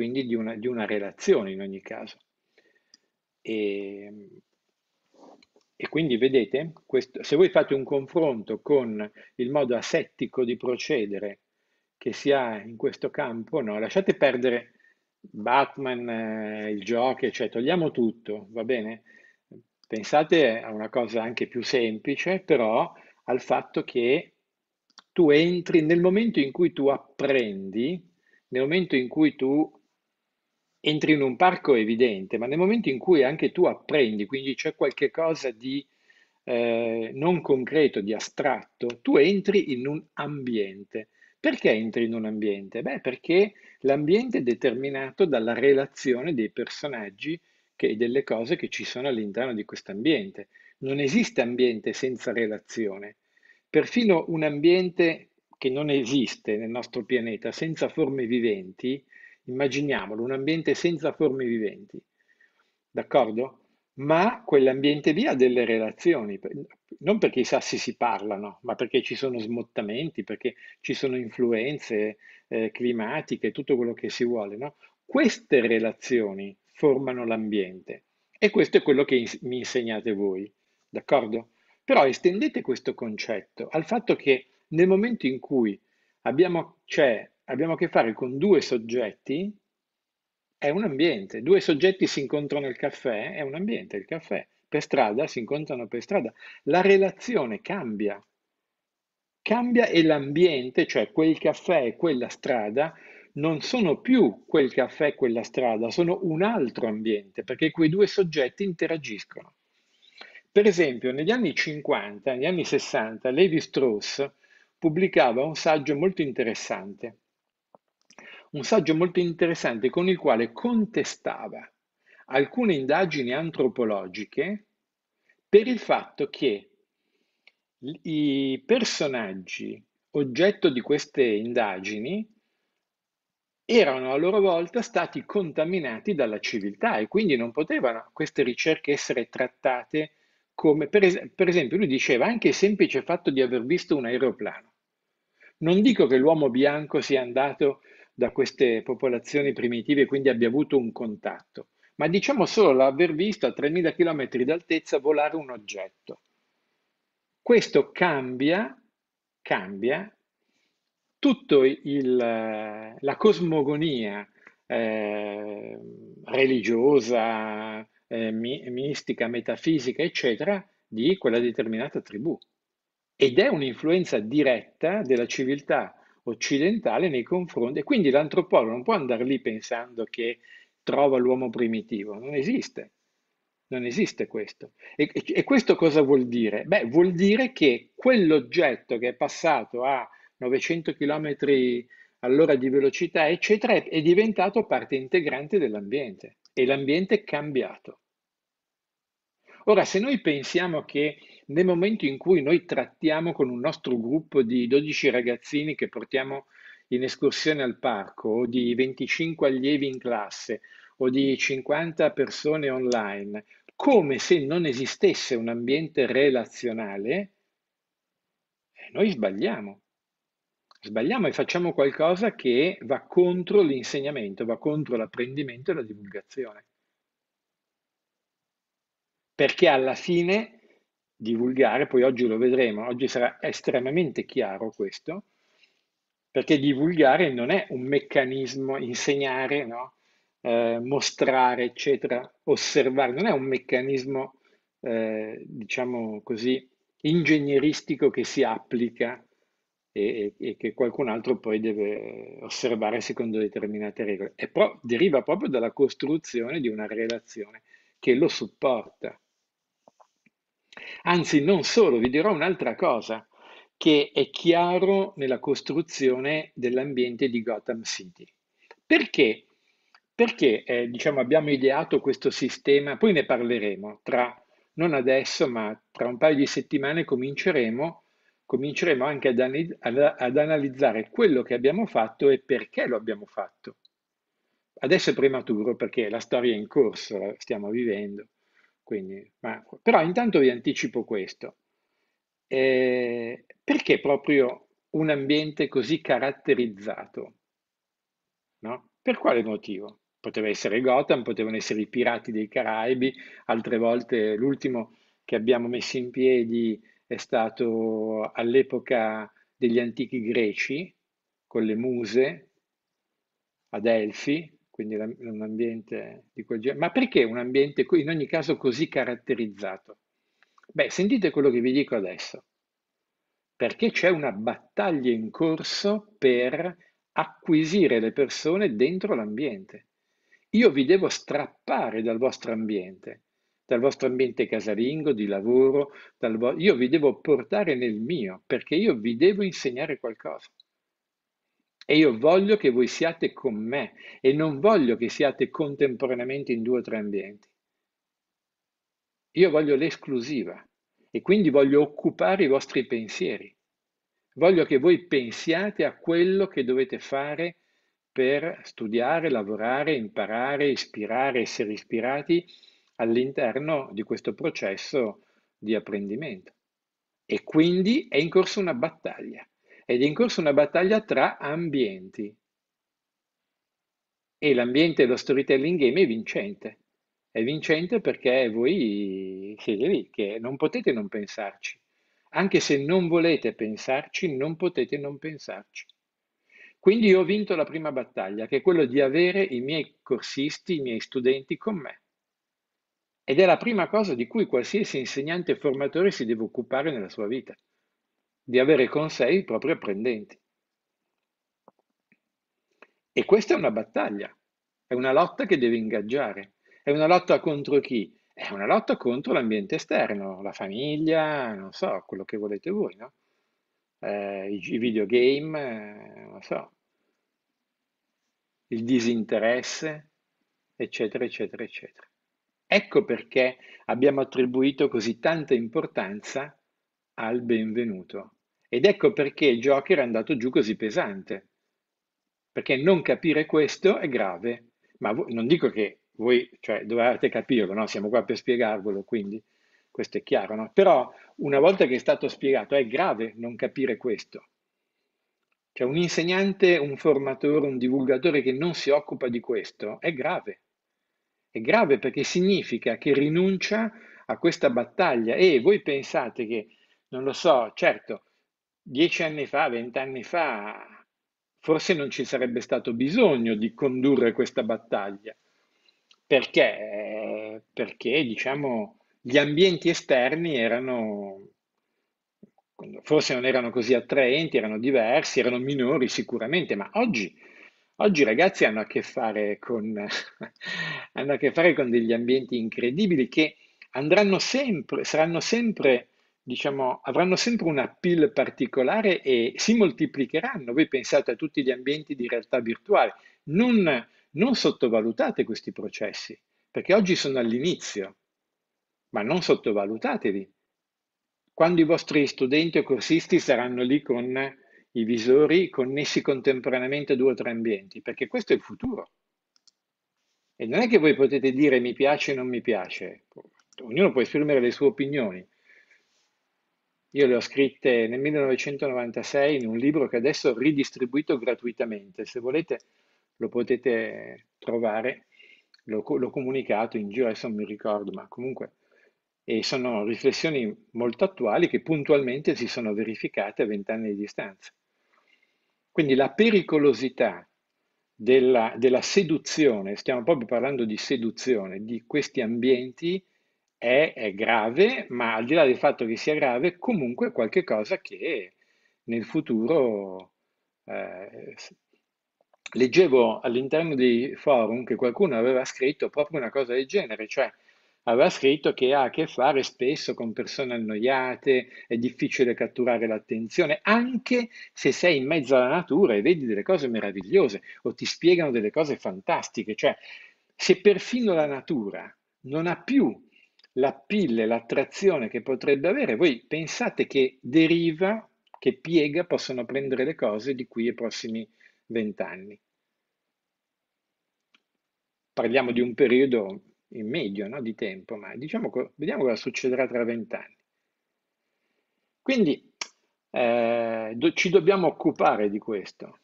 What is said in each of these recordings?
quindi di una, di una relazione in ogni caso. E, e quindi vedete, questo, se voi fate un confronto con il modo asettico di procedere che si ha in questo campo, no, lasciate perdere Batman, eh, il gioco, cioè togliamo tutto, va bene? Pensate a una cosa anche più semplice, però al fatto che tu entri nel momento in cui tu apprendi, nel momento in cui tu entri in un parco è evidente, ma nel momento in cui anche tu apprendi, quindi c'è qualche cosa di eh, non concreto, di astratto, tu entri in un ambiente. Perché entri in un ambiente? Beh, perché l'ambiente è determinato dalla relazione dei personaggi e delle cose che ci sono all'interno di questo ambiente. Non esiste ambiente senza relazione. Perfino un ambiente che non esiste nel nostro pianeta senza forme viventi, Immaginiamolo, un ambiente senza forme viventi, d'accordo? Ma quell'ambiente lì ha delle relazioni, non perché i sassi si parlano, ma perché ci sono smottamenti, perché ci sono influenze eh, climatiche, tutto quello che si vuole. No? Queste relazioni formano l'ambiente e questo è quello che ins- mi insegnate voi, d'accordo? Però estendete questo concetto al fatto che nel momento in cui abbiamo, c'è abbiamo a che fare con due soggetti, è un ambiente. Due soggetti si incontrano al caffè, è un ambiente, il caffè. Per strada si incontrano per strada. La relazione cambia. Cambia e l'ambiente, cioè quel caffè e quella strada, non sono più quel caffè e quella strada, sono un altro ambiente, perché quei due soggetti interagiscono. Per esempio, negli anni 50, negli anni 60, Levi Strauss pubblicava un saggio molto interessante un saggio molto interessante con il quale contestava alcune indagini antropologiche per il fatto che i personaggi oggetto di queste indagini erano a loro volta stati contaminati dalla civiltà e quindi non potevano queste ricerche essere trattate come, per, es- per esempio, lui diceva anche il semplice fatto di aver visto un aeroplano. Non dico che l'uomo bianco sia andato da queste popolazioni primitive, quindi abbia avuto un contatto, ma diciamo solo l'aver visto a 3000 km d'altezza volare un oggetto. Questo cambia, cambia tutta la cosmogonia eh, religiosa, eh, mi, mistica, metafisica, eccetera, di quella determinata tribù. Ed è un'influenza diretta della civiltà occidentale nei confronti, e quindi l'antropologo non può andare lì pensando che trova l'uomo primitivo, non esiste, non esiste questo. E, e, questo cosa vuol dire? Beh, vuol dire che quell'oggetto che è passato a 900 km all'ora di velocità, eccetera, è, è diventato parte integrante dell'ambiente e l'ambiente è cambiato. Ora, se noi pensiamo che nel momento in cui noi trattiamo con un nostro gruppo di 12 ragazzini che portiamo in escursione al parco o di 25 allievi in classe o di 50 persone online, come se non esistesse un ambiente relazionale, eh, noi sbagliamo. Sbagliamo e facciamo qualcosa che va contro l'insegnamento, va contro l'apprendimento e la divulgazione. Perché alla fine divulgare, poi oggi lo vedremo, oggi sarà estremamente chiaro questo, perché divulgare non è un meccanismo, insegnare, no? eh, mostrare, eccetera, osservare, non è un meccanismo, eh, diciamo così, ingegneristico che si applica e, e, che qualcun altro poi deve osservare secondo determinate regole. E pro- deriva proprio dalla costruzione di una relazione che lo supporta. Anzi, non solo, vi dirò un'altra cosa che è chiaro nella costruzione dell'ambiente di Gotham City. Perché? Perché eh, diciamo, abbiamo ideato questo sistema, poi ne parleremo tra, non adesso, ma tra un paio di settimane cominceremo, cominceremo anche ad, ad analizzare quello che abbiamo fatto e perché lo abbiamo fatto. Adesso è prematuro perché la storia è in corso, la stiamo vivendo. Quindi, ma, però intanto vi anticipo questo. Eh, perché proprio un ambiente così caratterizzato? No? Per quale motivo? Poteva essere Gotham, potevano essere i Pirati dei Caraibi, altre volte l'ultimo che abbiamo messo in piedi è stato all'epoca degli antichi greci, con le muse, a Delfi, quindi un ambiente di quel genere. Ma perché un ambiente in ogni caso così caratterizzato? Beh, sentite quello che vi dico adesso, perché c'è una battaglia in corso per acquisire le persone dentro l'ambiente. Io vi devo strappare dal vostro ambiente, dal vostro ambiente casalingo, di lavoro, vo- io vi devo portare nel mio, perché io vi devo insegnare qualcosa. E io voglio che voi siate con me e non voglio che siate contemporaneamente in due o tre ambienti. Io voglio l'esclusiva e quindi voglio occupare i vostri pensieri. Voglio che voi pensiate a quello che dovete fare per studiare, lavorare, imparare, ispirare, essere ispirati all'interno di questo processo di apprendimento. E quindi è in corso una battaglia ed è in corso una battaglia tra ambienti. E l'ambiente dello storytelling game è vincente. È vincente perché voi siete lì, che non potete non pensarci. Anche se non volete pensarci, non potete non pensarci. Quindi io ho vinto la prima battaglia, che è quella di avere i miei corsisti, i miei studenti con me. Ed è la prima cosa di cui qualsiasi insegnante e formatore si deve occupare nella sua vita di avere con sé i propri apprendenti. E questa è una battaglia, è una lotta che deve ingaggiare. È una lotta contro chi? È una lotta contro l'ambiente esterno, la famiglia, non so, quello che volete voi, no? Eh, I videogame, eh, non so, il disinteresse, eccetera, eccetera, eccetera. Ecco perché abbiamo attribuito così tanta importanza al benvenuto. Ed ecco perché il Joker è andato giù così pesante. Perché non capire questo è grave. Ma vo- non dico che voi cioè, dovete capirlo, no? siamo qua per spiegarvelo, quindi questo è chiaro. No? Però una volta che è stato spiegato è grave non capire questo. Cioè un insegnante, un formatore, un divulgatore che non si occupa di questo è grave. È grave perché significa che rinuncia a questa battaglia e voi pensate che, non lo so, certo, dieci anni fa, vent'anni fa, forse non ci sarebbe stato bisogno di condurre questa battaglia. Perché? Perché, diciamo, gli ambienti esterni erano, forse non erano così attraenti, erano diversi, erano minori sicuramente, ma oggi, oggi ragazzi hanno a, con, hanno a che fare con degli ambienti incredibili che andranno sempre, saranno sempre diciamo, avranno sempre un appeal particolare e si moltiplicheranno. Voi pensate a tutti gli ambienti di realtà virtuale, non, non sottovalutate questi processi, perché oggi sono all'inizio, ma non sottovalutatevi. Quando i vostri studenti o corsisti saranno lì con i visori connessi contemporaneamente a due o tre ambienti, perché questo è il futuro. E non è che voi potete dire mi piace o non mi piace, ognuno può esprimere le sue opinioni, io le ho scritte nel 1996 in un libro che adesso ho ridistribuito gratuitamente. Se volete lo potete trovare, l'ho, l'ho comunicato in giro, adesso non mi ricordo, ma comunque e sono riflessioni molto attuali che puntualmente si sono verificate a vent'anni di distanza. Quindi la pericolosità della, della seduzione, stiamo proprio parlando di seduzione, di questi ambienti è, è grave, ma al di là del fatto che sia grave, comunque è qualcosa che nel futuro... Eh, leggevo all'interno di forum che qualcuno aveva scritto proprio una cosa del genere, cioè aveva scritto che ha a che fare spesso con persone annoiate, è difficile catturare l'attenzione, anche se sei in mezzo alla natura e vedi delle cose meravigliose o ti spiegano delle cose fantastiche, cioè se perfino la natura non ha più la pille, l'attrazione che potrebbe avere, voi pensate che deriva, che piega possono prendere le cose di qui ai prossimi vent'anni. Parliamo di un periodo in medio no, di tempo, ma diciamo, vediamo cosa succederà tra vent'anni. Quindi eh, do, ci dobbiamo occupare di questo,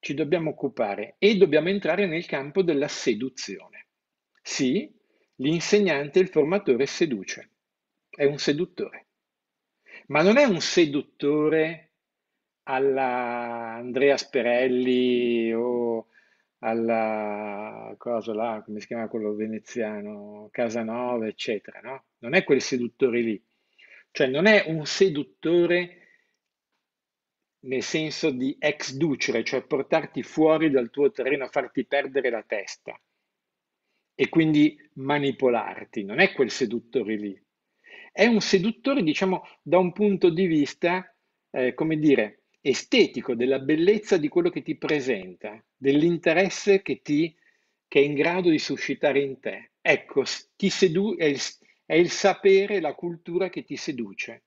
ci dobbiamo occupare e dobbiamo entrare nel campo della seduzione. Sì, L'insegnante, il formatore seduce, è un seduttore, ma non è un seduttore alla Andrea Sperelli o alla cosa là, come si chiama quello veneziano, Casanova, eccetera, no? Non è quel seduttore lì. Cioè non è un seduttore nel senso di ex ducere, cioè portarti fuori dal tuo terreno, farti perdere la testa e quindi manipolarti, non è quel seduttore lì. È un seduttore, diciamo, da un punto di vista, eh, come dire, estetico, della bellezza di quello che ti presenta, dell'interesse che, ti, che è in grado di suscitare in te. Ecco, ti sedu- è, il, è il sapere, la cultura che ti seduce.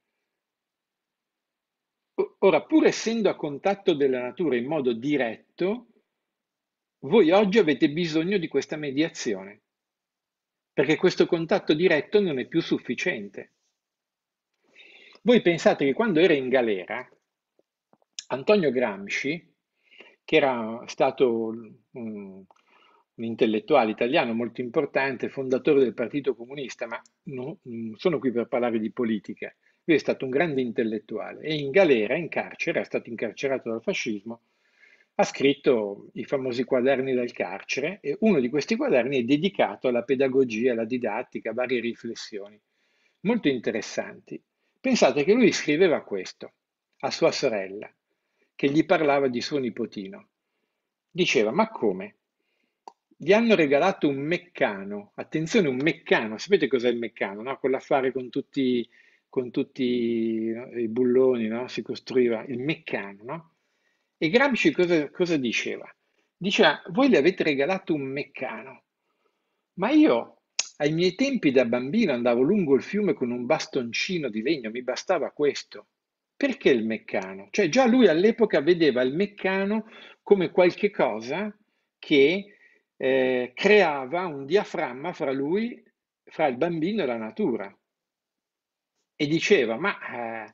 Ora, pur essendo a contatto della natura in modo diretto, voi oggi avete bisogno di questa mediazione, perché questo contatto diretto non è più sufficiente. Voi pensate che quando era in galera, Antonio Gramsci, che era stato un, un intellettuale italiano molto importante, fondatore del Partito Comunista, ma non, non sono qui per parlare di politica, lui è stato un grande intellettuale e in galera, in carcere, è stato incarcerato dal fascismo ha scritto i famosi quaderni del carcere e uno di questi quaderni è dedicato alla pedagogia, alla didattica, a varie riflessioni, molto interessanti. Pensate che lui scriveva questo a sua sorella, che gli parlava di suo nipotino. Diceva, ma come? Gli hanno regalato un meccano, attenzione, un meccano, sapete cos'è il meccano? No? Quell'affare con tutti, con tutti no? i bulloni, no? si costruiva il meccano, no? E Gramsci cosa, cosa diceva? Diceva, voi le avete regalato un meccano, ma io ai miei tempi da bambino andavo lungo il fiume con un bastoncino di legno, mi bastava questo. Perché il meccano? Cioè già lui all'epoca vedeva il meccano come qualche cosa che eh, creava un diaframma fra lui, fra il bambino e la natura. E diceva, ma eh,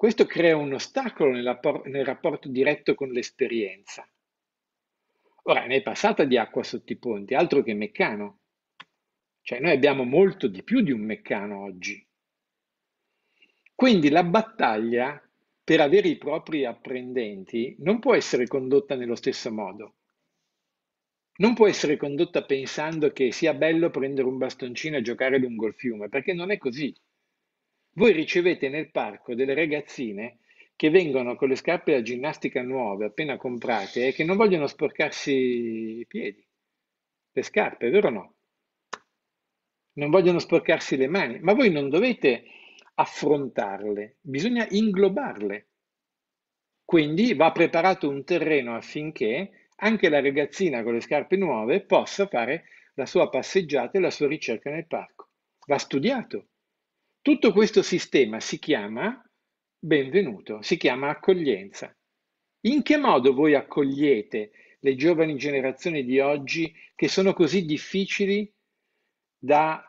questo crea un ostacolo nel, rapporto diretto con l'esperienza. Ora, ne è passata di acqua sotto i ponti, altro che meccano. Cioè, noi abbiamo molto di più di un meccano oggi. Quindi la battaglia per avere i propri apprendenti non può essere condotta nello stesso modo. Non può essere condotta pensando che sia bello prendere un bastoncino e giocare lungo il fiume, perché non è così. Voi ricevete nel parco delle ragazzine che vengono con le scarpe da ginnastica nuove, appena comprate, e che non vogliono sporcarsi i piedi, le scarpe, vero o no? Non vogliono sporcarsi le mani, ma voi non dovete affrontarle, bisogna inglobarle. Quindi va preparato un terreno affinché anche la ragazzina con le scarpe nuove possa fare la sua passeggiata e la sua ricerca nel parco. Va studiato tutto questo sistema si chiama benvenuto, si chiama accoglienza. In che modo voi accogliete le giovani generazioni di oggi che sono così difficili da,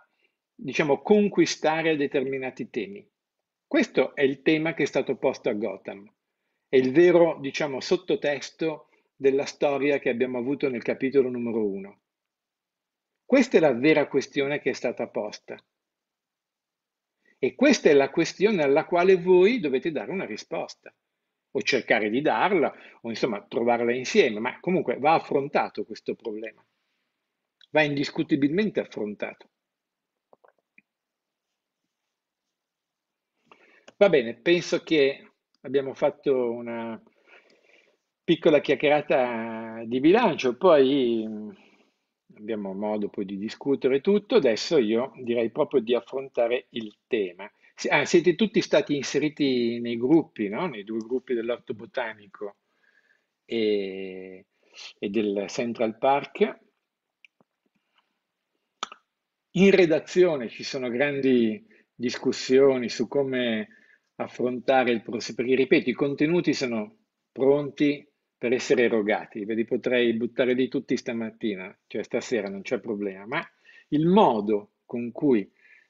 diciamo, conquistare determinati temi? Questo è il tema che è stato posto a Gotham. È il vero, diciamo, sottotesto della storia che abbiamo avuto nel capitolo numero 1. Questa è la vera questione che è stata posta. E questa è la questione alla quale voi dovete dare una risposta o cercare di darla, o insomma trovarla insieme, ma comunque va affrontato questo problema, va indiscutibilmente affrontato. Va bene, penso che abbiamo fatto una piccola chiacchierata di bilancio, poi abbiamo modo poi di discutere tutto, adesso io direi proprio di affrontare il tema. Ah, siete tutti stati inseriti nei gruppi, no? nei due gruppi dell'orto botanico e, e del Central Park. In redazione ci sono grandi discussioni su come affrontare il proseguire. Ripeto, i contenuti sono pronti, per essere erogati, ve li potrei buttare lì tutti stamattina, cioè stasera non c'è problema, ma il modo con cui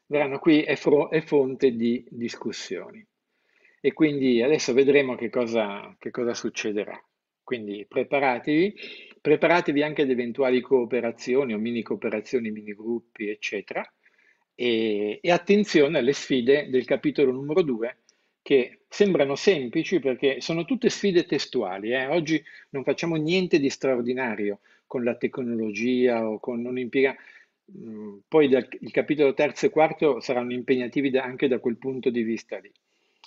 verranno qui è, fro- è fonte di discussioni. E quindi adesso vedremo che cosa, che cosa succederà. Quindi preparatevi, preparatevi anche ad eventuali cooperazioni o mini cooperazioni, mini gruppi, eccetera. E, e attenzione alle sfide del capitolo numero 2 che sembrano semplici perché sono tutte sfide testuali. Eh? Oggi non facciamo niente di straordinario con la tecnologia o con non impiega. Mm, poi dal, il capitolo terzo e quarto saranno impegnativi da, anche da quel punto di vista lì.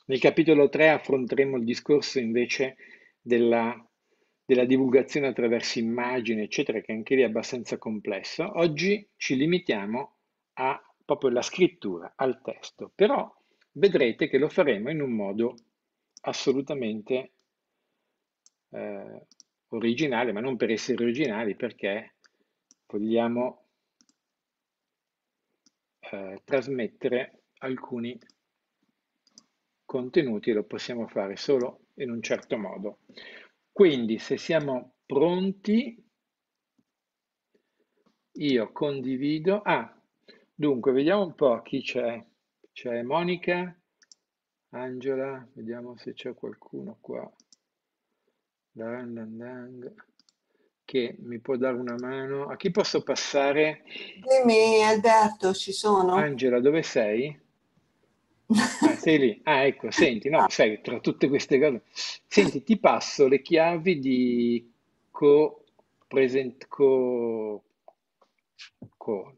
Nel capitolo 3 affronteremo il discorso invece della, della divulgazione attraverso immagini, eccetera, che anche lì è abbastanza complesso. Oggi ci limitiamo a proprio la scrittura, al testo. Però vedrete che lo faremo in un modo assolutamente eh, originale, ma non per essere originali, perché vogliamo eh, trasmettere alcuni contenuti e lo possiamo fare solo in un certo modo. Quindi se siamo pronti, io condivido. Ah, dunque, vediamo un po' chi c'è c'è Monica, Angela, vediamo se c'è qualcuno qua, che mi può dare una mano. A chi posso passare? Dimmi Alberto, ci sono. Angela, dove sei? Ah, sei lì. Ah, ecco, senti, no, sai, tra tutte queste cose. Senti, ti passo le chiavi di co-present co... co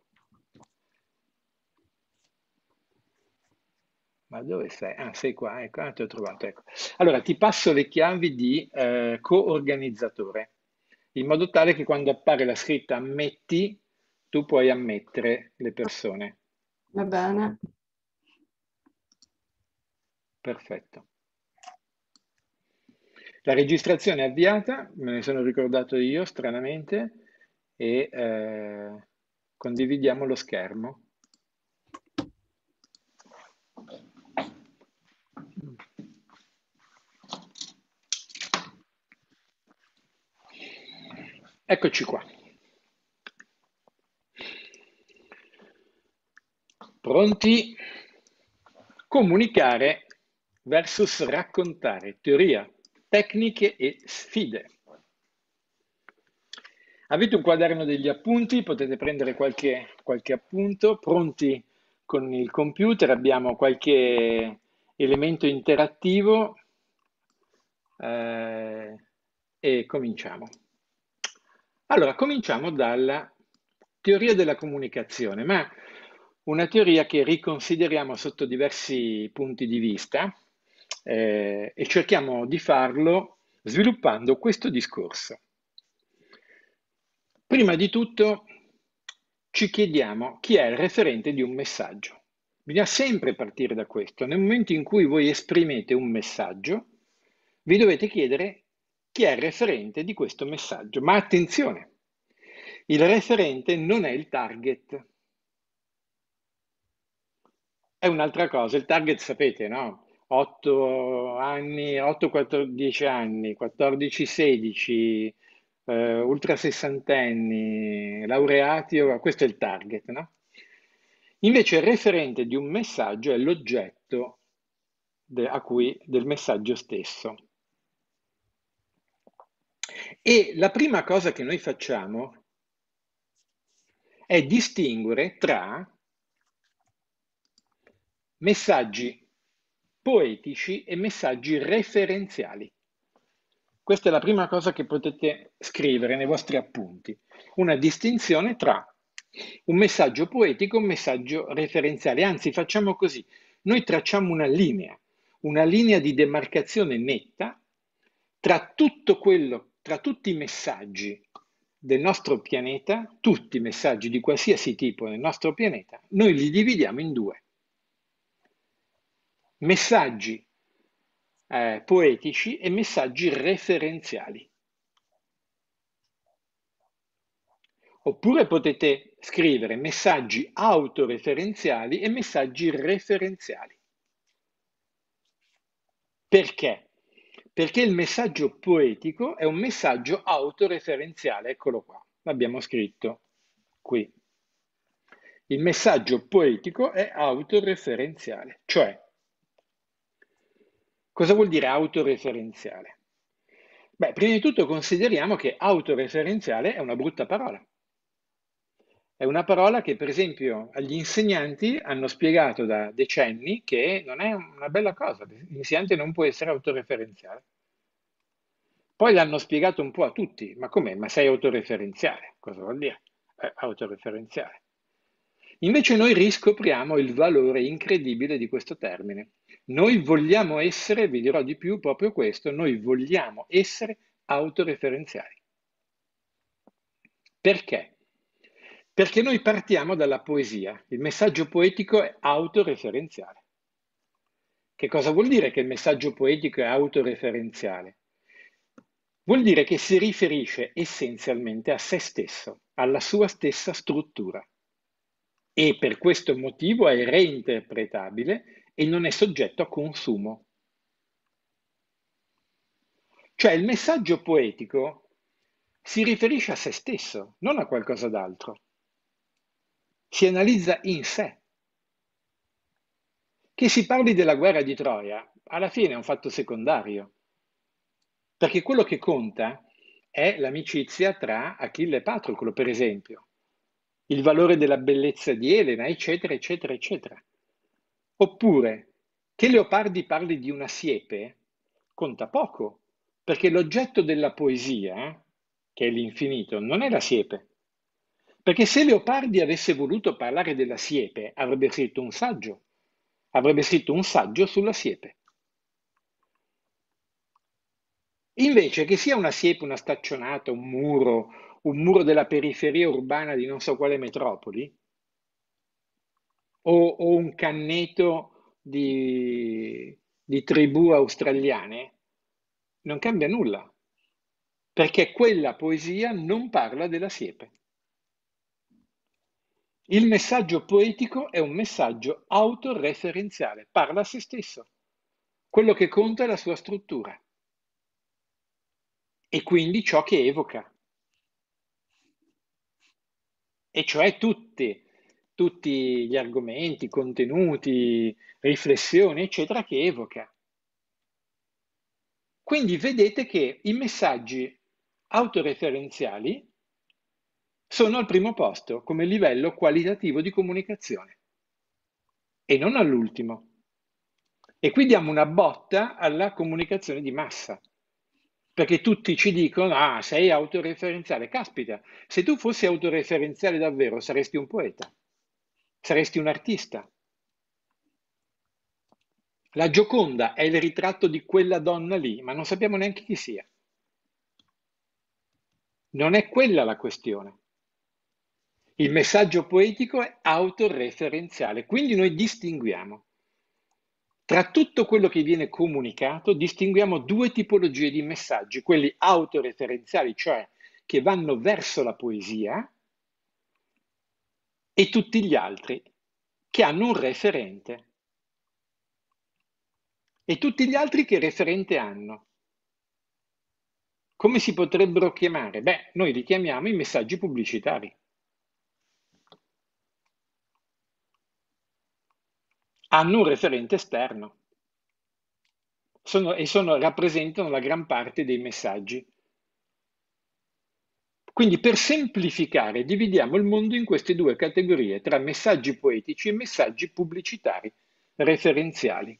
Ma dove sei? Ah, sei qua, ecco, ah, ti ho trovato, ecco. Allora, ti passo le chiavi di eh, coorganizzatore, in modo tale che quando appare la scritta ammetti, tu puoi ammettere le persone. Va bene. Perfetto. La registrazione è avviata, me ne sono ricordato io stranamente, e eh, condividiamo lo schermo. Eccoci qua. Pronti? Comunicare versus raccontare, teoria, tecniche e sfide. Avete un quaderno degli appunti, potete prendere qualche, qualche appunto, pronti con il computer, abbiamo qualche elemento interattivo eh, e cominciamo. Allora, cominciamo dalla teoria della comunicazione, ma una teoria che riconsideriamo sotto diversi punti di vista eh, e cerchiamo di farlo sviluppando questo discorso. Prima di tutto ci chiediamo chi è il referente di un messaggio. Bisogna sempre partire da questo. Nel momento in cui voi esprimete un messaggio, vi dovete chiedere chi è il referente di questo messaggio. Ma attenzione, il referente non è il target. È un'altra cosa, il target sapete, no? 8 anni, 8, 14 anni, 14, 16, eh, ultra sessantenni, laureati, questo è il target, no? Invece il referente di un messaggio è l'oggetto de- cui, del messaggio stesso. E la prima cosa che noi facciamo è distinguere tra messaggi poetici e messaggi referenziali. Questa è la prima cosa che potete scrivere nei vostri appunti, una distinzione tra un messaggio poetico e un messaggio referenziale. Anzi, facciamo così, noi tracciamo una linea, una linea di demarcazione netta tra tutto quello che tra tutti i messaggi del nostro pianeta, tutti i messaggi di qualsiasi tipo nel nostro pianeta, noi li dividiamo in due. Messaggi eh, poetici e messaggi referenziali. Oppure potete scrivere messaggi autoreferenziali e messaggi referenziali. Perché? perché il messaggio poetico è un messaggio autoreferenziale, eccolo qua, l'abbiamo scritto qui. Il messaggio poetico è autoreferenziale, cioè cosa vuol dire autoreferenziale? Beh, prima di tutto consideriamo che autoreferenziale è una brutta parola è una parola che per esempio agli insegnanti hanno spiegato da decenni che non è una bella cosa, l'insegnante non può essere autoreferenziale. Poi l'hanno spiegato un po' a tutti, ma com'è? Ma sei autoreferenziale, cosa vuol dire? Eh, autoreferenziale. Invece noi riscopriamo il valore incredibile di questo termine. Noi vogliamo essere, vi dirò di più proprio questo, noi vogliamo essere autoreferenziali. Perché? Perché noi partiamo dalla poesia, il messaggio poetico è autoreferenziale. Che cosa vuol dire che il messaggio poetico è autoreferenziale? Vuol dire che si riferisce essenzialmente a se stesso, alla sua stessa struttura e per questo motivo è reinterpretabile e non è soggetto a consumo. Cioè il messaggio poetico si riferisce a se stesso, non a qualcosa d'altro si analizza in sé. Che si parli della guerra di Troia, alla fine è un fatto secondario, perché quello che conta è l'amicizia tra Achille e Patroclo, per esempio, il valore della bellezza di Elena, eccetera, eccetera, eccetera. Oppure che Leopardi parli di una siepe conta poco, perché l'oggetto della poesia, che è l'infinito, non è la siepe, perché se Leopardi avesse voluto parlare della siepe, avrebbe scritto un saggio. Avrebbe scritto un saggio sulla siepe. Invece che sia una siepe, una staccionata, un muro, un muro della periferia urbana di non so quale metropoli, o, o un canneto di, di tribù australiane, non cambia nulla, perché quella poesia non parla della siepe. Il messaggio poetico è un messaggio autoreferenziale, parla a se stesso. Quello che conta è la sua struttura e quindi ciò che evoca. E cioè tutti, tutti gli argomenti, contenuti, riflessioni, eccetera, che evoca. Quindi vedete che i messaggi autoreferenziali sono al primo posto come livello qualitativo di comunicazione e non all'ultimo. E qui diamo una botta alla comunicazione di massa, perché tutti ci dicono, ah, sei autoreferenziale, caspita, se tu fossi autoreferenziale davvero saresti un poeta, saresti un artista. La Gioconda è il ritratto di quella donna lì, ma non sappiamo neanche chi sia. Non è quella la questione. Il messaggio poetico è autoreferenziale, quindi noi distinguiamo. Tra tutto quello che viene comunicato distinguiamo due tipologie di messaggi, quelli autoreferenziali, cioè che vanno verso la poesia, e tutti gli altri che hanno un referente. E tutti gli altri che referente hanno. Come si potrebbero chiamare? Beh, noi li chiamiamo i messaggi pubblicitari. hanno un referente esterno sono, e sono, rappresentano la gran parte dei messaggi. Quindi per semplificare dividiamo il mondo in queste due categorie, tra messaggi poetici e messaggi pubblicitari referenziali.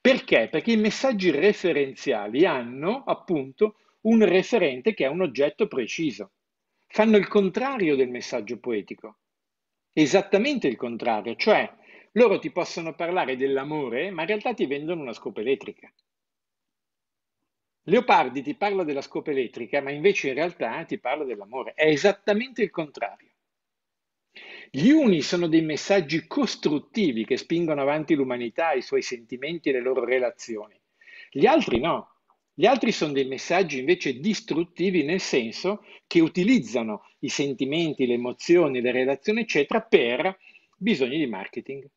Perché? Perché i messaggi referenziali hanno appunto un referente che è un oggetto preciso. Fanno il contrario del messaggio poetico, esattamente il contrario, cioè loro ti possono parlare dell'amore, ma in realtà ti vendono una scopa elettrica. Leopardi ti parla della scopa elettrica, ma invece in realtà ti parla dell'amore. È esattamente il contrario. Gli uni sono dei messaggi costruttivi che spingono avanti l'umanità, i suoi sentimenti e le loro relazioni. Gli altri no. Gli altri sono dei messaggi invece distruttivi nel senso che utilizzano i sentimenti, le emozioni, le relazioni, eccetera, per bisogni di marketing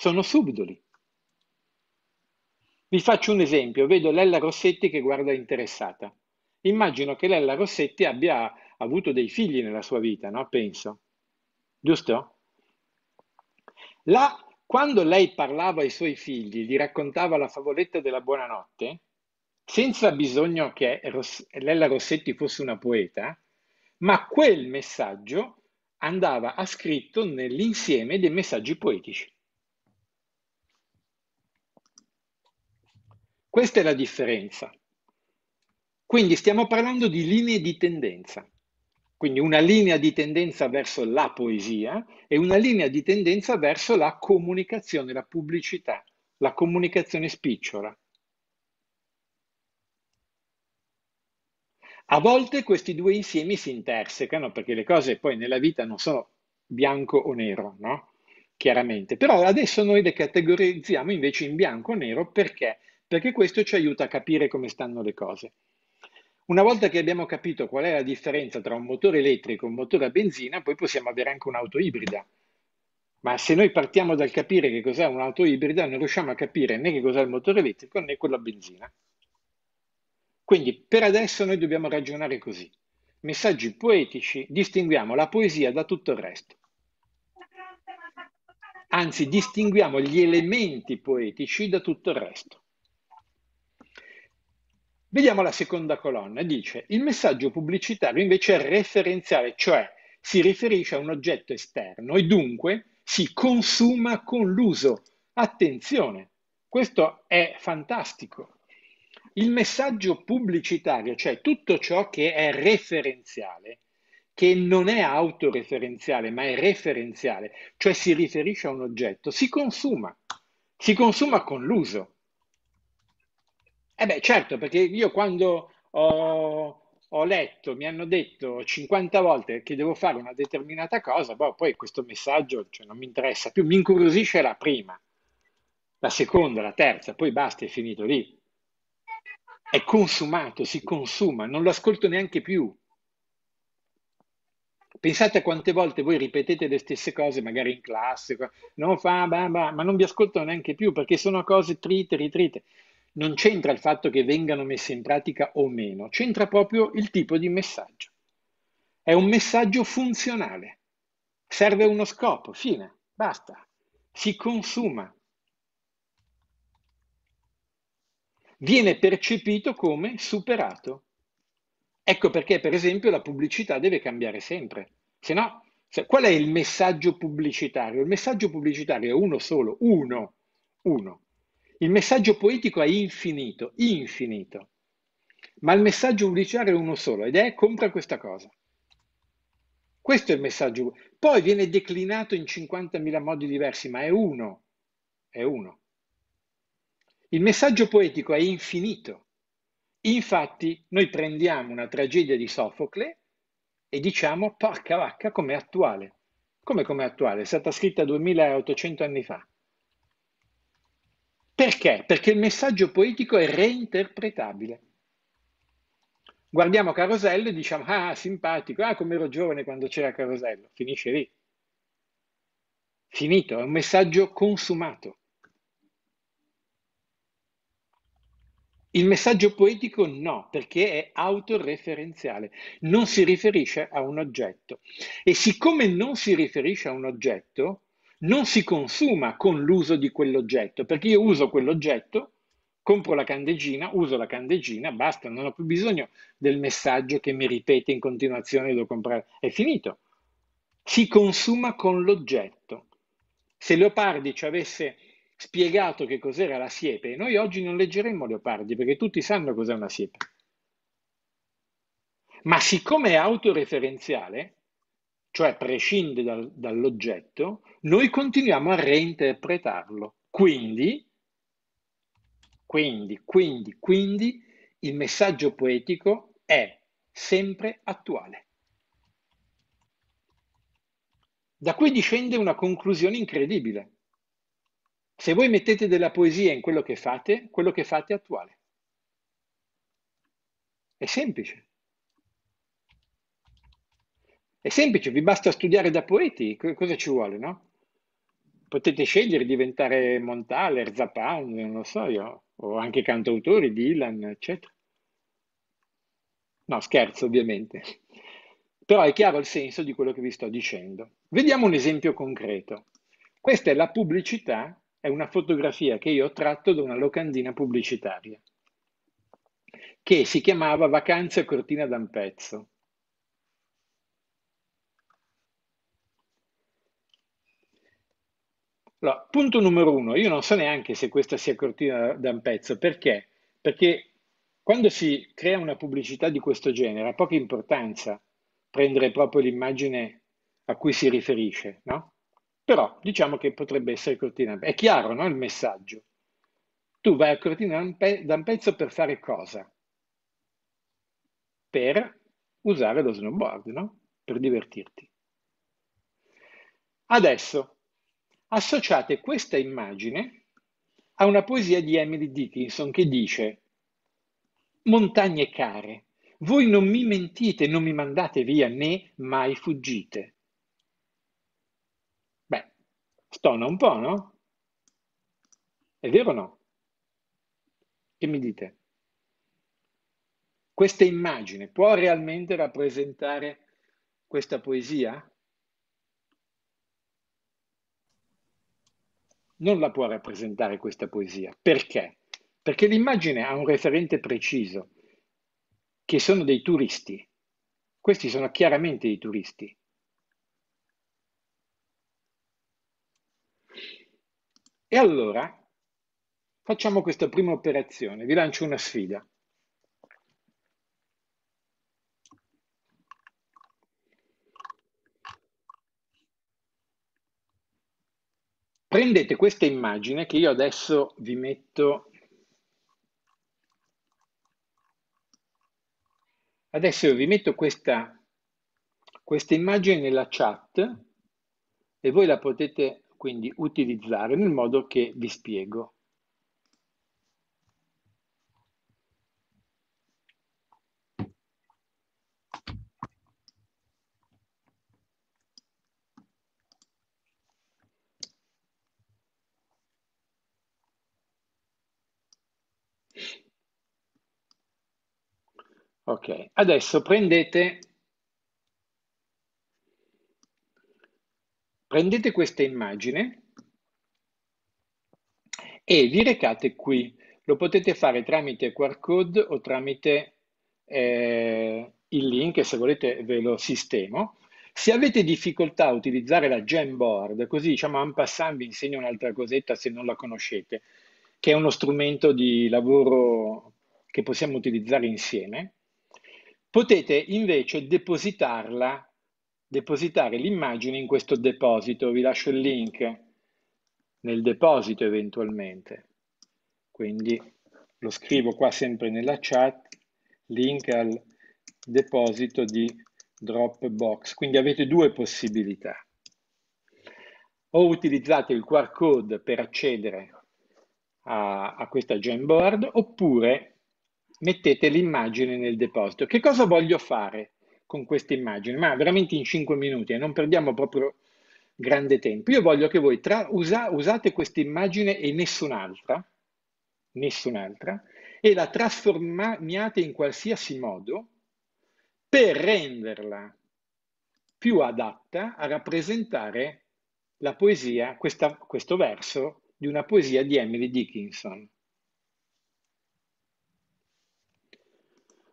sono subdoli. Vi faccio un esempio, vedo Lella Rossetti che guarda interessata. Immagino che Lella Rossetti abbia avuto dei figli nella sua vita, no? Penso. Giusto? La, quando lei parlava ai suoi figli, gli raccontava la favoletta della buonanotte, senza bisogno che Ros- Lella Rossetti fosse una poeta, ma quel messaggio andava ascritto nell'insieme dei messaggi poetici. Questa è la differenza. Quindi stiamo parlando di linee di tendenza. Quindi una linea di tendenza verso la poesia e una linea di tendenza verso la comunicazione, la pubblicità, la comunicazione spicciola. A volte questi due insiemi si intersecano perché le cose poi nella vita non sono bianco o nero, no? Chiaramente. Però adesso noi le categorizziamo invece in bianco o nero perché? perché questo ci aiuta a capire come stanno le cose. Una volta che abbiamo capito qual è la differenza tra un motore elettrico e un motore a benzina, poi possiamo avere anche un'auto ibrida. Ma se noi partiamo dal capire che cos'è un'auto ibrida, non riusciamo a capire né che cos'è il motore elettrico né quello a benzina. Quindi per adesso noi dobbiamo ragionare così. Messaggi poetici, distinguiamo la poesia da tutto il resto. Anzi, distinguiamo gli elementi poetici da tutto il resto. Vediamo la seconda colonna, dice il messaggio pubblicitario invece è referenziale, cioè si riferisce a un oggetto esterno e dunque si consuma con l'uso. Attenzione, questo è fantastico. Il messaggio pubblicitario, cioè tutto ciò che è referenziale, che non è autoreferenziale, ma è referenziale, cioè si riferisce a un oggetto, si consuma, si consuma con l'uso. Eh beh, certo, perché io quando ho, ho letto, mi hanno detto 50 volte che devo fare una determinata cosa, boh, poi questo messaggio cioè, non mi interessa più, mi incuriosisce la prima, la seconda, la terza, poi basta, è finito lì. È consumato, si consuma, non lo ascolto neanche più. Pensate a quante volte voi ripetete le stesse cose, magari in classe, non fa, bah, bah, ma non vi ascolto neanche più perché sono cose trite, ritrite non c'entra il fatto che vengano messe in pratica o meno, c'entra proprio il tipo di messaggio. È un messaggio funzionale, serve uno scopo, fine, basta, si consuma. Viene percepito come superato. Ecco perché, per esempio, la pubblicità deve cambiare sempre. Se no, qual è il messaggio pubblicitario? Il messaggio pubblicitario è uno solo, uno, uno. Il messaggio poetico è infinito, infinito, ma il messaggio uliciario è uno solo ed è compra questa cosa. Questo è il messaggio. Poi viene declinato in 50.000 modi diversi, ma è uno, è uno. Il messaggio poetico è infinito. Infatti noi prendiamo una tragedia di Sofocle e diciamo porca vacca com'è attuale. Come com'è attuale? È stata scritta 2800 anni fa. Perché? Perché il messaggio poetico è reinterpretabile. Guardiamo Carosello e diciamo, ah, simpatico, ah, come ero giovane quando c'era Carosello. Finisce lì. Finito, è un messaggio consumato. Il messaggio poetico no, perché è autoreferenziale, non si riferisce a un oggetto. E siccome non si riferisce a un oggetto, non si consuma con l'uso di quell'oggetto, perché io uso quell'oggetto, compro la candeggina, uso la candeggina, basta, non ho più bisogno del messaggio che mi ripete in continuazione devo comprare, è finito. Si consuma con l'oggetto. Se Leopardi ci avesse spiegato che cos'era la siepe, noi oggi non leggeremmo Leopardi perché tutti sanno cos'è una siepe. Ma siccome è autoreferenziale, cioè prescinde dal, dall'oggetto, noi continuiamo a reinterpretarlo. Quindi, quindi, quindi, quindi, il messaggio poetico è sempre attuale. Da qui discende una conclusione incredibile. Se voi mettete della poesia in quello che fate, quello che fate è attuale. È semplice. È semplice, vi basta studiare da poeti, cosa ci vuole, no? Potete scegliere di diventare Montale, Erzapan, non lo so io, o anche cantautori, Dylan, eccetera. No, scherzo ovviamente. Però è chiaro il senso di quello che vi sto dicendo. Vediamo un esempio concreto. Questa è la pubblicità, è una fotografia che io ho tratto da una locandina pubblicitaria che si chiamava Vacanze a Cortina d'Ampezzo. Allora, punto numero uno, io non so neanche se questa sia cortina da un pezzo, perché? Perché quando si crea una pubblicità di questo genere ha poca importanza prendere proprio l'immagine a cui si riferisce, no? Però diciamo che potrebbe essere cortina. È chiaro, no? Il messaggio. Tu vai a cortina da un pezzo per fare cosa? Per usare lo snowboard, no? Per divertirti. Adesso, Associate questa immagine a una poesia di Emily Dickinson che dice Montagne care, voi non mi mentite, non mi mandate via né mai fuggite. Beh, stona un po', no? È vero o no? Che mi dite? Questa immagine può realmente rappresentare questa poesia? non la può rappresentare questa poesia. Perché? Perché l'immagine ha un referente preciso, che sono dei turisti. Questi sono chiaramente dei turisti. E allora facciamo questa prima operazione, vi lancio una sfida. prendete questa immagine che io adesso vi metto adesso vi metto questa, questa immagine nella chat e voi la potete quindi utilizzare nel modo che vi spiego Ok, adesso prendete, prendete questa immagine e vi recate qui. Lo potete fare tramite QR code o tramite eh, il link, se volete ve lo sistemo. Se avete difficoltà a utilizzare la Jamboard, così diciamo en passant vi insegno un'altra cosetta se non la conoscete, che è uno strumento di lavoro che possiamo utilizzare insieme, Potete invece depositarla, depositare l'immagine in questo deposito, vi lascio il link nel deposito eventualmente. Quindi lo scrivo qua sempre nella chat, link al deposito di Dropbox. Quindi avete due possibilità. O utilizzate il QR code per accedere a, a questa Jamboard oppure mettete l'immagine nel deposito. Che cosa voglio fare con questa immagine? Ma veramente in 5 minuti e eh, non perdiamo proprio grande tempo. Io voglio che voi tra, usa, usate questa immagine e nessun'altra, nessun'altra, e la trasformiate in qualsiasi modo per renderla più adatta a rappresentare la poesia, questa, questo verso di una poesia di Emily Dickinson.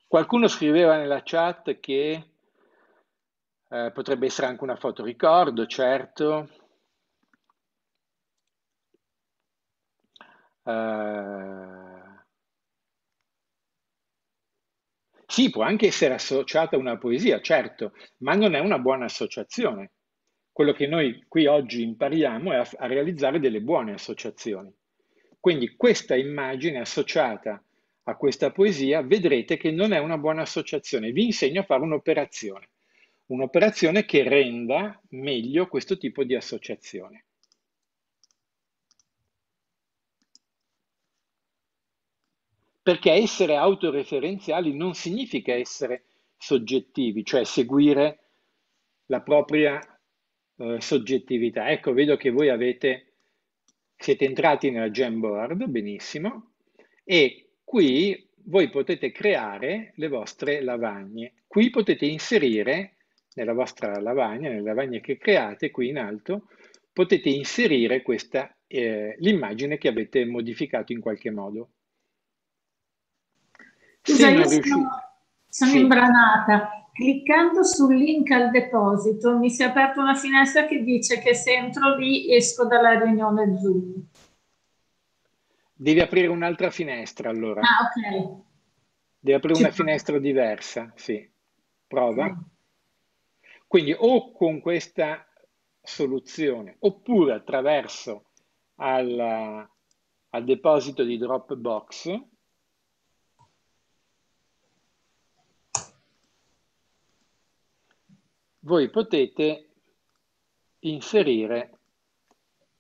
Qualcuno scriveva nella chat che eh, potrebbe essere anche una foto ricordo, certo. Uh... Sì, può anche essere associata a una poesia, certo, ma non è una buona associazione. Quello che noi qui oggi impariamo è a, a realizzare delle buone associazioni. Quindi questa immagine associata a questa poesia, vedrete che non è una buona associazione. Vi insegno a fare un'operazione, un'operazione che renda meglio questo tipo di associazione. Perché essere autoreferenziali non significa essere soggettivi, cioè seguire la propria eh, soggettività. Ecco, vedo che voi avete, siete entrati nella Jamboard, benissimo, e Qui voi potete creare le vostre lavagne. Qui potete inserire nella vostra lavagna, nelle lavagne che create qui in alto, potete inserire questa, eh, l'immagine che avete modificato in qualche modo. Scusa, io riuscite... sono, sono sì. imbranata. Cliccando sul link al deposito mi si è aperta una finestra che dice che se entro lì esco dalla riunione Zoom. Devi aprire un'altra finestra allora. Ah, ok. Devi aprire Ci una fa... finestra diversa, sì. Prova. Sì. Quindi o con questa soluzione, oppure attraverso al, al deposito di Dropbox, voi potete inserire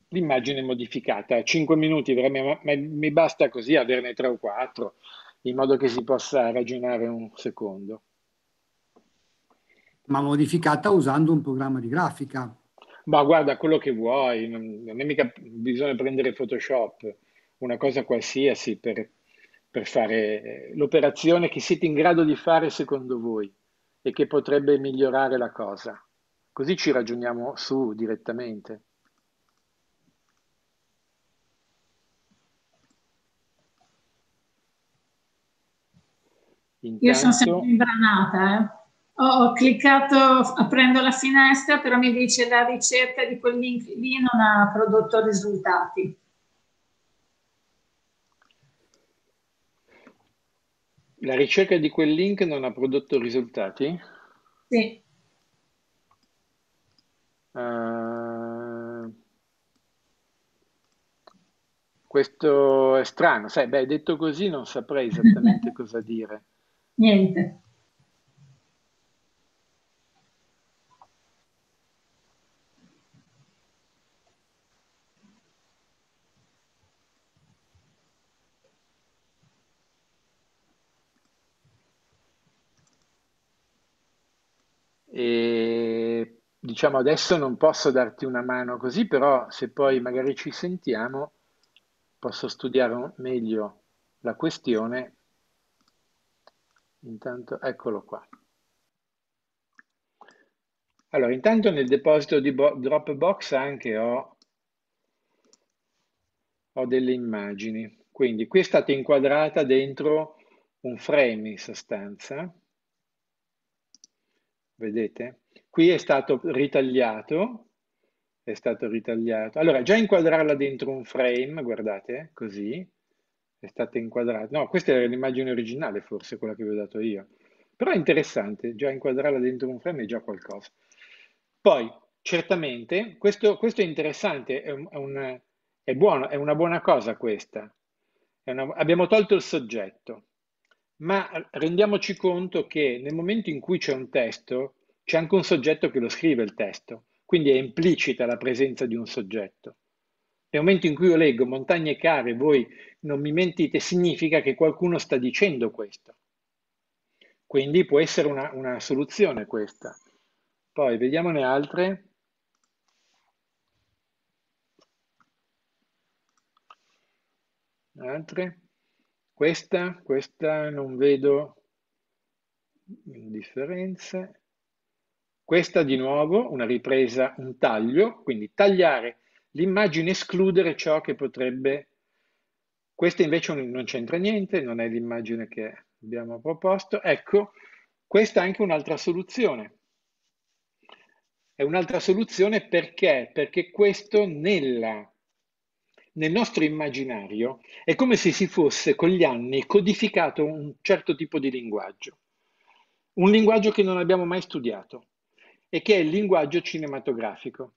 l'immagine modificata. 5 minuti, mi basta così averne 3 o 4, in modo che si possa ragionare un secondo. Ma modificata usando un programma di grafica. Ma guarda, quello che vuoi, non, non è mica bisogna prendere Photoshop, una cosa qualsiasi per, per fare eh, l'operazione che siete in grado di fare secondo voi e che potrebbe migliorare la cosa. Così ci ragioniamo su direttamente. Intanto... Io sono sempre imbranata. Eh. Ho, ho, cliccato, aprendo la finestra, però mi dice la ricerca di quel link lì non ha prodotto risultati. La ricerca di quel link non ha prodotto risultati? Sì. Uh, questo è strano, sai, beh, detto così non saprei esattamente cosa dire. Niente. E diciamo adesso non posso darti una mano così, però se poi magari ci sentiamo posso studiare meglio la questione Intanto, eccolo qua. Allora, intanto nel deposito di Dropbox anche ho, ho delle immagini. Quindi qui è stata inquadrata dentro un frame in sostanza. Vedete? Qui è stato ritagliato, è stato ritagliato. Allora, già inquadrarla dentro un frame, guardate, così, è stata inquadrata. No, questa era l'immagine originale, forse quella che vi ho dato io. Però è interessante, già inquadrarla dentro un frame è già qualcosa. Poi, certamente, questo, questo è interessante, è, un, è, un, è, buono, è una buona cosa questa. Una, abbiamo tolto il soggetto, ma rendiamoci conto che nel momento in cui c'è un testo, c'è anche un soggetto che lo scrive il testo, quindi è implicita la presenza di un soggetto. Nel momento in cui io leggo montagne care, voi non mi mentite, significa che qualcuno sta dicendo questo. Quindi può essere una, una soluzione questa. Poi vediamone altre. Altre. Questa, questa non vedo differenze. Questa di nuovo una ripresa, un taglio, quindi tagliare l'immagine escludere ciò che potrebbe... Questa invece non c'entra niente, non è l'immagine che abbiamo proposto. Ecco, questa è anche un'altra soluzione. È un'altra soluzione perché? Perché questo nella, nel nostro immaginario è come se si fosse con gli anni codificato un certo tipo di linguaggio, un linguaggio che non abbiamo mai studiato e che è il linguaggio cinematografico.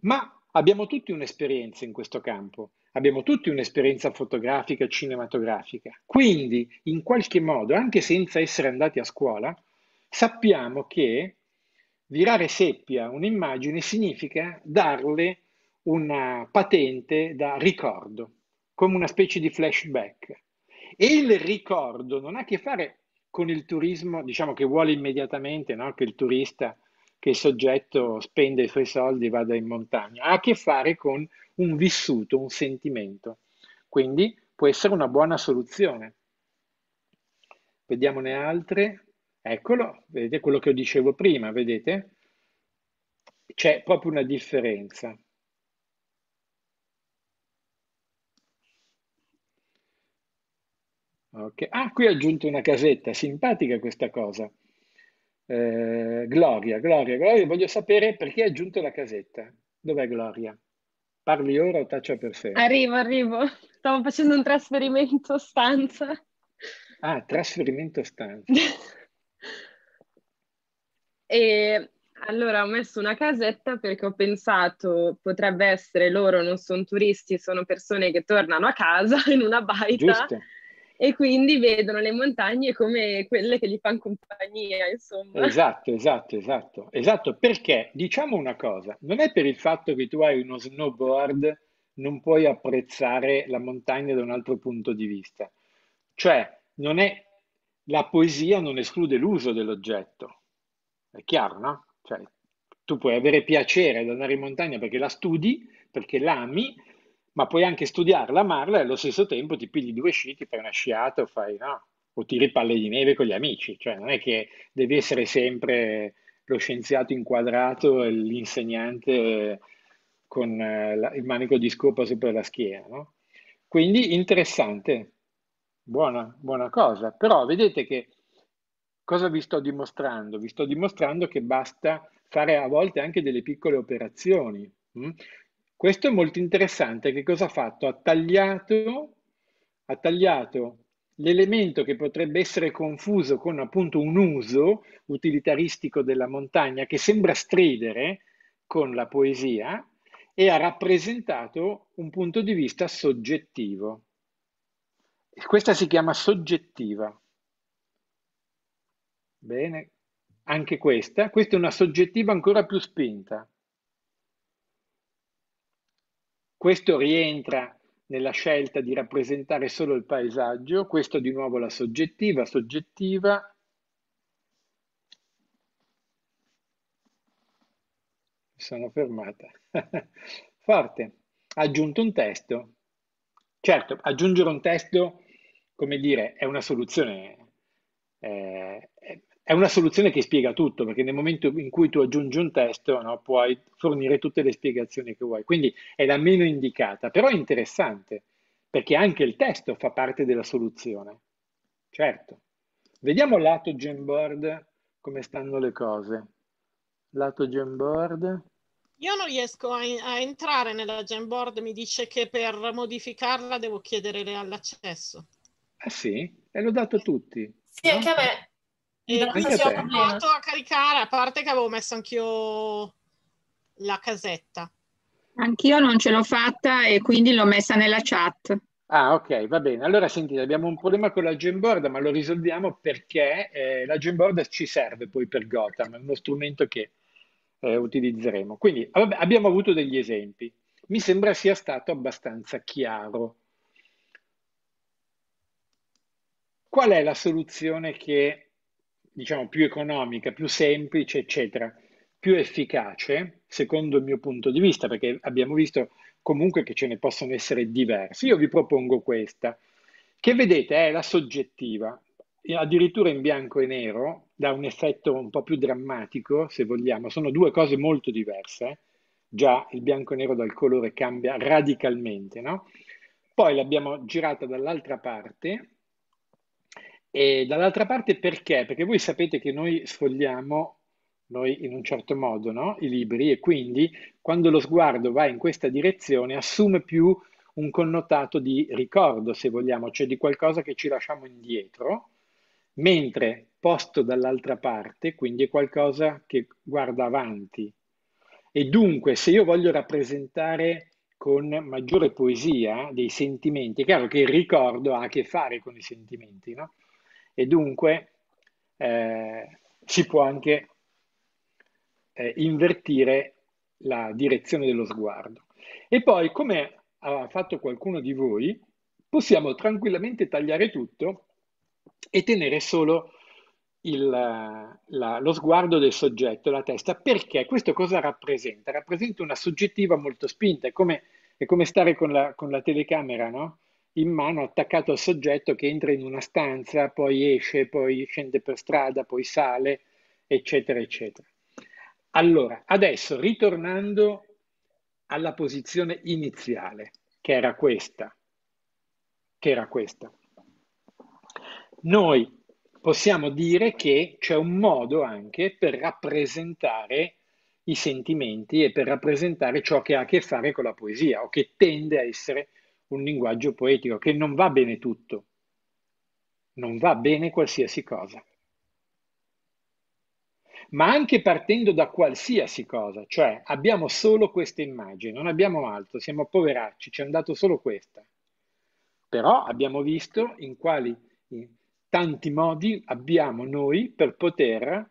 Ma Abbiamo tutti un'esperienza in questo campo, abbiamo tutti un'esperienza fotografica e cinematografica. Quindi, in qualche modo, anche senza essere andati a scuola, sappiamo che virare seppia un'immagine significa darle una patente da ricordo, come una specie di flashback. E il ricordo non ha a che fare con il turismo, diciamo che vuole immediatamente no? che il turista che il soggetto spende i suoi soldi e vada in montagna, ha a che fare con un vissuto, un sentimento. Quindi può essere una buona soluzione. Vediamone altre. Eccolo, vedete quello che dicevo prima, vedete? C'è proprio una differenza. Okay. Ah, qui ho aggiunto una casetta, simpatica questa cosa eh, Gloria, Gloria, Gloria, voglio sapere perché hai aggiunto la casetta. Dov'è Gloria? Parli ora o taccia per sé? Arrivo, arrivo. Stavo facendo un trasferimento stanza. Ah, trasferimento stanza. e allora ho messo una casetta perché ho pensato potrebbe essere loro non sono turisti, sono persone che tornano a casa in una baita. Giusto e quindi vedono le montagne come quelle che gli fanno compagnia, insomma. Esatto, esatto, esatto, esatto, perché diciamo una cosa, non è per il fatto che tu hai uno snowboard non puoi apprezzare la montagna da un altro punto di vista. Cioè, non è, la poesia non esclude l'uso dell'oggetto, è chiaro, no? Cioè, tu puoi avere piacere ad andare in montagna perché la studi, perché l'ami, ma puoi anche studiarla, amarla e allo stesso tempo ti pigli due sci, ti fai una sciata o fai no, o tiri palle di neve con gli amici, cioè non è che devi essere sempre lo scienziato inquadrato e l'insegnante eh, con eh, il manico di scopa sopra la schiena, no? Quindi interessante, buona, buona cosa, però vedete che cosa vi sto dimostrando? Vi sto dimostrando che basta fare a volte anche delle piccole operazioni, hm? Questo è molto interessante, che cosa ha fatto? Ha tagliato, ha tagliato l'elemento che potrebbe essere confuso con appunto un uso utilitaristico della montagna che sembra stridere con la poesia e ha rappresentato un punto di vista soggettivo. questa si chiama soggettiva. Bene, anche questa, questa è una soggettiva ancora più spinta. Questo rientra nella scelta di rappresentare solo il paesaggio, questo di nuovo la soggettiva, soggettiva, mi sono fermata, forte, ha aggiunto un testo, certo, aggiungere un testo, come dire, è una soluzione, eh, è una soluzione che spiega tutto, perché nel momento in cui tu aggiungi un testo no, puoi fornire tutte le spiegazioni che vuoi. Quindi è la meno indicata, però è interessante, perché anche il testo fa parte della soluzione. Certo. Vediamo lato Jamboard come stanno le cose. Lato Jamboard. Io non riesco a, a entrare nella Jamboard, mi dice che per modificarla devo chiedere l'accesso. Ah sì? E l'ho dato a tutti. Sì, no? anche a me. E ho provato a caricare, a parte che avevo messo anch'io la casetta. Anch'io non ce l'ho fatta e quindi l'ho messa nella chat. Ah, ok, va bene. Allora sentite, abbiamo un problema con la Gemboard, ma lo risolviamo perché eh, la Gemboard ci serve poi per Gotham, è uno strumento che eh, utilizzeremo. Quindi ah, vabbè, abbiamo avuto degli esempi. Mi sembra sia stato abbastanza chiaro. Qual è la soluzione che diciamo, più economica, più semplice, eccetera, più efficace, secondo il mio punto di vista, perché abbiamo visto comunque che ce ne possono essere diversi. Io vi propongo questa, che vedete è la soggettiva, addirittura in bianco e nero, dà un effetto un po' più drammatico, se vogliamo. Sono due cose molto diverse. Già il bianco e nero dal colore cambia radicalmente, no? Poi l'abbiamo girata dall'altra parte e dall'altra parte perché? Perché voi sapete che noi sfogliamo, noi in un certo modo, no? i libri e quindi quando lo sguardo va in questa direzione assume più un connotato di ricordo, se vogliamo, cioè di qualcosa che ci lasciamo indietro, mentre posto dall'altra parte, quindi è qualcosa che guarda avanti. E dunque, se io voglio rappresentare con maggiore poesia dei sentimenti, è chiaro che il ricordo ha a che fare con i sentimenti, no? e dunque eh, si può anche eh, invertire la direzione dello sguardo. E poi, come ha fatto qualcuno di voi, possiamo tranquillamente tagliare tutto e tenere solo il, la, lo sguardo del soggetto, la testa, perché questo cosa rappresenta? Rappresenta una soggettiva molto spinta, è come, è come stare con la, con la telecamera, no? in mano attaccato al soggetto che entra in una stanza, poi esce, poi scende per strada, poi sale, eccetera, eccetera. Allora, adesso ritornando alla posizione iniziale, che era questa, che era questa. Noi possiamo dire che c'è un modo anche per rappresentare i sentimenti e per rappresentare ciò che ha a che fare con la poesia o che tende a essere un linguaggio poetico, che non va bene tutto, non va bene qualsiasi cosa. Ma anche partendo da qualsiasi cosa, cioè abbiamo solo questa immagine, non abbiamo altro, siamo poveracci, ci è andato solo questa. Però abbiamo visto in quali in tanti modi abbiamo noi per poter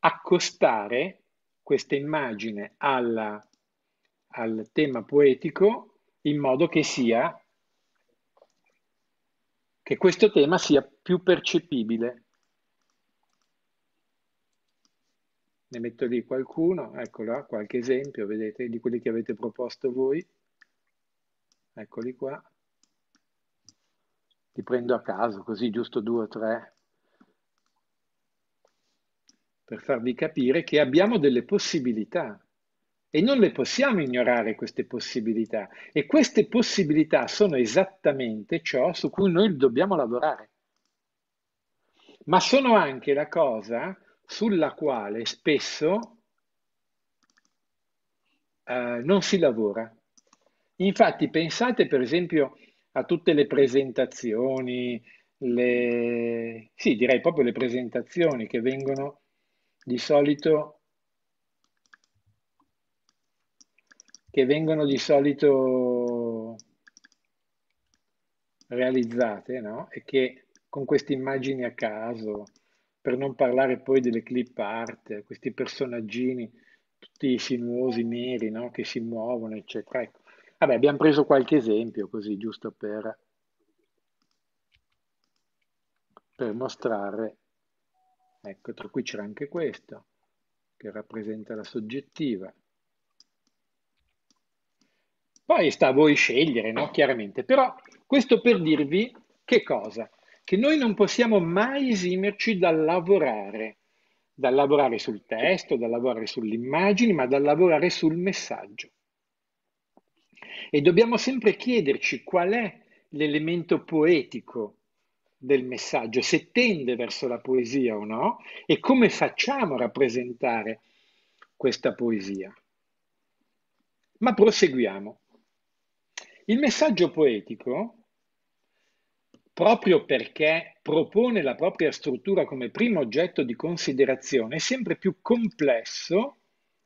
accostare questa immagine alla, al tema poetico in modo che sia che questo tema sia più percepibile. Ne metto lì qualcuno, eccola, qualche esempio, vedete, di quelli che avete proposto voi. Eccoli qua. Li prendo a caso, così giusto due o tre, per farvi capire che abbiamo delle possibilità e non le possiamo ignorare queste possibilità e queste possibilità sono esattamente ciò su cui noi dobbiamo lavorare. Ma sono anche la cosa sulla quale spesso eh, non si lavora. Infatti pensate per esempio a tutte le presentazioni, le... sì direi proprio le presentazioni che vengono di solito che vengono di solito realizzate no? e che con queste immagini a caso, per non parlare poi delle clip art, questi personaggini tutti sinuosi, neri, no? che si muovono, eccetera. Ecco. Vabbè, abbiamo preso qualche esempio così, giusto per, per mostrare. Ecco, tra cui c'era anche questo, che rappresenta la soggettiva. Poi sta a voi scegliere, no? Ah. Chiaramente. Però questo per dirvi che cosa? Che noi non possiamo mai esimerci dal lavorare, dal lavorare sul testo, dal lavorare sulle immagini, ma dal lavorare sul messaggio. E dobbiamo sempre chiederci qual è l'elemento poetico del messaggio, se tende verso la poesia o no, e come facciamo a rappresentare questa poesia. Ma proseguiamo. Il messaggio poetico, proprio perché propone la propria struttura come primo oggetto di considerazione, è sempre più complesso,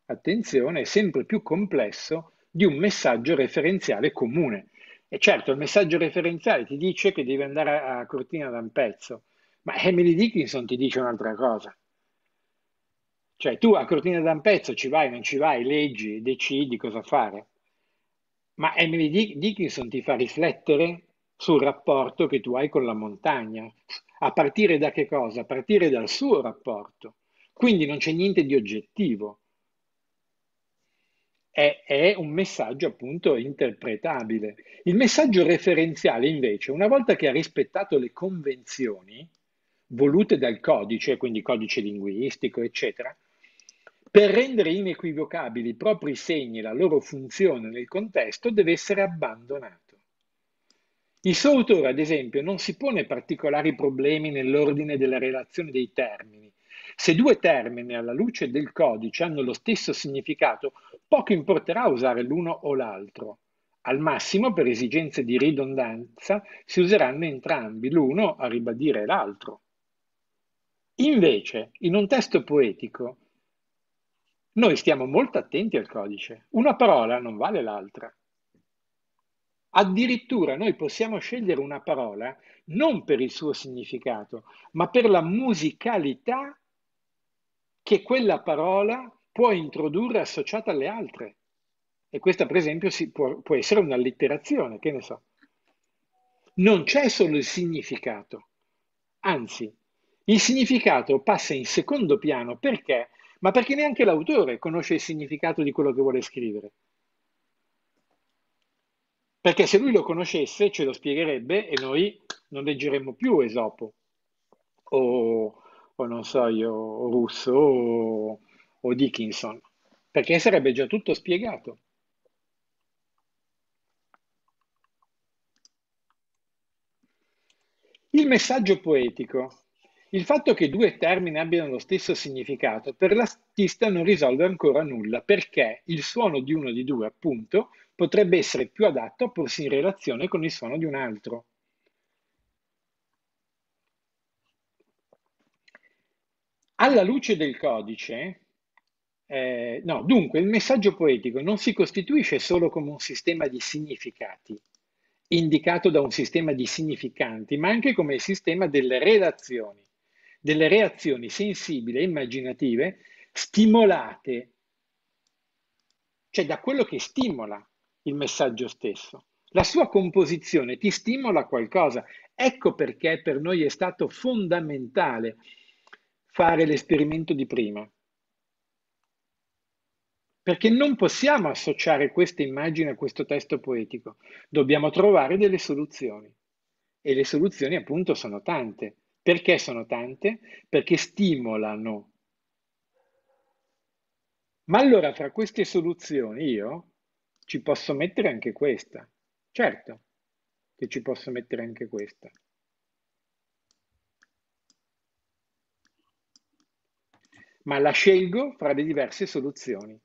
attenzione, è sempre più complesso di un messaggio referenziale comune. E certo, il messaggio referenziale ti dice che devi andare a Cortina da un pezzo, ma eh, Emily Dickinson ti dice un'altra cosa. Cioè, tu a Cortina da un pezzo ci vai, non ci vai, leggi, decidi cosa fare. Ma Emily eh, Dickinson ti fa riflettere sul rapporto che tu hai con la montagna, a partire da che cosa? A partire dal suo rapporto. Quindi non c'è niente di oggettivo. È, è, un messaggio appunto interpretabile. Il messaggio referenziale invece, una volta che ha rispettato le convenzioni volute dal codice, quindi codice linguistico, eccetera, per rendere inequivocabili i propri segni e la loro funzione nel contesto deve essere abbandonato. Il suo autore, ad esempio, non si pone particolari problemi nell'ordine della relazione dei termini. Se due termini alla luce del codice hanno lo stesso significato, poco importerà usare l'uno o l'altro. Al massimo, per esigenze di ridondanza, si useranno entrambi, l'uno a ribadire l'altro. Invece, in un testo poetico, noi stiamo molto attenti al codice. Una parola non vale l'altra. Addirittura noi possiamo scegliere una parola non per il suo significato, ma per la musicalità che quella parola può introdurre associata alle altre. E questa, per esempio, può, può essere un'allitterazione, che ne so. Non c'è solo il significato, anzi, il significato passa in secondo piano perché? ma perché neanche l'autore conosce il significato di quello che vuole scrivere. Perché se lui lo conoscesse ce lo spiegherebbe e noi non leggeremmo più Esopo o, o non so io, Russo o, o Dickinson, perché sarebbe già tutto spiegato. Il messaggio poetico il fatto che due termini abbiano lo stesso significato per l'artista non risolve ancora nulla, perché il suono di uno di due, appunto, potrebbe essere più adatto a porsi in relazione con il suono di un altro. Alla luce del codice, eh, no, dunque il messaggio poetico non si costituisce solo come un sistema di significati, indicato da un sistema di significanti, ma anche come il sistema delle relazioni, delle reazioni sensibili e immaginative stimolate, cioè da quello che stimola il messaggio stesso. La sua composizione ti stimola qualcosa. Ecco perché per noi è stato fondamentale fare l'esperimento di prima. Perché non possiamo associare questa immagine a questo testo poetico. Dobbiamo trovare delle soluzioni. E le soluzioni appunto sono tante. Perché sono tante? Perché stimolano. Ma allora fra queste soluzioni io ci posso mettere anche questa. Certo che ci posso mettere anche questa. ma la scelgo fra le diverse soluzioni.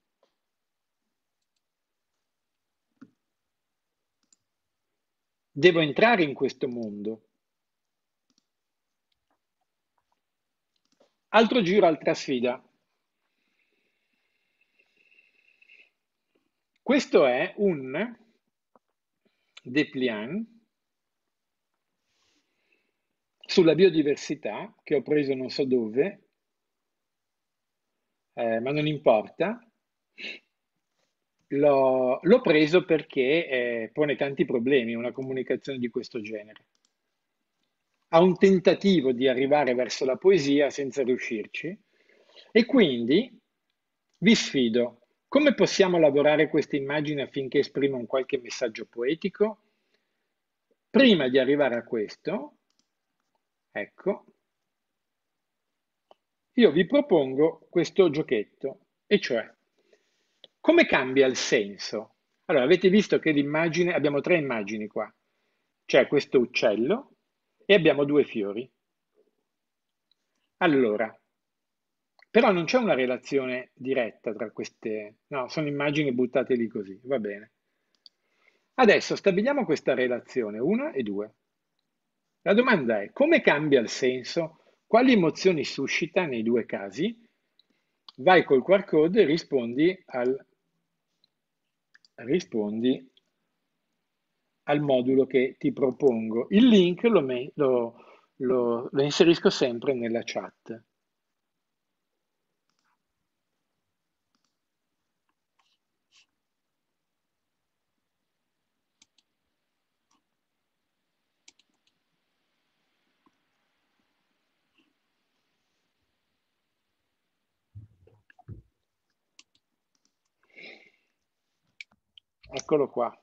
Devo entrare in questo mondo. Altro giro, altra sfida. Questo è un dépliant sulla biodiversità che ho preso non so dove, eh, ma non importa. L'ho, l'ho preso perché eh, pone tanti problemi una comunicazione di questo genere a un tentativo di arrivare verso la poesia senza riuscirci e quindi vi sfido. Come possiamo lavorare questa immagine affinché esprima un qualche messaggio poetico? Prima di arrivare a questo, ecco, io vi propongo questo giochetto, e cioè come cambia il senso? Allora, avete visto che l'immagine, abbiamo tre immagini qua. C'è questo uccello, e abbiamo due fiori. Allora, però non c'è una relazione diretta tra queste, no, sono immagini buttate lì così, va bene. Adesso stabiliamo questa relazione 1 e 2. La domanda è come cambia il senso, quali emozioni suscita nei due casi? Vai col QR code e rispondi, al, rispondi al modulo che ti propongo. Il link lo, me- lo, lo, lo inserisco sempre nella chat. Eccolo qua.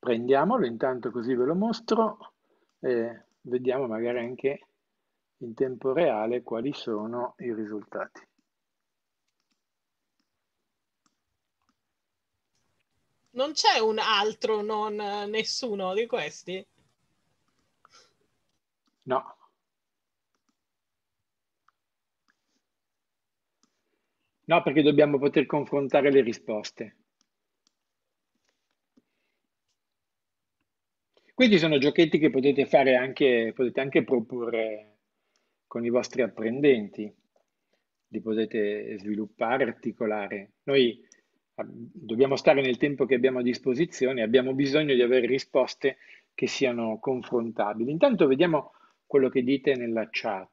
Prendiamolo intanto così ve lo mostro e vediamo magari anche in tempo reale quali sono i risultati. Non c'è un altro, non nessuno di questi? No. No, perché dobbiamo poter confrontare le risposte. Questi sono giochetti che potete fare anche, potete anche proporre con i vostri apprendenti, li potete sviluppare, articolare. Noi ah, dobbiamo stare nel tempo che abbiamo a disposizione, abbiamo bisogno di avere risposte che siano confrontabili. Intanto vediamo quello che dite nella chat.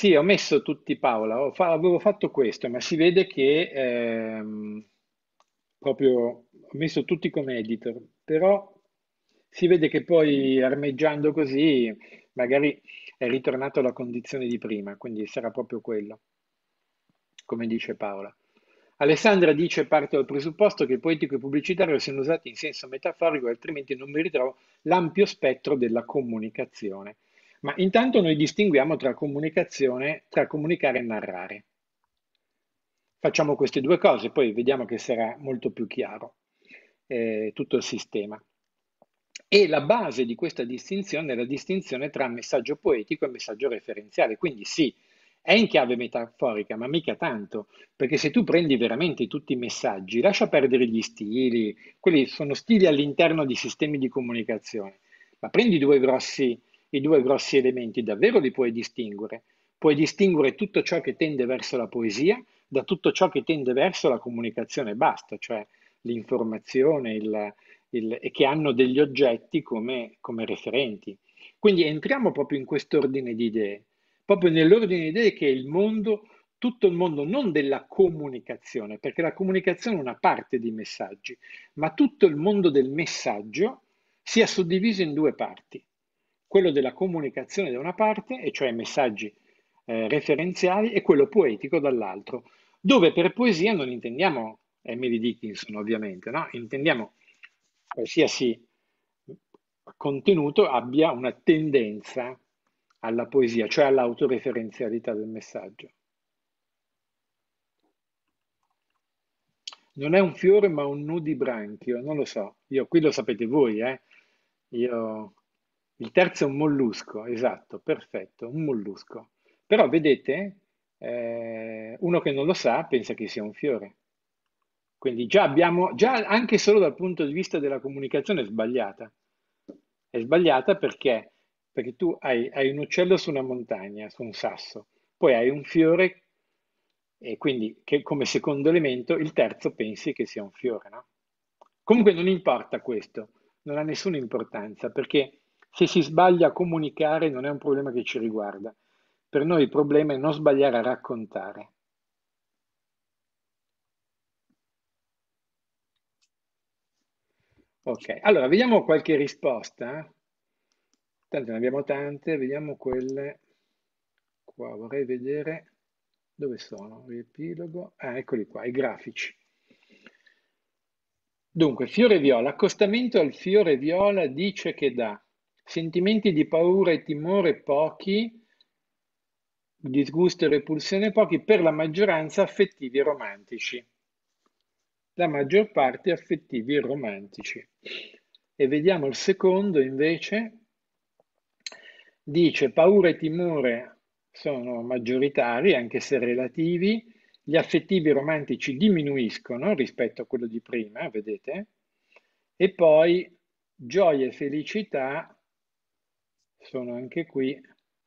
Sì, ho messo tutti Paola, ho fa- avevo fatto questo, ma si vede che ehm, proprio ho messo tutti come editor, però si vede che poi armeggiando così magari è ritornato alla condizione di prima, quindi sarà proprio quello, come dice Paola. Alessandra dice parto dal presupposto che poetico e pubblicitario siano usati in senso metaforico, altrimenti non mi ritrovo l'ampio spettro della comunicazione. Ma intanto noi distinguiamo tra comunicazione, tra comunicare e narrare. Facciamo queste due cose, poi vediamo che sarà molto più chiaro eh, tutto il sistema. E la base di questa distinzione è la distinzione tra messaggio poetico e messaggio referenziale. Quindi sì, è in chiave metaforica, ma mica tanto, perché se tu prendi veramente tutti i messaggi, lascia perdere gli stili, quelli sono stili all'interno di sistemi di comunicazione, ma prendi due grossi i due grossi elementi davvero li puoi distinguere. Puoi distinguere tutto ciò che tende verso la poesia da tutto ciò che tende verso la comunicazione basta, cioè l'informazione il, il, e che hanno degli oggetti come, come referenti. Quindi entriamo proprio in quest'ordine di idee, proprio nell'ordine di idee che il mondo, tutto il mondo non della comunicazione, perché la comunicazione è una parte dei messaggi, ma tutto il mondo del messaggio sia suddiviso in due parti quello della comunicazione da una parte, e cioè messaggi eh, referenziali, e quello poetico dall'altro, dove per poesia non intendiamo Emily Dickinson ovviamente, no? intendiamo qualsiasi contenuto abbia una tendenza alla poesia, cioè all'autoreferenzialità del messaggio. Non è un fiore ma un nudibranchio, non lo so, io, qui lo sapete voi, eh? io il terzo è un mollusco, esatto, perfetto, un mollusco. Però vedete, eh, uno che non lo sa pensa che sia un fiore. Quindi già abbiamo, già anche solo dal punto di vista della comunicazione è sbagliata. È sbagliata perché? Perché tu hai, hai un uccello su una montagna, su un sasso, poi hai un fiore e quindi che, come secondo elemento il terzo pensi che sia un fiore. No? Comunque non importa questo, non ha nessuna importanza perché se si sbaglia a comunicare non è un problema che ci riguarda. Per noi il problema è non sbagliare a raccontare. Ok, allora vediamo qualche risposta. Tanto ne abbiamo tante, vediamo quelle qua. Vorrei vedere dove sono, riepilogo. Ah, eccoli qua, i grafici. Dunque, fiore viola, accostamento al fiore viola dice che dà sentimenti di paura e timore pochi, disgusto e repulsione pochi, per la maggioranza affettivi e romantici. La maggior parte affettivi e romantici. E vediamo il secondo invece, dice paura e timore sono maggioritari, anche se relativi, gli affettivi romantici diminuiscono rispetto a quello di prima, vedete? E poi gioia e felicità sono anche qui,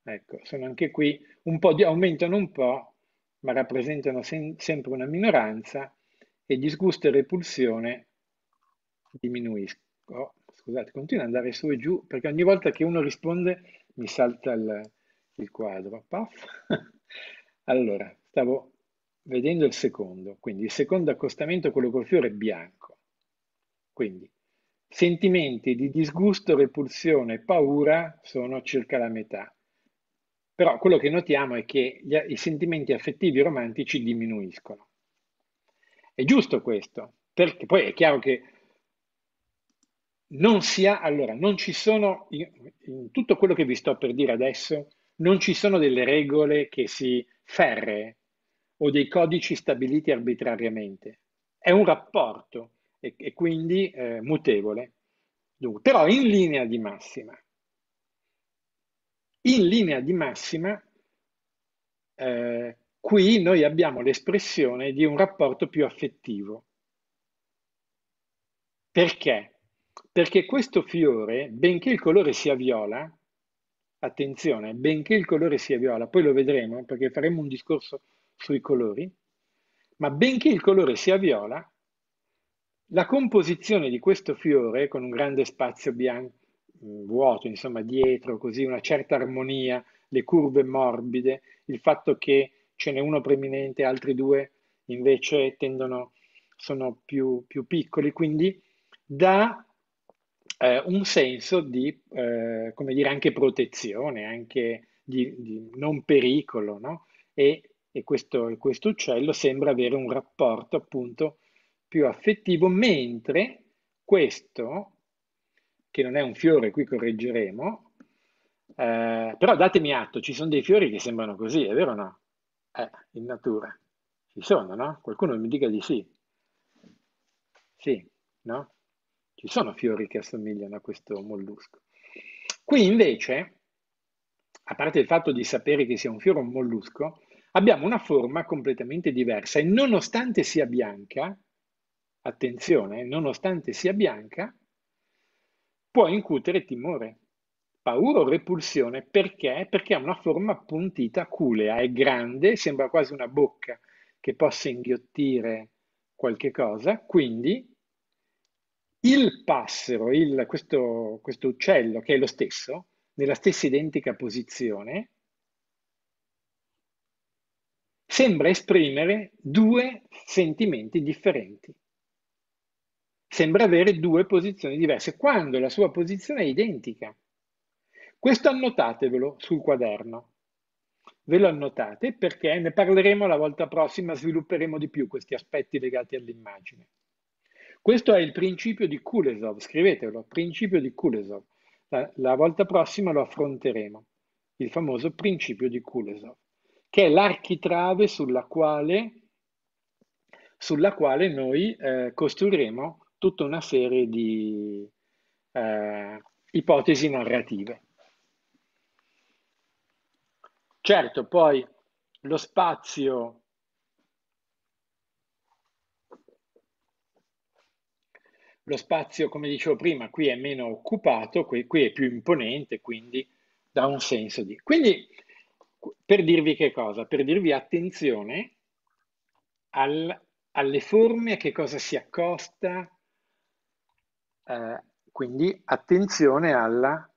ecco, sono anche qui, un po di, aumentano un po', ma rappresentano sem sempre una minoranza e disgusto e repulsione diminuiscono. Scusate, continuo ad andare su e giù perché ogni volta che uno risponde mi salta il, il quadro. Puff. Allora, stavo vedendo il secondo, quindi il secondo accostamento, quello col fiore bianco. Quindi Sentimenti di disgusto, repulsione e paura sono circa la metà. Però quello che notiamo è che gli, i sentimenti affettivi romantici diminuiscono. È giusto questo, perché poi è chiaro che non si ha, allora, non ci sono, in tutto quello che vi sto per dire adesso, non ci sono delle regole che si ferre o dei codici stabiliti arbitrariamente. È un rapporto e, e quindi eh, mutevole. Dunque, però in linea di massima, in linea di massima, eh, qui noi abbiamo l'espressione di un rapporto più affettivo. Perché? Perché questo fiore, benché il colore sia viola, attenzione, benché il colore sia viola, poi lo vedremo perché faremo un discorso sui colori, ma benché il colore sia viola, la composizione di questo fiore, con un grande spazio bianco, mm, vuoto, insomma, dietro, così una certa armonia, le curve morbide, il fatto che ce n'è uno preminente, altri due invece tendono, sono più, più piccoli, quindi dà eh, un senso di, eh, come dire, anche protezione, anche di, di non pericolo, no? E, e questo, questo uccello sembra avere un rapporto appunto più affettivo, mentre questo, che non è un fiore, qui correggeremo, eh, però datemi atto, ci sono dei fiori che sembrano così, è vero o no? Eh, in natura. Ci sono, no? Qualcuno mi dica di sì. Sì, no? Ci sono fiori che assomigliano a questo mollusco. Qui invece, a parte il fatto di sapere che sia un fiore o un mollusco, abbiamo una forma completamente diversa e nonostante sia bianca, attenzione, nonostante sia bianca, può incutere timore, paura o repulsione. Perché? Perché ha una forma appuntita, culea, è grande, sembra quasi una bocca che possa inghiottire qualche cosa, quindi il passero, il, questo, questo uccello che è lo stesso, nella stessa identica posizione, sembra esprimere due sentimenti differenti sembra avere due posizioni diverse quando la sua posizione è identica. Questo annotatevelo sul quaderno. Ve lo annotate perché ne parleremo la volta prossima, svilupperemo di più questi aspetti legati all'immagine. Questo è il principio di Kulesov, scrivetelo, principio di Kulesov. La, la volta prossima lo affronteremo, il famoso principio di Kulesov, che è l'architrave sulla quale, sulla quale noi eh, costruiremo tutta una serie di eh, ipotesi narrative. Certo, poi lo spazio lo spazio, come dicevo prima, qui è meno occupato, qui, qui, è più imponente, quindi dà un senso di... Quindi, per dirvi che cosa? Per dirvi attenzione al, alle forme, a che cosa si accosta eh, quindi attenzione alla,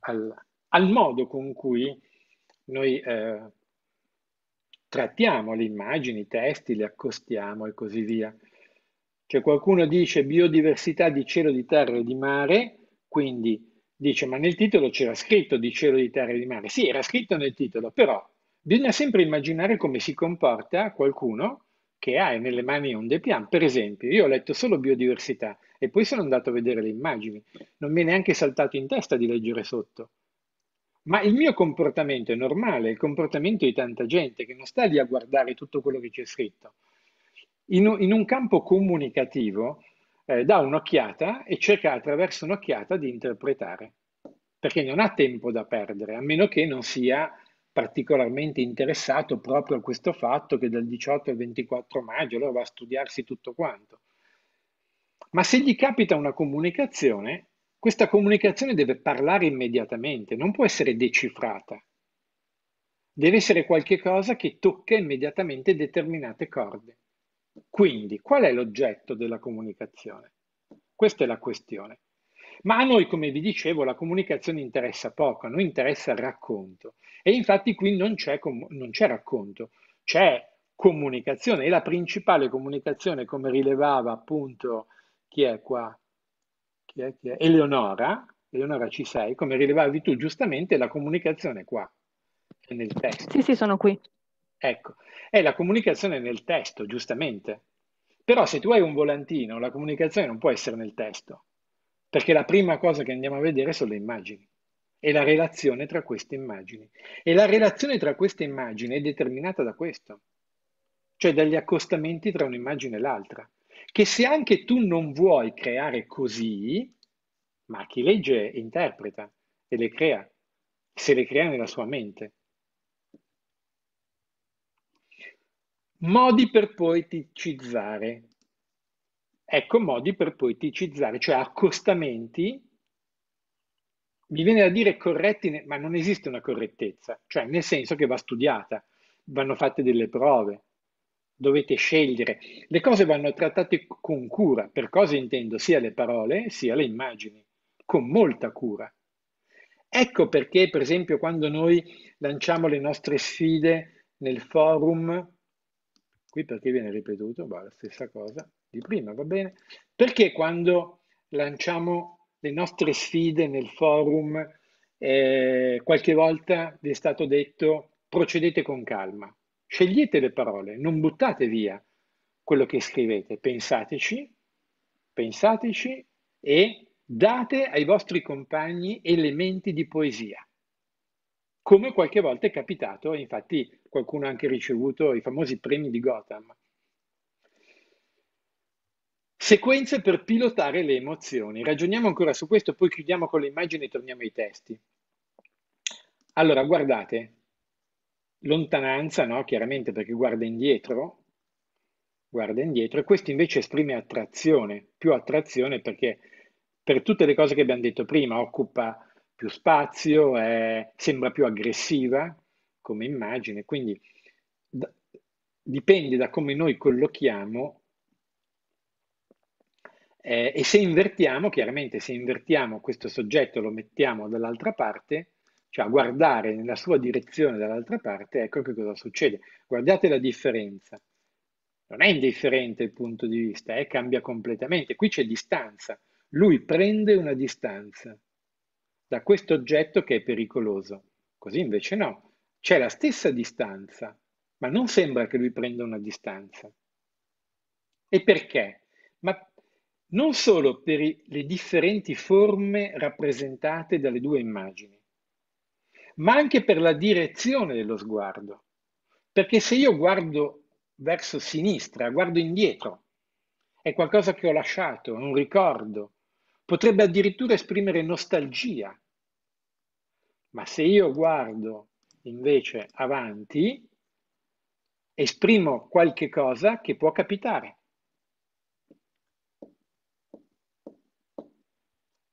al, al, modo con cui noi eh, trattiamo le immagini, i testi, le accostiamo e così via. Cioè qualcuno dice biodiversità di cielo, di terra e di mare, quindi dice ma nel titolo c'era scritto di cielo, di terra e di mare. Sì, era scritto nel titolo, però bisogna sempre immaginare come si comporta qualcuno che ha nelle mani un depian. Per esempio, io ho letto solo biodiversità, e poi sono andato a vedere le immagini. Non mi è neanche saltato in testa di leggere sotto. Ma il mio comportamento è normale, il comportamento di tanta gente che non sta lì a guardare tutto quello che c'è scritto. In, in un campo comunicativo eh, dà un'occhiata e cerca attraverso un'occhiata di interpretare, perché non ha tempo da perdere, a meno che non sia particolarmente interessato proprio a questo fatto che dal 18 al 24 maggio allora va a studiarsi tutto quanto. Ma se gli capita una comunicazione, questa comunicazione deve parlare immediatamente, non può essere decifrata. Deve essere qualcosa che tocca immediatamente determinate corde. Quindi, qual è l'oggetto della comunicazione? Questa è la questione. Ma a noi, come vi dicevo, la comunicazione interessa poco, a noi interessa il racconto. E infatti qui non c'è, non c'è racconto, c'è comunicazione e la principale comunicazione, come rilevava appunto chi è qua? Chi è, chi è? Eleonora, Eleonora ci sei, come rilevavi tu giustamente, la comunicazione è qua, è nel testo. Sì, sì, sono qui. Ecco, è la comunicazione nel testo, giustamente. Però se tu hai un volantino, la comunicazione non può essere nel testo, perché la prima cosa che andiamo a vedere sono le immagini e la relazione tra queste immagini. E la relazione tra queste immagini è determinata da questo, cioè dagli accostamenti tra un'immagine e l'altra che se anche tu non vuoi creare così, ma chi legge interpreta e le crea, se le crea nella sua mente. Modi per poeticizzare. Ecco modi per poeticizzare, cioè accostamenti, mi viene da dire corretti, ma non esiste una correttezza, cioè nel senso che va studiata, vanno fatte delle prove, dovete scegliere. Le cose vanno trattate con cura, per cosa intendo sia le parole sia le immagini, con molta cura. Ecco perché, per esempio, quando noi lanciamo le nostre sfide nel forum, qui perché viene ripetuto, va la stessa cosa di prima, va bene, perché quando lanciamo le nostre sfide nel forum, eh, qualche volta vi è stato detto procedete con calma. Scegliete le parole, non buttate via quello che scrivete, pensateci, pensateci e date ai vostri compagni elementi di poesia. Come qualche volta è capitato, infatti qualcuno ha anche ricevuto i famosi premi di Gotham. Sequenze per pilotare le emozioni. Ragioniamo ancora su questo, poi chiudiamo con le immagini e torniamo ai testi. Allora, guardate, lontananza, no? chiaramente perché guarda indietro, guarda indietro, e questo invece esprime attrazione, più attrazione perché per tutte le cose che abbiamo detto prima, occupa più spazio, è, sembra più aggressiva come immagine, quindi da, dipende da come noi collochiamo eh, e se invertiamo, chiaramente se invertiamo questo soggetto lo mettiamo dall'altra parte, cioè a guardare nella sua direzione dall'altra parte, ecco che cosa succede. Guardate la differenza. Non è indifferente il punto di vista, eh? cambia completamente. Qui c'è distanza. Lui prende una distanza da questo oggetto che è pericoloso. Così invece no. C'è la stessa distanza, ma non sembra che lui prenda una distanza. E perché? Ma non solo per le differenti forme rappresentate dalle due immagini ma anche per la direzione dello sguardo. Perché se io guardo verso sinistra, guardo indietro, è qualcosa che ho lasciato, un ricordo, potrebbe addirittura esprimere nostalgia. Ma se io guardo invece avanti, esprimo qualche cosa che può capitare.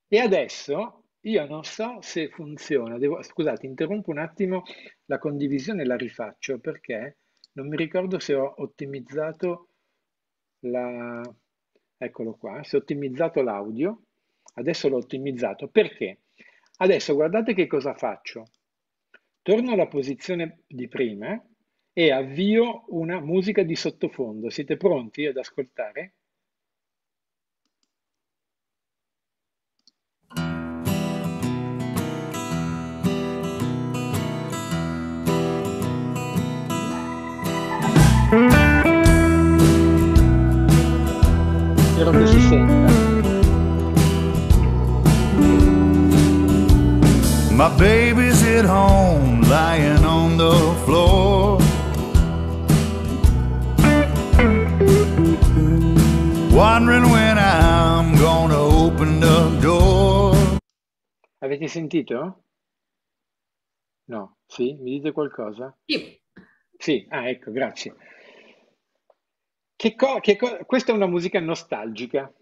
E adesso io non so se funziona. Devo, scusate, interrompo un attimo la condivisione e la rifaccio perché non mi ricordo se ho ottimizzato la... Eccolo qua, se ho ottimizzato l'audio. Adesso l'ho ottimizzato perché? Adesso guardate che cosa faccio. Torno alla posizione di prima e avvio una musica di sottofondo. Siete pronti ad ascoltare? spero che si senta. My baby's at home lying on the floor. Wondering when I'm gonna open the door. Avete sentito? No, sì, mi dite qualcosa? Sì. Sì, ah ecco, grazie. Che co- che co- questa è una musica nostalgica,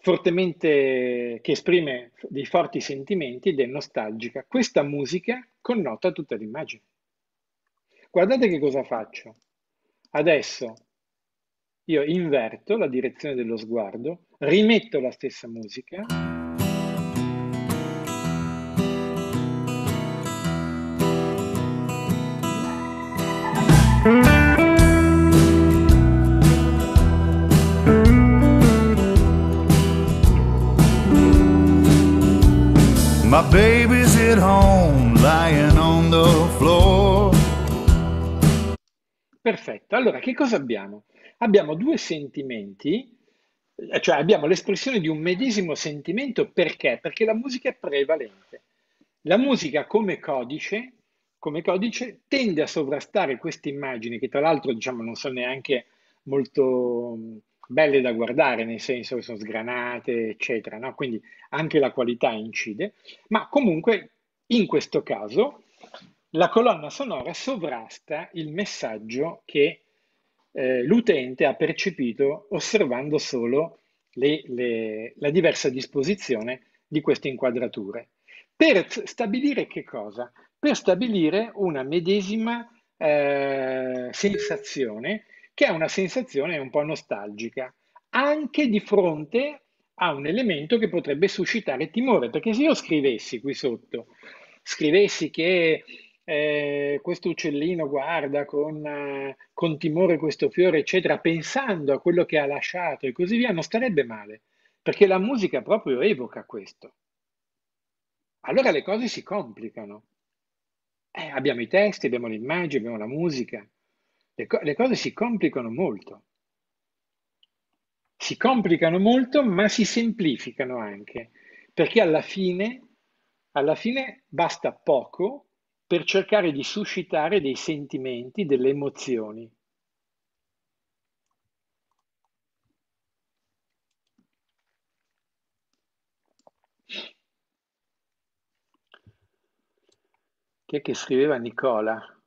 fortemente che esprime dei forti sentimenti ed è nostalgica. Questa musica connota tutta l'immagine. Guardate che cosa faccio. Adesso io inverto la direzione dello sguardo, rimetto la stessa musica. My baby's at home, lying on the floor. Perfetto, allora che cosa abbiamo? Abbiamo due sentimenti, eh, cioè abbiamo l'espressione di un medesimo sentimento perché? Perché la musica è prevalente. La musica come codice, come codice tende a sovrastare queste immagini che tra l'altro diciamo, non sono neanche molto belle da guardare, nel senso che sono sgranate, eccetera, no? quindi anche la qualità incide, ma comunque in questo caso la colonna sonora sovrasta il messaggio che eh, l'utente ha percepito osservando solo le, le, la diversa disposizione di queste inquadrature. Per stabilire che cosa? Per stabilire una medesima eh, sensazione che è una sensazione un po' nostalgica, anche di fronte a un elemento che potrebbe suscitare timore, perché se io scrivessi qui sotto, scrivessi che eh, questo uccellino guarda con, eh, con, timore questo fiore, eccetera, pensando a quello che ha lasciato e così via, non starebbe male, perché la musica proprio evoca questo. Allora le cose si complicano. Eh, abbiamo i testi, abbiamo le immagini, abbiamo la musica le, co- le cose si complicano molto. Si complicano molto, ma si semplificano anche, perché alla fine, alla fine basta poco per cercare di suscitare dei sentimenti, delle emozioni. Chi è che scriveva Nicola?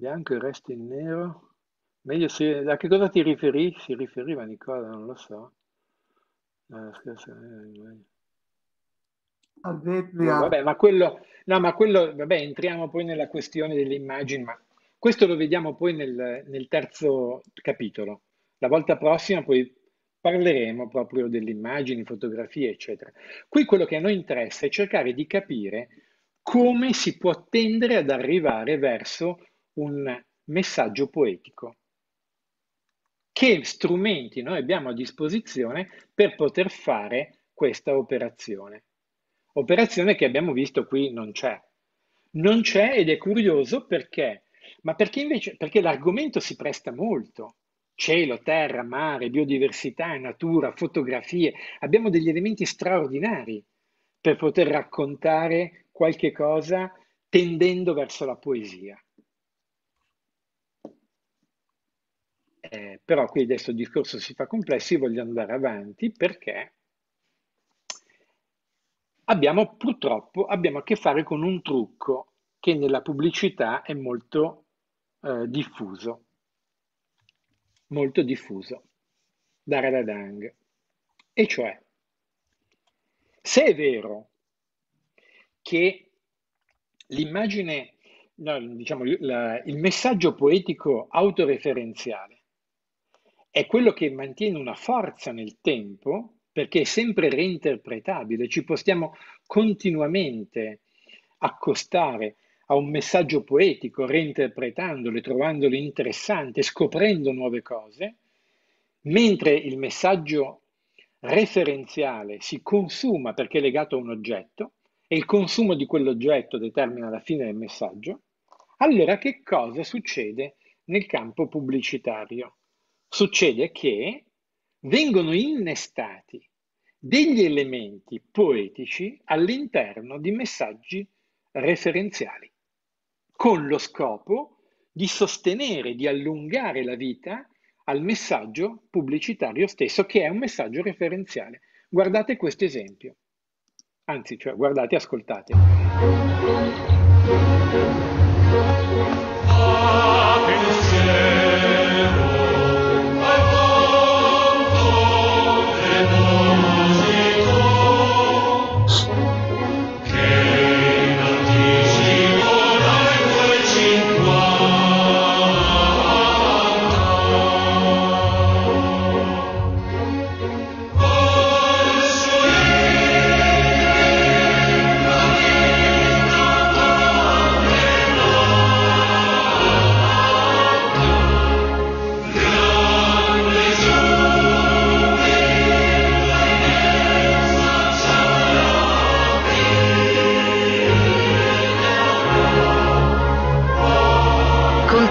bianco e i resti in nero. Meglio se... A che cosa ti riferì? Si riferiva Nicola, non lo so. Eh, vabbè, ma quello, no, ma quello, vabbè, entriamo poi nella questione delle immagini, ma questo lo vediamo poi nel, nel terzo capitolo. La volta prossima poi parleremo proprio delle immagini, fotografie, eccetera. Qui quello che a noi interessa è cercare di capire come si può tendere ad arrivare verso un messaggio poetico. Che strumenti noi abbiamo a disposizione per poter fare questa operazione? Operazione che abbiamo visto qui non c'è. Non c'è ed è curioso perché? Ma perché invece? Perché l'argomento si presta molto. Cielo, terra, mare, biodiversità, natura, fotografie. Abbiamo degli elementi straordinari per poter raccontare qualche cosa tendendo verso la poesia. Eh, però qui adesso il discorso si fa complesso, io voglio andare avanti perché abbiamo purtroppo abbiamo a che fare con un trucco che nella pubblicità è molto eh, diffuso, molto diffuso, da Radadang. e cioè se è vero che l'immagine, no, diciamo, la, il messaggio poetico autoreferenziale è quello che mantiene una forza nel tempo perché è sempre reinterpretabile, ci possiamo continuamente accostare a un messaggio poetico, reinterpretandolo, trovandolo interessante, scoprendo nuove cose, mentre il messaggio referenziale si consuma perché è legato a un oggetto e il consumo di quell'oggetto determina la fine del messaggio, allora che cosa succede nel campo pubblicitario? succede che vengono innestati degli elementi poetici all'interno di messaggi referenziali, con lo scopo di sostenere, di allungare la vita al messaggio pubblicitario stesso, che è un messaggio referenziale. Guardate questo esempio, anzi, cioè, guardate, ascoltate.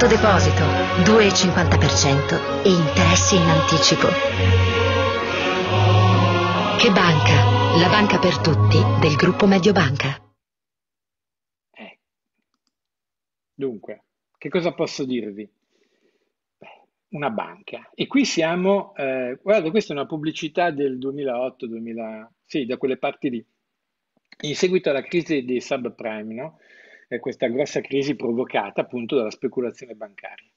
deposito, 2,50% e interessi in anticipo. Che banca? La banca per tutti del gruppo Mediobanca. Eh. Dunque, che cosa posso dirvi? Beh, una banca. E qui siamo, eh, guarda, questa è una pubblicità del 2008, 2000, sì, da quelle parti lì. In seguito alla crisi dei subprime, no? Eh, questa grossa crisi provocata appunto dalla speculazione bancaria.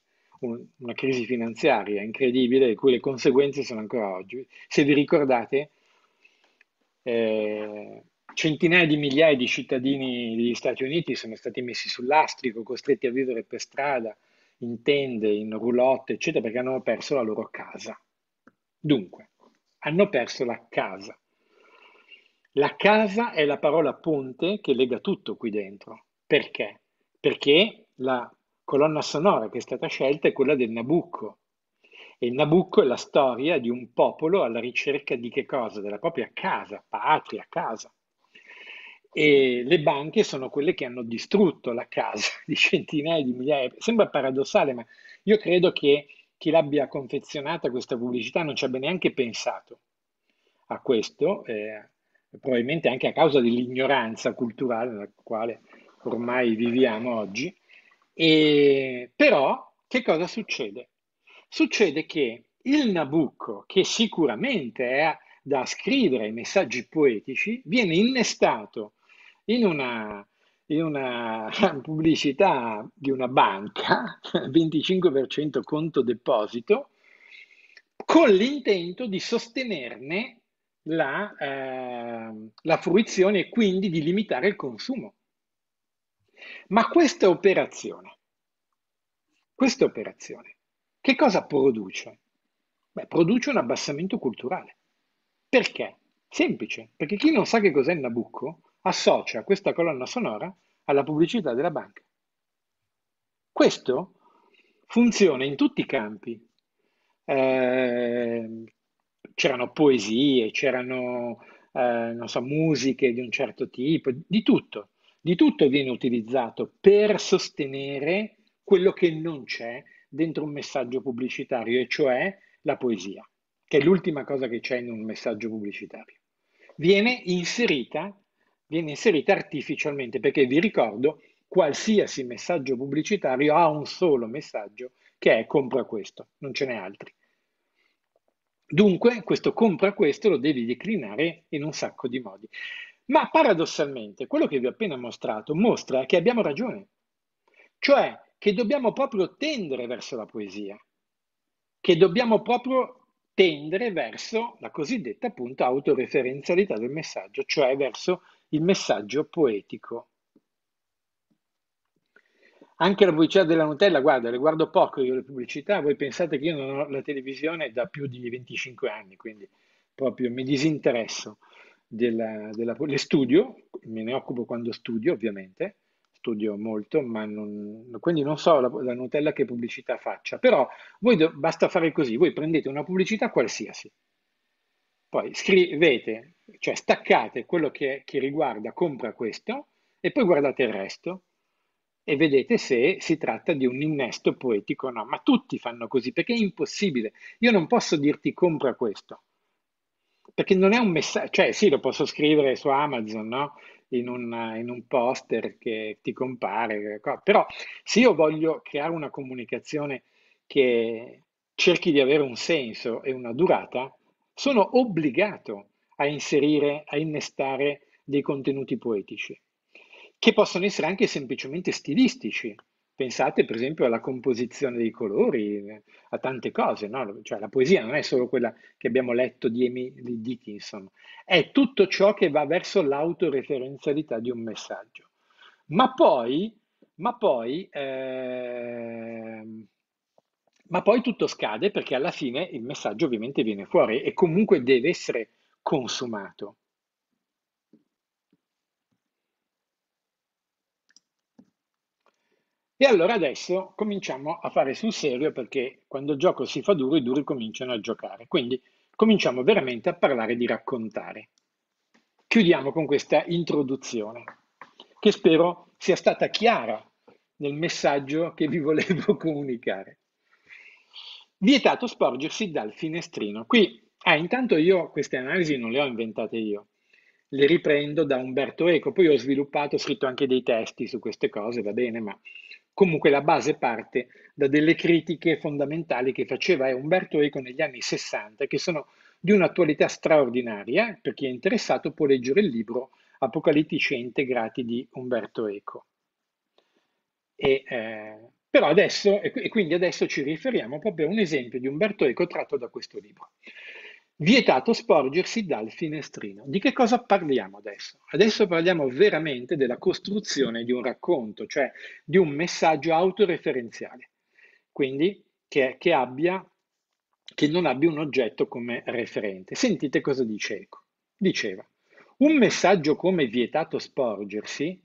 Un, una crisi finanziaria incredibile, di cui le conseguenze sono ancora oggi. Se vi ricordate, eh, centinaia di migliaia di cittadini degli Stati Uniti sono stati messi sull'astrico, costretti a vivere per strada, in tende, in roulotte, eccetera, perché hanno perso la loro casa. Dunque, hanno perso la casa. La casa è la parola ponte che lega tutto qui dentro. Perché? Perché la colonna sonora che è stata scelta è quella del Nabucco. E il Nabucco è la storia di un popolo alla ricerca di che cosa? Della propria casa, patria, casa. E le banche sono quelle che hanno distrutto la casa di centinaia di migliaia. Sembra paradossale, ma io credo che chi l'abbia confezionata questa pubblicità non ci abbia neanche pensato a questo, eh, probabilmente anche a causa dell'ignoranza culturale nella quale ormai viviamo oggi. E, però che cosa succede? Succede che il Nabucco, che sicuramente è da scrivere ai messaggi poetici, viene innestato in una, in una pubblicità di una banca, 25% conto deposito, con l'intento di sostenerne la, eh, la fruizione e quindi di limitare il consumo. Ma questa operazione, questa operazione, che cosa produce? Beh, produce un abbassamento culturale. Perché? Semplice, perché chi non sa che cos'è il Nabucco associa questa colonna sonora alla pubblicità della banca. Questo funziona in tutti i campi. Eh, c'erano poesie, c'erano eh, so, musiche di un certo tipo, di tutto. Di tutto viene utilizzato per sostenere quello che non c'è dentro un messaggio pubblicitario, e cioè la poesia, che è l'ultima cosa che c'è in un messaggio pubblicitario. Viene inserita, viene inserita artificialmente, perché vi ricordo, qualsiasi messaggio pubblicitario ha un solo messaggio che è compra questo, non ce n'è altri. Dunque, questo compra questo lo devi declinare in un sacco di modi. Ma paradossalmente, quello che vi ho appena mostrato mostra che abbiamo ragione, cioè che dobbiamo proprio tendere verso la poesia, che dobbiamo proprio tendere verso la cosiddetta appunto autoreferenzialità del messaggio, cioè verso il messaggio poetico. Anche la pubblicità della Nutella, guarda, le guardo poco io le pubblicità, voi pensate che io non ho la televisione da più di 25 anni, quindi proprio mi disinteresso della, della, del studio, me ne occupo quando studio ovviamente, studio molto, ma non, quindi non so la, la, Nutella che pubblicità faccia, però voi do, basta fare così, voi prendete una pubblicità qualsiasi, poi scrivete, cioè staccate quello che, che riguarda compra questo e poi guardate il resto e vedete se si tratta di un innesto poetico o no, ma tutti fanno così perché è impossibile, io non posso dirti compra questo perché non è un messaggio, cioè sì, lo posso scrivere su Amazon, no? In un, in un poster che ti compare, però se io voglio creare una comunicazione che cerchi di avere un senso e una durata, sono obbligato a inserire, a innestare dei contenuti poetici, che possono essere anche semplicemente stilistici, Pensate per esempio alla composizione dei colori, a tante cose, no? cioè, la poesia non è solo quella che abbiamo letto di Emily Dickinson, è tutto ciò che va verso l'autoreferenzialità di un messaggio. Ma poi, ma poi, eh, ma poi tutto scade perché alla fine il messaggio ovviamente viene fuori e comunque deve essere consumato. E allora adesso cominciamo a fare sul serio perché quando il gioco si fa duro, i duri cominciano a giocare. Quindi cominciamo veramente a parlare di raccontare. Chiudiamo con questa introduzione, che spero sia stata chiara nel messaggio che vi volevo comunicare. Vietato sporgersi dal finestrino. Qui, ah, intanto io queste analisi non le ho inventate io, le riprendo da Umberto Eco, poi ho sviluppato, ho scritto anche dei testi su queste cose, va bene, ma Comunque la base parte da delle critiche fondamentali che faceva eh, Umberto Eco negli anni 60, che sono di un'attualità straordinaria. Eh, per chi è interessato può leggere il libro Apocalittici e integrati di Umberto Eco. E, eh, però adesso, e quindi adesso ci riferiamo proprio a un esempio di Umberto Eco tratto da questo libro. Vietato sporgersi dal finestrino. Di che cosa parliamo adesso? Adesso parliamo veramente della costruzione di un racconto, cioè di un messaggio autoreferenziale, quindi che, che, abbia, che non abbia un oggetto come referente. Sentite cosa dice Eco. Diceva, un messaggio come vietato sporgersi,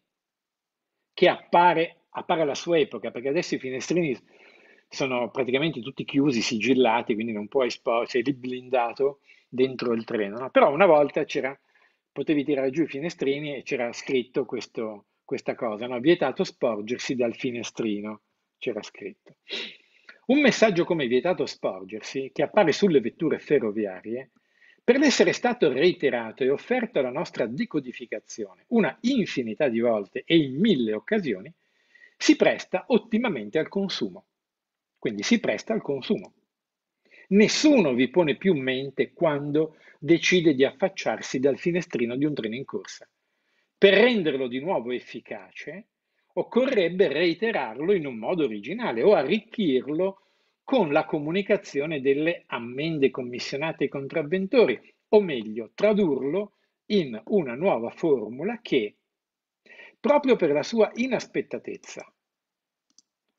che appare, appare alla sua epoca, perché adesso i finestrini sono praticamente tutti chiusi, sigillati, quindi non puoi esporre, sei lì blindato dentro il treno. No? Però una volta potevi tirare giù i finestrini e c'era scritto questo, questa cosa, no? vietato sporgersi dal finestrino, c'era scritto. Un messaggio come vietato sporgersi, che appare sulle vetture ferroviarie, per essere stato reiterato e offerto alla nostra decodificazione una infinità di volte e in mille occasioni, si presta ottimamente al consumo. Quindi si presta al consumo. Nessuno vi pone più mente quando decide di affacciarsi dal finestrino di un treno in corsa. Per renderlo di nuovo efficace, occorrebbe reiterarlo in un modo originale o arricchirlo con la comunicazione delle ammende commissionate ai contravventori, o meglio, tradurlo in una nuova formula che, proprio per la sua inaspettatezza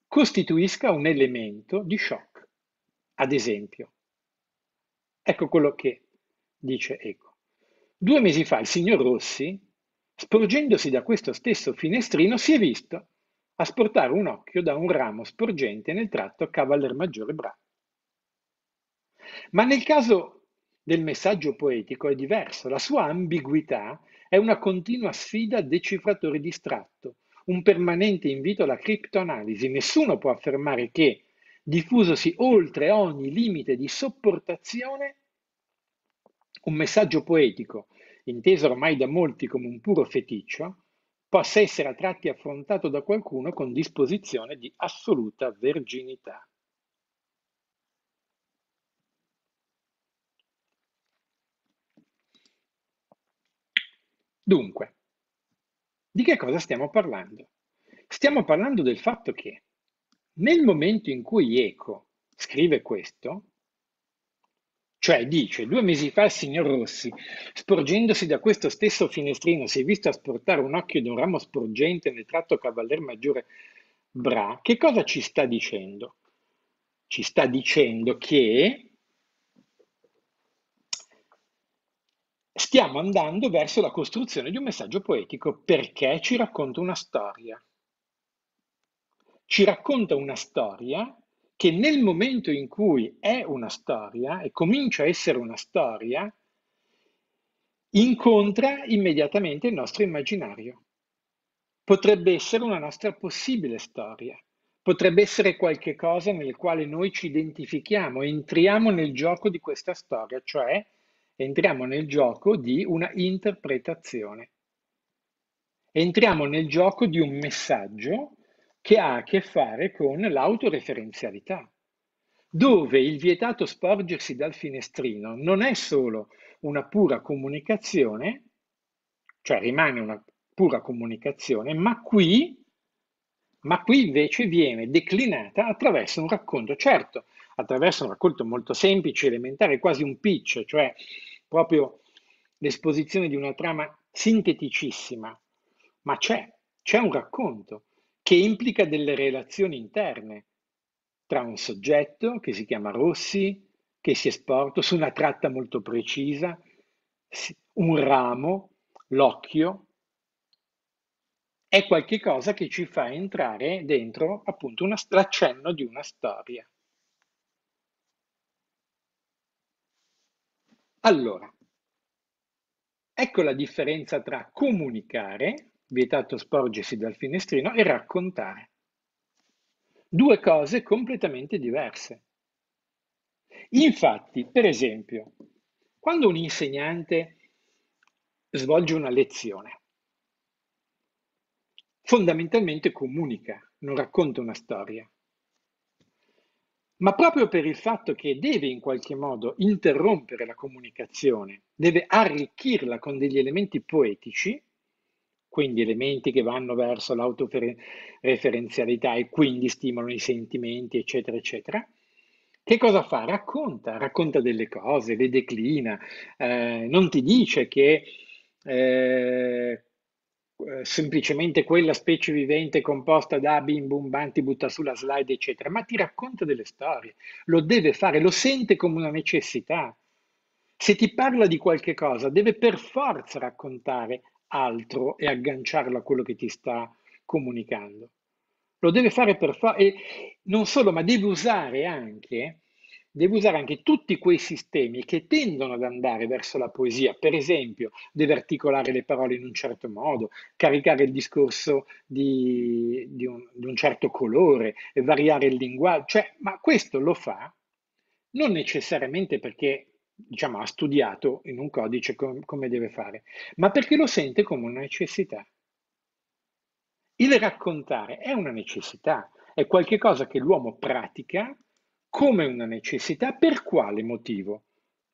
costituisca un elemento di shock, ad esempio. Ecco quello che dice Eco. Due mesi fa il signor Rossi, sporgendosi da questo stesso finestrino, si è visto asportare un occhio da un ramo sporgente nel tratto Cavaller Maggiore Bra. Ma nel caso del messaggio poetico è diverso, la sua ambiguità è una continua sfida a decifratore distratto, un permanente invito alla criptoanalisi. Nessuno può affermare che, diffusosi oltre ogni limite di sopportazione, un messaggio poetico, inteso ormai da molti come un puro feticcio, possa essere a tratti affrontato da qualcuno con disposizione di assoluta verginità. Dunque, di che cosa stiamo parlando? Stiamo parlando del fatto che nel momento in cui Eco scrive questo, cioè dice due mesi fa il signor Rossi, sporgendosi da questo stesso finestrino, si è visto asportare un occhio di un ramo sporgente nel tratto cavaller maggiore Bra, che cosa ci sta dicendo? Ci sta dicendo che Stiamo andando verso la costruzione di un messaggio poetico perché ci racconta una storia. Ci racconta una storia che nel momento in cui è una storia e comincia a essere una storia, incontra immediatamente il nostro immaginario. Potrebbe essere una nostra possibile storia, potrebbe essere qualche cosa nel quale noi ci identifichiamo, entriamo nel gioco di questa storia, cioè entriamo nel gioco di una interpretazione. Entriamo nel gioco di un messaggio che ha a che fare con l'autoreferenzialità, dove il vietato sporgersi dal finestrino non è solo una pura comunicazione, cioè rimane una pura comunicazione, ma qui, ma qui invece viene declinata attraverso un racconto. Certo, attraverso un racconto molto semplice, elementare, quasi un pitch, cioè proprio l'esposizione di una trama sinteticissima, ma c'è, c'è un racconto che implica delle relazioni interne tra un soggetto che si chiama Rossi, che si è sporto su una tratta molto precisa, un ramo, l'occhio, è qualche cosa che ci fa entrare dentro appunto una, l'accenno di una storia. Allora, ecco la differenza tra comunicare, vietato sporgersi dal finestrino, e raccontare. Due cose completamente diverse. Infatti, per esempio, quando un insegnante svolge una lezione, fondamentalmente comunica, non racconta una storia ma proprio per il fatto che deve in qualche modo interrompere la comunicazione, deve arricchirla con degli elementi poetici, quindi elementi che vanno verso l'autoreferenzialità e quindi stimolano i sentimenti, eccetera, eccetera. Che cosa fa? Racconta, racconta delle cose, le declina, eh, non ti dice che eh, eh, semplicemente quella specie vivente composta da bim bum bam ti butta sulla slide eccetera, ma ti racconta delle storie, lo deve fare, lo sente come una necessità. Se ti parla di qualche cosa deve per forza raccontare altro e agganciarlo a quello che ti sta comunicando. Lo deve fare per forza e non solo, ma deve usare anche deve usare anche tutti quei sistemi che tendono ad andare verso la poesia, per esempio, deve articolare le parole in un certo modo, caricare il discorso di, di, un, di un certo colore, variare il linguaggio, cioè, ma questo lo fa non necessariamente perché diciamo, ha studiato in un codice com- come deve fare, ma perché lo sente come una necessità. Il raccontare è una necessità, è qualcosa che l'uomo pratica come una necessità per quale motivo?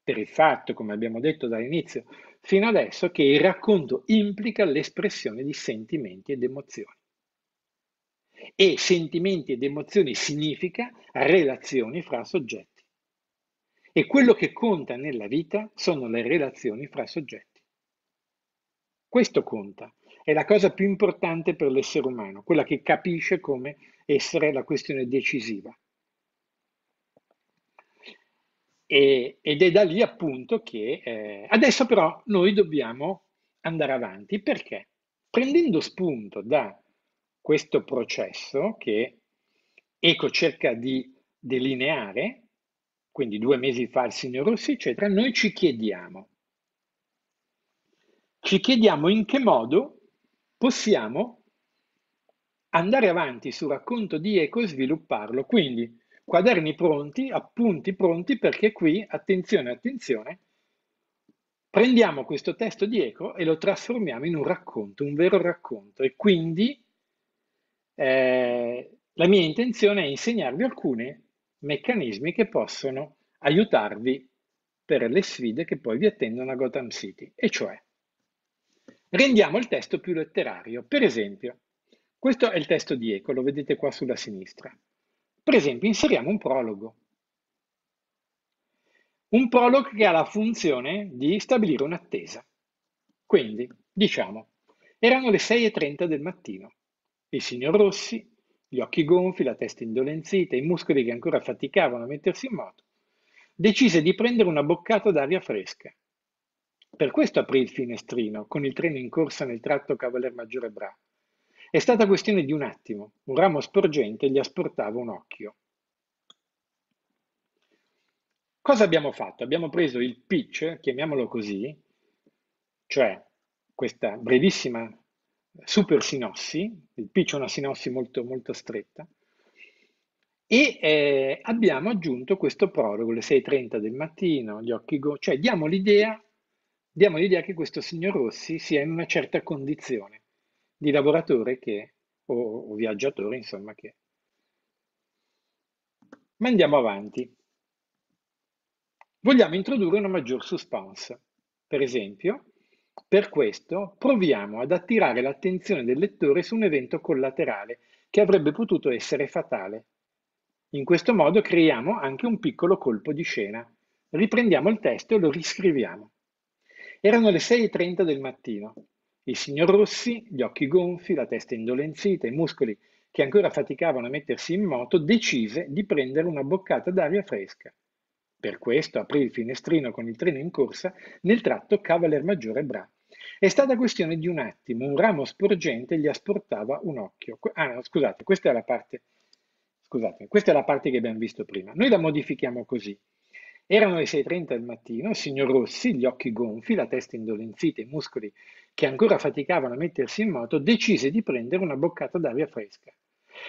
Per il fatto, come abbiamo detto dall'inizio fino adesso, che il racconto implica l'espressione di sentimenti ed emozioni. E sentimenti ed emozioni significa relazioni fra soggetti. E quello che conta nella vita sono le relazioni fra soggetti. Questo conta, è la cosa più importante per l'essere umano, quella che capisce come essere la questione decisiva e, ed è da lì appunto che eh, adesso però noi dobbiamo andare avanti perché prendendo spunto da questo processo che Eco cerca di delineare, quindi due mesi fa il signor Rossi, eccetera, noi ci chiediamo, ci chiediamo in che modo possiamo andare avanti sul racconto di Eco e svilupparlo. Quindi Quaderni pronti, appunti pronti, perché qui, attenzione, attenzione, prendiamo questo testo di Eco e lo trasformiamo in un racconto, un vero racconto. E quindi eh, la mia intenzione è insegnarvi alcuni meccanismi che possono aiutarvi per le sfide che poi vi attendono a Gotham City, e cioè rendiamo il testo più letterario. Per esempio, questo è il testo di Eco, lo vedete qua sulla sinistra. Per esempio, inseriamo un prologo. Un prologo che ha la funzione di stabilire un'attesa. Quindi, diciamo, erano le 6.30 del mattino. Il signor Rossi, gli occhi gonfi, la testa indolenzita, i muscoli che ancora faticavano a mettersi in moto, decise di prendere una boccata d'aria fresca. Per questo aprì il finestrino, con il treno in corsa nel tratto Cavaler Maggiore Bra, è stata questione di un attimo. Un ramo sporgente gli asportava un occhio. Cosa abbiamo fatto? Abbiamo preso il pitch, chiamiamolo così, cioè questa brevissima super sinossi, il pitch è una sinossi molto, molto stretta, e eh, abbiamo aggiunto questo prologo, le 6.30 del mattino, gli occhi go, cioè diamo l'idea, diamo l'idea che questo signor Rossi sia in una certa condizione di lavoratore che, o, o viaggiatore, insomma, che. Ma andiamo avanti. Vogliamo introdurre una maggior suspense. Per esempio, per questo proviamo ad attirare l'attenzione del lettore su un evento collaterale che avrebbe potuto essere fatale. In questo modo creiamo anche un piccolo colpo di scena. Riprendiamo il testo e lo riscriviamo. Erano le 6.30 del mattino. Il signor Rossi, gli occhi gonfi, la testa indolenzita, i muscoli che ancora faticavano a mettersi in moto, decise di prendere una boccata d'aria fresca. Per questo aprì il finestrino con il treno in corsa nel tratto Cavaler Maggiore Bra. È stata questione di un attimo, un ramo sporgente gli asportava un occhio. Ah, no, scusate, questa è la parte Scusate, questa è la parte che abbiamo visto prima. Noi la modifichiamo così. Erano le 6.30 del mattino, il signor Rossi, gli occhi gonfi, la testa indolenzita, i muscoli che ancora faticavano a mettersi in moto, decise di prendere una boccata d'aria fresca.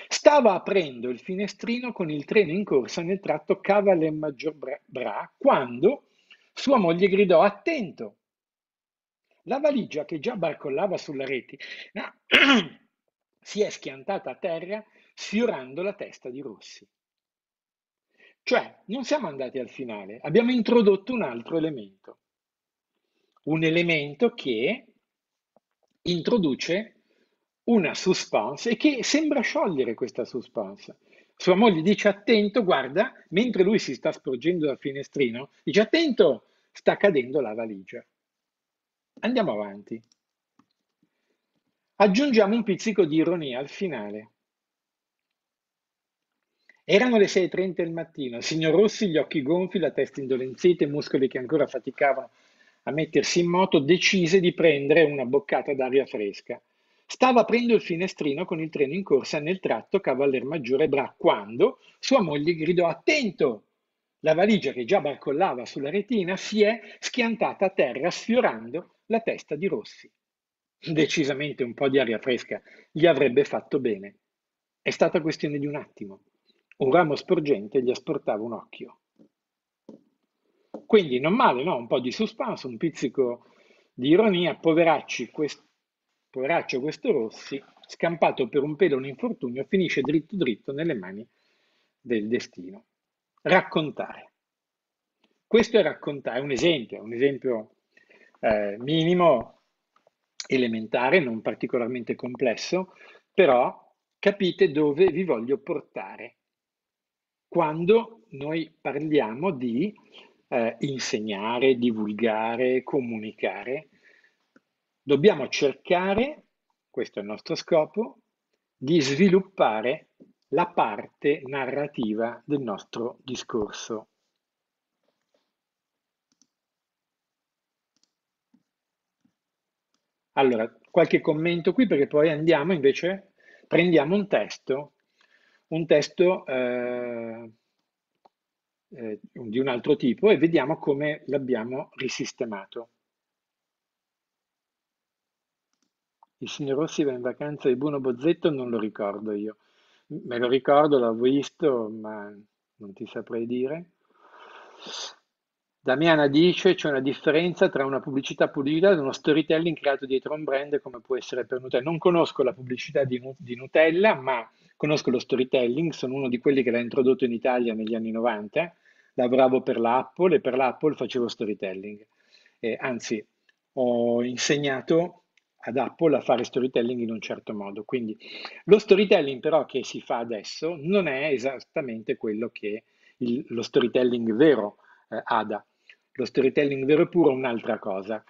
Stava aprendo il finestrino con il treno in corsa nel tratto Cavalle Maggior Bra, quando sua moglie gridò attento. La valigia che già barcollava sulla rete si è schiantata a terra sfiorando la testa di Rossi. Cioè, non siamo andati al finale, abbiamo introdotto un altro elemento. Un elemento che introduce una suspense e che sembra sciogliere questa suspense. Sua moglie dice attento, guarda, mentre lui si sta sporgendo dal finestrino, dice attento, sta cadendo la valigia. Andiamo avanti. Aggiungiamo un pizzico di ironia al finale. Erano le 6.30 del mattino, il signor Rossi, gli occhi gonfi, la testa indolenzita, i muscoli che ancora faticavano a mettersi in moto, decise di prendere una boccata d'aria fresca. Stava aprendo il finestrino con il treno in corsa nel tratto Cavaller Maggiore Bra quando sua moglie gridò attento. La valigia che già barcollava sulla retina si è schiantata a terra sfiorando la testa di Rossi. Decisamente un po' di aria fresca gli avrebbe fatto bene. È stata questione di un attimo. Un ramo sporgente gli asportava un occhio. Quindi non male, no? Un po' di suspense, un pizzico di ironia, poveracci quest... poveraccio questo Rossi, scampato per un pelo un infortunio, finisce dritto dritto nelle mani del destino. Raccontare. Questo è raccontare, è un esempio, è un esempio eh, minimo, elementare, non particolarmente complesso, però capite dove vi voglio portare quando noi parliamo di eh, insegnare, divulgare, comunicare, dobbiamo cercare, questo è il nostro scopo, di sviluppare la parte narrativa del nostro discorso. Allora, qualche commento qui perché poi andiamo invece, prendiamo un testo, un testo eh, eh, di un altro tipo e vediamo come l'abbiamo risistemato. Il signor Rossi va in vacanza di Buono Bozzetto, non lo ricordo io. Me lo ricordo, l'avevo visto, ma non ti saprei dire. Damiana dice c'è una differenza tra una pubblicità pulita e uno storytelling creato dietro un brand come può essere per Nutella. Non conosco la pubblicità di, di Nutella, ma conosco lo storytelling, sono uno di quelli che l'ha introdotto in Italia negli anni 90 lavoravo per l'Apple e per l'Apple facevo storytelling. Eh, anzi, ho insegnato ad Apple a fare storytelling in un certo modo. Quindi lo storytelling però che si fa adesso non è esattamente quello che il, lo storytelling vero eh, ADA. Lo storytelling vero e puro è un'altra cosa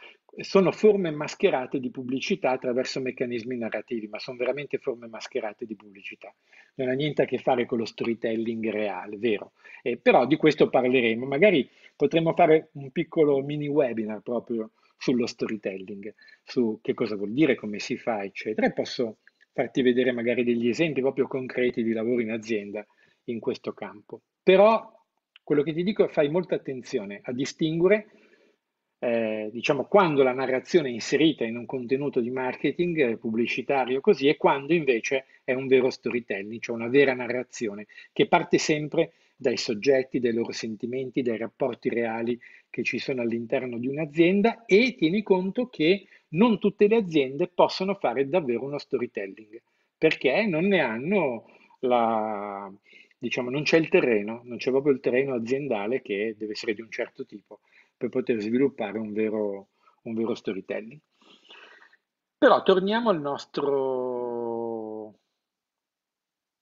sono forme mascherate di pubblicità attraverso meccanismi narrativi, ma sono veramente forme mascherate di pubblicità. Non ha niente a che fare con lo storytelling reale, vero? Eh, però di questo parleremo. Magari potremmo fare un piccolo mini webinar proprio sullo storytelling, su che cosa vuol dire, come si fa, eccetera. E posso farti vedere magari degli esempi proprio concreti di lavoro in azienda in questo campo. Però quello che ti dico è fai molta attenzione a distinguere eh, diciamo, quando la narrazione è inserita in un contenuto di marketing eh, pubblicitario così e quando invece è un vero storytelling, cioè una vera narrazione che parte sempre dai soggetti, dai loro sentimenti, dai rapporti reali che ci sono all'interno di un'azienda e tieni conto che non tutte le aziende possono fare davvero uno storytelling perché non ne hanno la, diciamo, non c'è il terreno, non c'è proprio il terreno aziendale che deve essere di un certo tipo per poter sviluppare un vero, un vero storytelling. Però torniamo al nostro...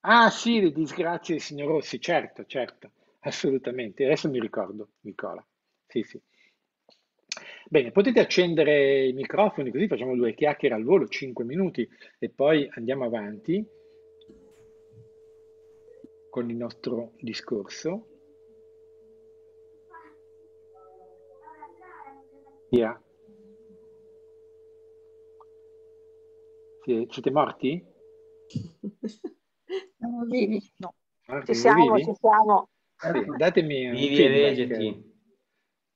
Ah sì, le disgrazie del signor Rossi, certo, certo, assolutamente. Adesso mi ricordo, Nicola. Sì, sì. Bene, potete accendere i microfoni così facciamo due chiacchiere al volo, 5 minuti e poi andiamo avanti con il nostro discorso. Via. Siete morti? Siamo vivi. No. Ah, ci siamo, vivi? ci siamo. Allora, datemi un vivi feedback.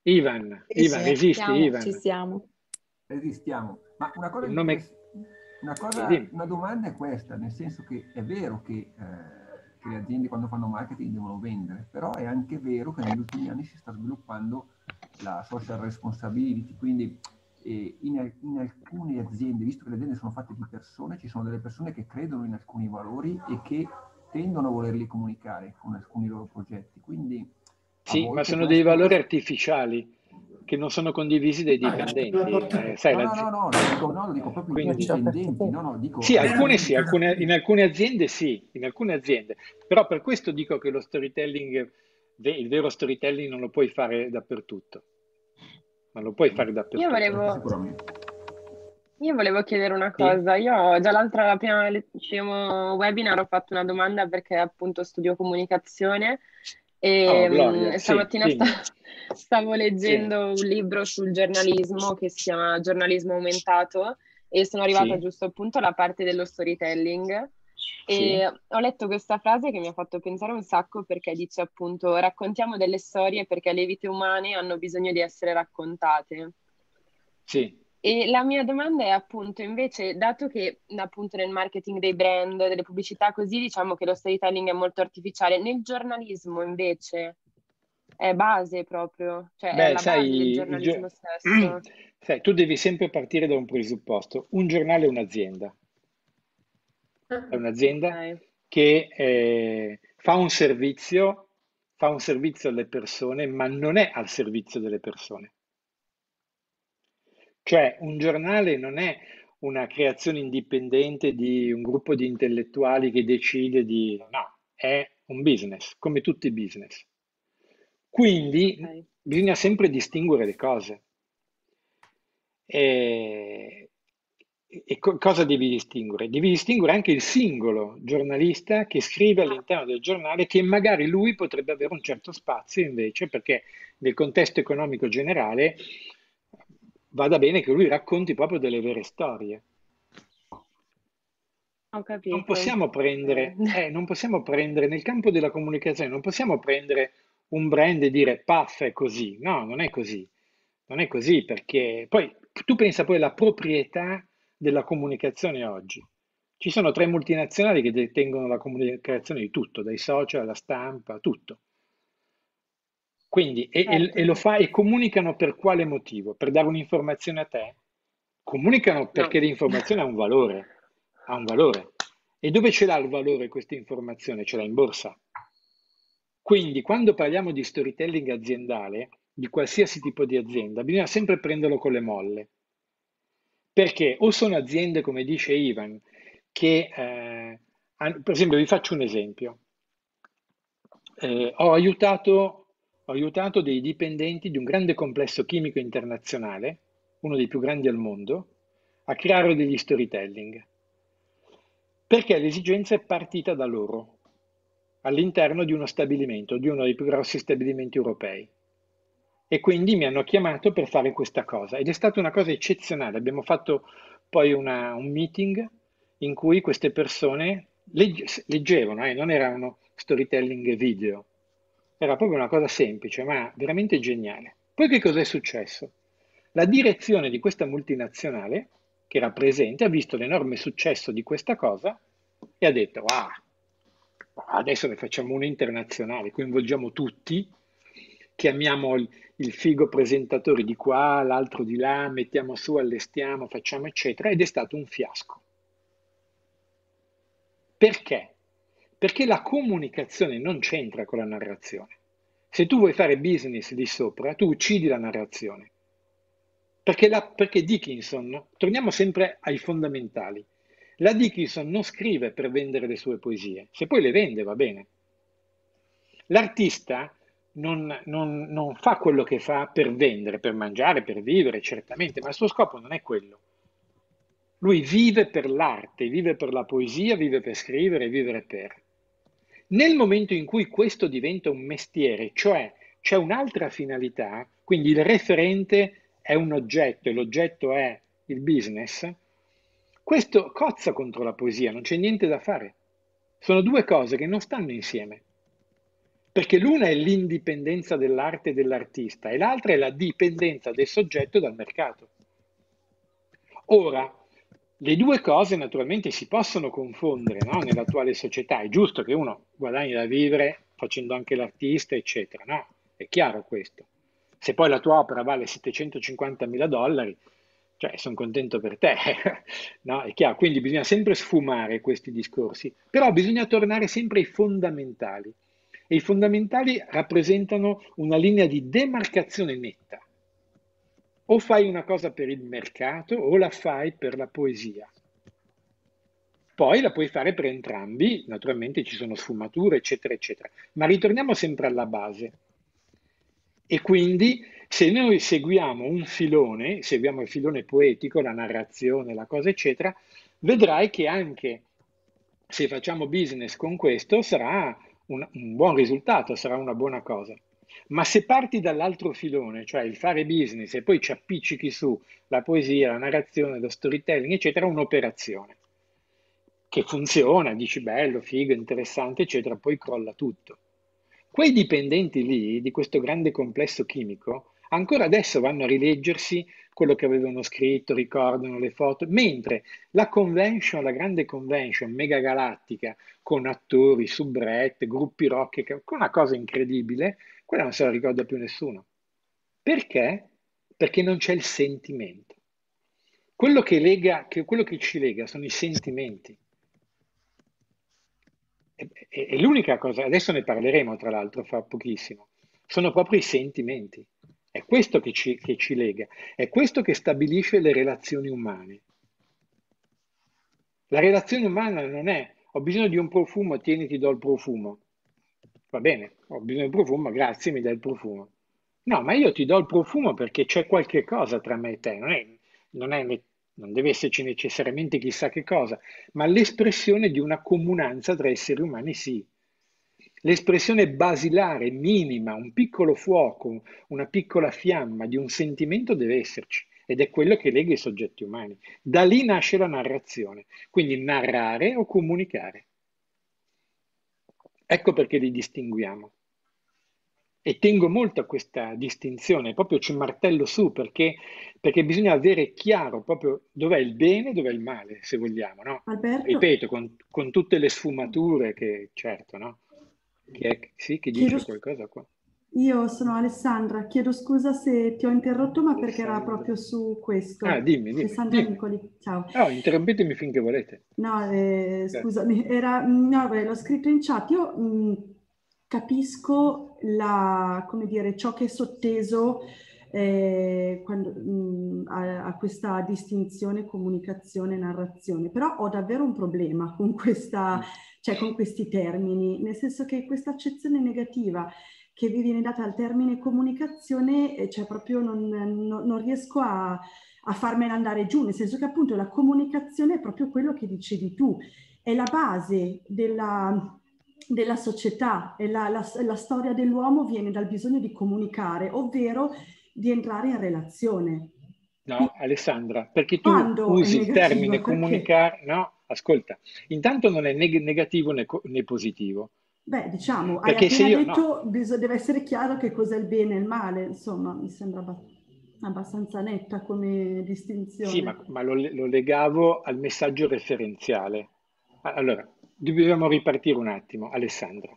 Ivan, sì, Ivan, sì, esisti, siamo, Ivan. Ci siamo. Esistiamo. Ma una cosa, nome... una, cosa sì, una, domanda è questa, nel senso che è vero che, eh, che le aziende quando fanno marketing devono vendere, però è anche vero che negli ultimi anni si sta sviluppando la social responsibility, quindi eh, in, in, alcune aziende, visto che le aziende sono fatte di persone, ci sono delle persone che credono in alcuni valori e che tendono a volerli comunicare con alcuni loro progetti. Quindi, sì, ma sono dei valori artificiali che non sono condivisi dai dipendenti. Eh, sai, no, no, no, no, dico, no, dico proprio Quindi, dipendenti. No, no, dico... Sì, alcune sì, alcune, in alcune aziende sì, in alcune aziende. Però per questo dico che lo storytelling È, il vero storytelling non lo puoi fare dappertutto, ma lo puoi fare dappertutto. Io volevo, io volevo chiedere una cosa, sì. io già l'altra la prima diciamo, webinar ho fatto una domanda perché appunto studio comunicazione e oh, mm, stamattina sì, sta, stavo leggendo sì. un libro sul giornalismo che si chiama Giornalismo aumentato e sono arrivata giusto appunto alla parte dello storytelling sì. ho letto questa frase che mi ha fatto pensare un sacco perché dice appunto raccontiamo delle storie perché le vite umane hanno bisogno di essere raccontate. Sì. E la mia domanda è appunto invece, dato che appunto nel marketing dei brand, delle pubblicità così, diciamo che lo storytelling è molto artificiale, nel giornalismo invece è base proprio, cioè Beh, è sai, del giornalismo gio- stesso. Sai, tu devi sempre partire da un presupposto, un giornale è un'azienda è un'azienda che eh, fa un servizio, fa un servizio alle persone, ma non è al servizio delle persone. Cioè, un giornale non è una creazione indipendente di un gruppo di intellettuali che decide di... No, è un business, come tutti i business. Quindi Ok. bisogna sempre distinguere le cose. E e co- cosa devi distinguere? Devi distinguere anche il singolo giornalista che scrive all'interno del giornale che magari lui potrebbe avere un certo spazio invece perché nel contesto economico generale vada bene che lui racconti proprio delle vere storie. Non possiamo, prendere, eh. eh, non possiamo prendere nel campo della comunicazione, non possiamo prendere un brand e dire paff è così. No, non è così. Non è così perché poi tu pensa poi alla proprietà della comunicazione oggi. Ci sono tre multinazionali che detengono la comunicazione di tutto, dai social alla stampa, tutto. Quindi, certo. e, e, lo fa e comunicano per quale motivo? Per dare un'informazione a te? Comunicano perché no. l'informazione ha un valore, ha un valore. E dove ce l'ha il valore questa informazione? Ce l'ha in borsa. Quindi, quando parliamo di storytelling aziendale, di qualsiasi tipo di azienda, bisogna sempre prenderlo con le molle. Perché o sono aziende, come dice Ivan, che, eh, per esempio, vi faccio un esempio. Eh, ho, aiutato, ho aiutato dei dipendenti di un grande complesso chimico internazionale, uno dei più grandi al mondo, a creare degli storytelling. Perché l'esigenza è partita da loro, all'interno di uno stabilimento, di uno dei più grossi stabilimenti europei e quindi mi hanno chiamato per fare questa cosa ed è stata una cosa eccezionale. Abbiamo fatto poi una, un meeting in cui queste persone legge, leggevano, eh, non era uno storytelling video, era proprio una cosa semplice ma veramente geniale. Poi che cosa è successo? La direzione di questa multinazionale che era presente ha visto l'enorme successo di questa cosa e ha detto ah, adesso ne facciamo uno internazionale, coinvolgiamo tutti chiamiamo il, il figo presentatore di qua, l'altro di là, mettiamo su, allestiamo, facciamo eccetera, ed è stato un fiasco. Perché? Perché la comunicazione non c'entra con la narrazione. Se tu vuoi fare business di sopra, tu uccidi la narrazione. Perché, la, perché Dickinson, torniamo sempre ai fondamentali, la Dickinson non scrive per vendere le sue poesie, se poi le vende va bene. L'artista non, non, non fa quello che fa per vendere, per mangiare, per vivere, certamente, ma il suo scopo non è quello. Lui vive per l'arte, vive per la poesia, vive per scrivere, vive per. Nel momento in cui questo diventa un mestiere, cioè c'è un'altra finalità, quindi il referente è un oggetto e l'oggetto è il business, questo cozza contro la poesia, non c'è niente da fare. Sono due cose che non stanno insieme. Perché l'una è l'indipendenza dell'arte e dell'artista e l'altra è la dipendenza del soggetto dal mercato. Ora, le due cose naturalmente si possono confondere no? nell'attuale società, è giusto che uno guadagni da vivere facendo anche l'artista, eccetera, no? È chiaro questo. Se poi la tua opera vale 750 mila dollari, cioè sono contento per te, no? È chiaro, quindi bisogna sempre sfumare questi discorsi, però bisogna tornare sempre ai fondamentali e i fondamentali rappresentano una linea di demarcazione netta. O fai una cosa per il mercato o la fai per la poesia. Poi la puoi fare per entrambi, naturalmente ci sono sfumature, eccetera, eccetera. Ma ritorniamo sempre alla base. E quindi se noi seguiamo un filone, seguiamo il filone poetico, la narrazione, la cosa, eccetera, vedrai che anche se facciamo business con questo sarà un, un buon risultato, sarà una buona cosa. Ma se parti dall'altro filone, cioè il fare business e poi ci appiccichi su la poesia, la narrazione, lo storytelling, eccetera, è un'operazione che funziona, dici bello, figo, interessante, eccetera, poi crolla tutto. Quei dipendenti lì di questo grande complesso chimico ancora adesso vanno a rileggersi quello che avevano scritto, ricordano le foto, mentre la convention, la grande convention mega galattica con attori, subrette, gruppi rock, con una cosa incredibile, quella non se la ricorda più nessuno. Perché? Perché non c'è il sentimento. Quello che, lega, che, quello che ci lega sono i sentimenti. e l'unica cosa, adesso ne parleremo tra l'altro fra pochissimo, sono proprio i sentimenti. È questo che ci, che ci lega, è questo che stabilisce le relazioni umane. La relazione umana non è ho bisogno di un profumo, tieni, ti do il profumo. Va bene, ho bisogno di un profumo, grazie, mi dai il profumo. No, ma io ti do il profumo perché c'è qualche cosa tra me e te, non, è, non, è, non deve esserci necessariamente chissà che cosa, ma l'espressione di una comunanza tra esseri umani sì. L'espressione basilare, minima, un piccolo fuoco, una piccola fiamma di un sentimento deve esserci ed è quello che lega i soggetti umani. Da lì nasce la narrazione, quindi narrare o comunicare. Ecco perché li distinguiamo. E tengo molto a questa distinzione, proprio ci martello su perché, perché bisogna avere chiaro proprio dov'è il bene e dov'è il male, se vogliamo. No? Ripeto, con, con, tutte le sfumature che certo, no? Che è, sì, che dice Chiedo... qualcosa qua. Io sono Alessandra, chiedo scusa se ti ho interrotto, ma perché Alessandra. era proprio su questo. Ah, dimmi, dimmi. Alessandra dimmi. Nicoli, ciao. No, oh, ah, interrompetemi finché volete. No, eh, scusami, era, no, beh, l'ho scritto in chat. Io mh, mm, capisco la, come dire, ciò che è sotteso eh, quando, mh, mm, a, a, questa distinzione comunicazione-narrazione, però ho davvero un problema con questa mm cioè con questi termini, nel senso che questa accezione negativa che vi viene data al termine comunicazione, eh, cioè proprio non, non, non riesco a, a farmela andare giù, nel senso che appunto la comunicazione è proprio quello che dicevi tu, è la base della, della società, è la, la, la storia dell'uomo viene dal bisogno di comunicare, ovvero di entrare in relazione. No, Alessandra, perché tu Quando usi il termine perché? comunicare, no, ascolta, intanto non è né negativo né, co- né positivo. Beh, diciamo, Perché hai appena io, detto, no. bis- deve essere chiaro che cos'è il bene e il male, insomma, mi sembra abbastanza netta come distinzione. Sì, ma, ma lo, lo legavo al messaggio referenziale. Allora, dobbiamo ripartire un attimo, Alessandra.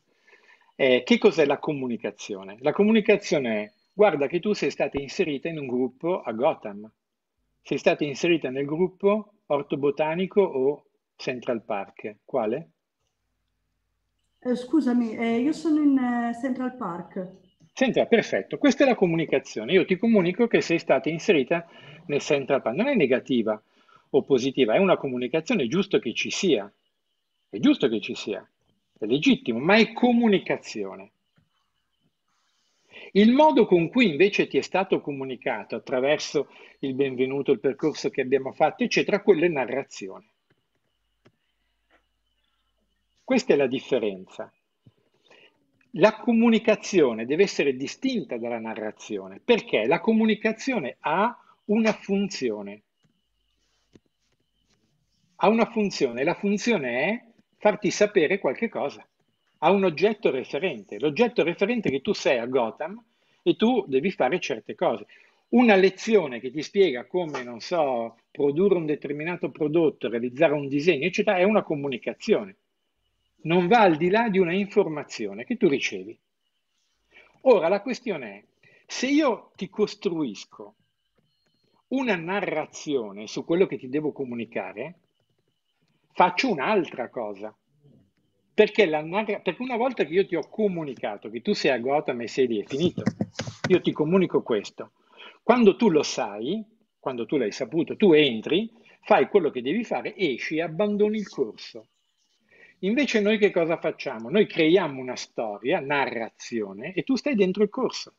Eh, che cos'è la comunicazione? La comunicazione è, guarda che tu sei stata inserita in un gruppo a Gotham, sei stata inserita nel gruppo ortobotanico o Central Park. Quale? Eh, scusami, eh, io sono in eh, Central Park. Central, perfetto. Questa è la comunicazione. Io ti comunico che sei stata inserita nel Central Park. Non è negativa o positiva, è una comunicazione, è giusto che ci sia. È giusto che ci sia, è legittimo, ma è comunicazione. Il modo con cui invece ti è stato comunicato attraverso il benvenuto, il percorso che abbiamo fatto, eccetera, quello è narrazione. Questa è la differenza. La comunicazione deve essere distinta dalla narrazione perché la comunicazione ha una funzione. Ha una funzione, la funzione è farti sapere qualche cosa. Ha un oggetto referente. L'oggetto referente è che tu sei a Gotham e tu devi fare certe cose. Una lezione che ti spiega come, non so, produrre un determinato prodotto, realizzare un disegno, eccetera, è una comunicazione non va al di là di una informazione che tu ricevi. Ora la questione è, se io ti costruisco una narrazione su quello che ti devo comunicare, faccio un'altra cosa. Perché, narra- perché, una volta che io ti ho comunicato che tu sei a Gotham e sei lì, è finito. Io ti comunico questo. Quando tu lo sai, quando tu l'hai saputo, tu entri, fai quello che devi fare, esci e abbandoni il corso. Invece noi che cosa facciamo? Noi creiamo una storia, narrazione, e tu stai dentro il corso.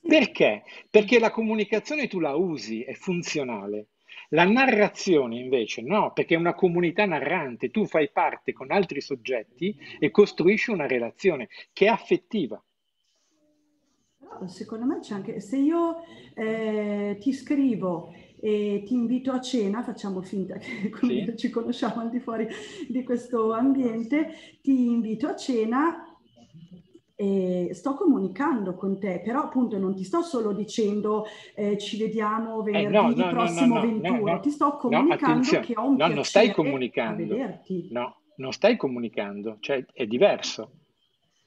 Perché? Perché la comunicazione tu la usi, è funzionale. La narrazione invece no, perché è una comunità narrante, tu fai parte con altri soggetti e costruisci una relazione che è affettiva. Secondo me c'è anche, se io eh, ti scrivo e ti invito a cena, facciamo finta che sì. ci conosciamo al di fuori di questo ambiente, ti invito a cena e sto comunicando con te, però appunto non ti sto solo dicendo eh, ci vediamo eh, venerdì eh, no, no, prossimo no, 21, ti sto comunicando che ho un no, non stai comunicando. No, non stai comunicando, cioè è diverso.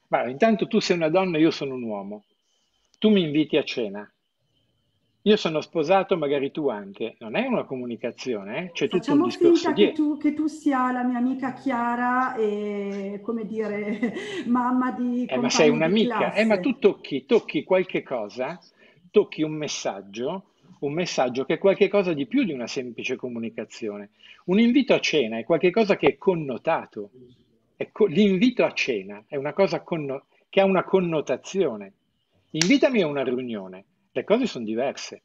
Ma intanto tu sei una donna, io sono un uomo. Tu mi inviti a cena. Io sono sposato, magari tu anche. Non è una comunicazione, eh? c'è Facciamo tutto un discorso finta che tu, che tu, sia la mia amica Chiara e, come dire, mamma di Eh, ma sei un'amica. Eh, ma tu tocchi, tocchi qualche cosa, tocchi un messaggio, un messaggio che è qualcosa di più di una semplice comunicazione. Un invito a cena è qualcosa che è connotato. È co- l'invito a cena è una cosa conno- che ha una connotazione. Invitami a una riunione le cose sono diverse.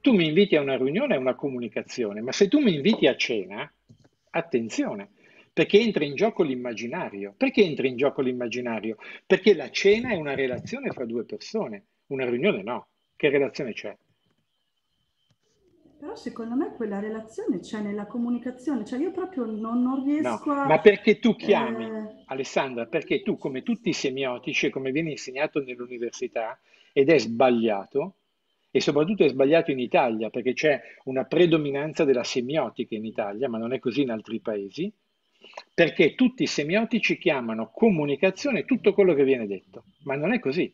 Tu mi inviti a una riunione, è una comunicazione, ma se tu mi inviti a cena, attenzione, perché entra in gioco l'immaginario. Perché entra in gioco l'immaginario? Perché la cena è una relazione fra due persone, una riunione no. Che relazione c'è? Però secondo me quella relazione c'è nella comunicazione, cioè io proprio non, non riesco no, a... Ma perché tu chiami, eh... Alessandra, perché tu come tutti i semiotici, e come viene insegnato nell'università, ed è sbagliato e soprattutto è sbagliato in Italia perché c'è una predominanza della semiotica in Italia, ma non è così in altri paesi, perché tutti i semiotici chiamano comunicazione tutto quello che viene detto, ma non è così.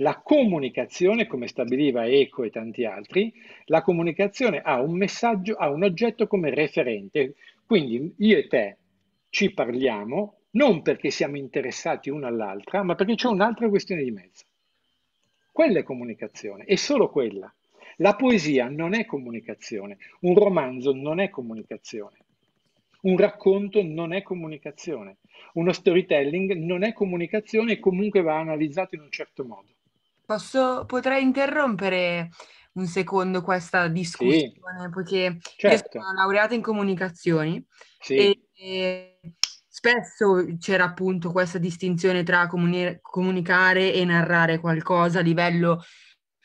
La comunicazione, come stabiliva Eco e tanti altri, la comunicazione ha un messaggio, ha un oggetto come referente. Quindi io e te ci parliamo non perché siamo interessati una all'altra, ma perché c'è un'altra questione di mezzo. Quella è comunicazione, e solo quella. La poesia non è comunicazione, un romanzo non è comunicazione, un racconto non è comunicazione, uno storytelling non è comunicazione e comunque va analizzato in un certo modo. Posso, potrei interrompere un secondo questa discussione, sì. perché certo. io sono laureata in comunicazioni sì. e, e spesso c'era appunto questa distinzione tra comuni- comunicare e narrare qualcosa a livello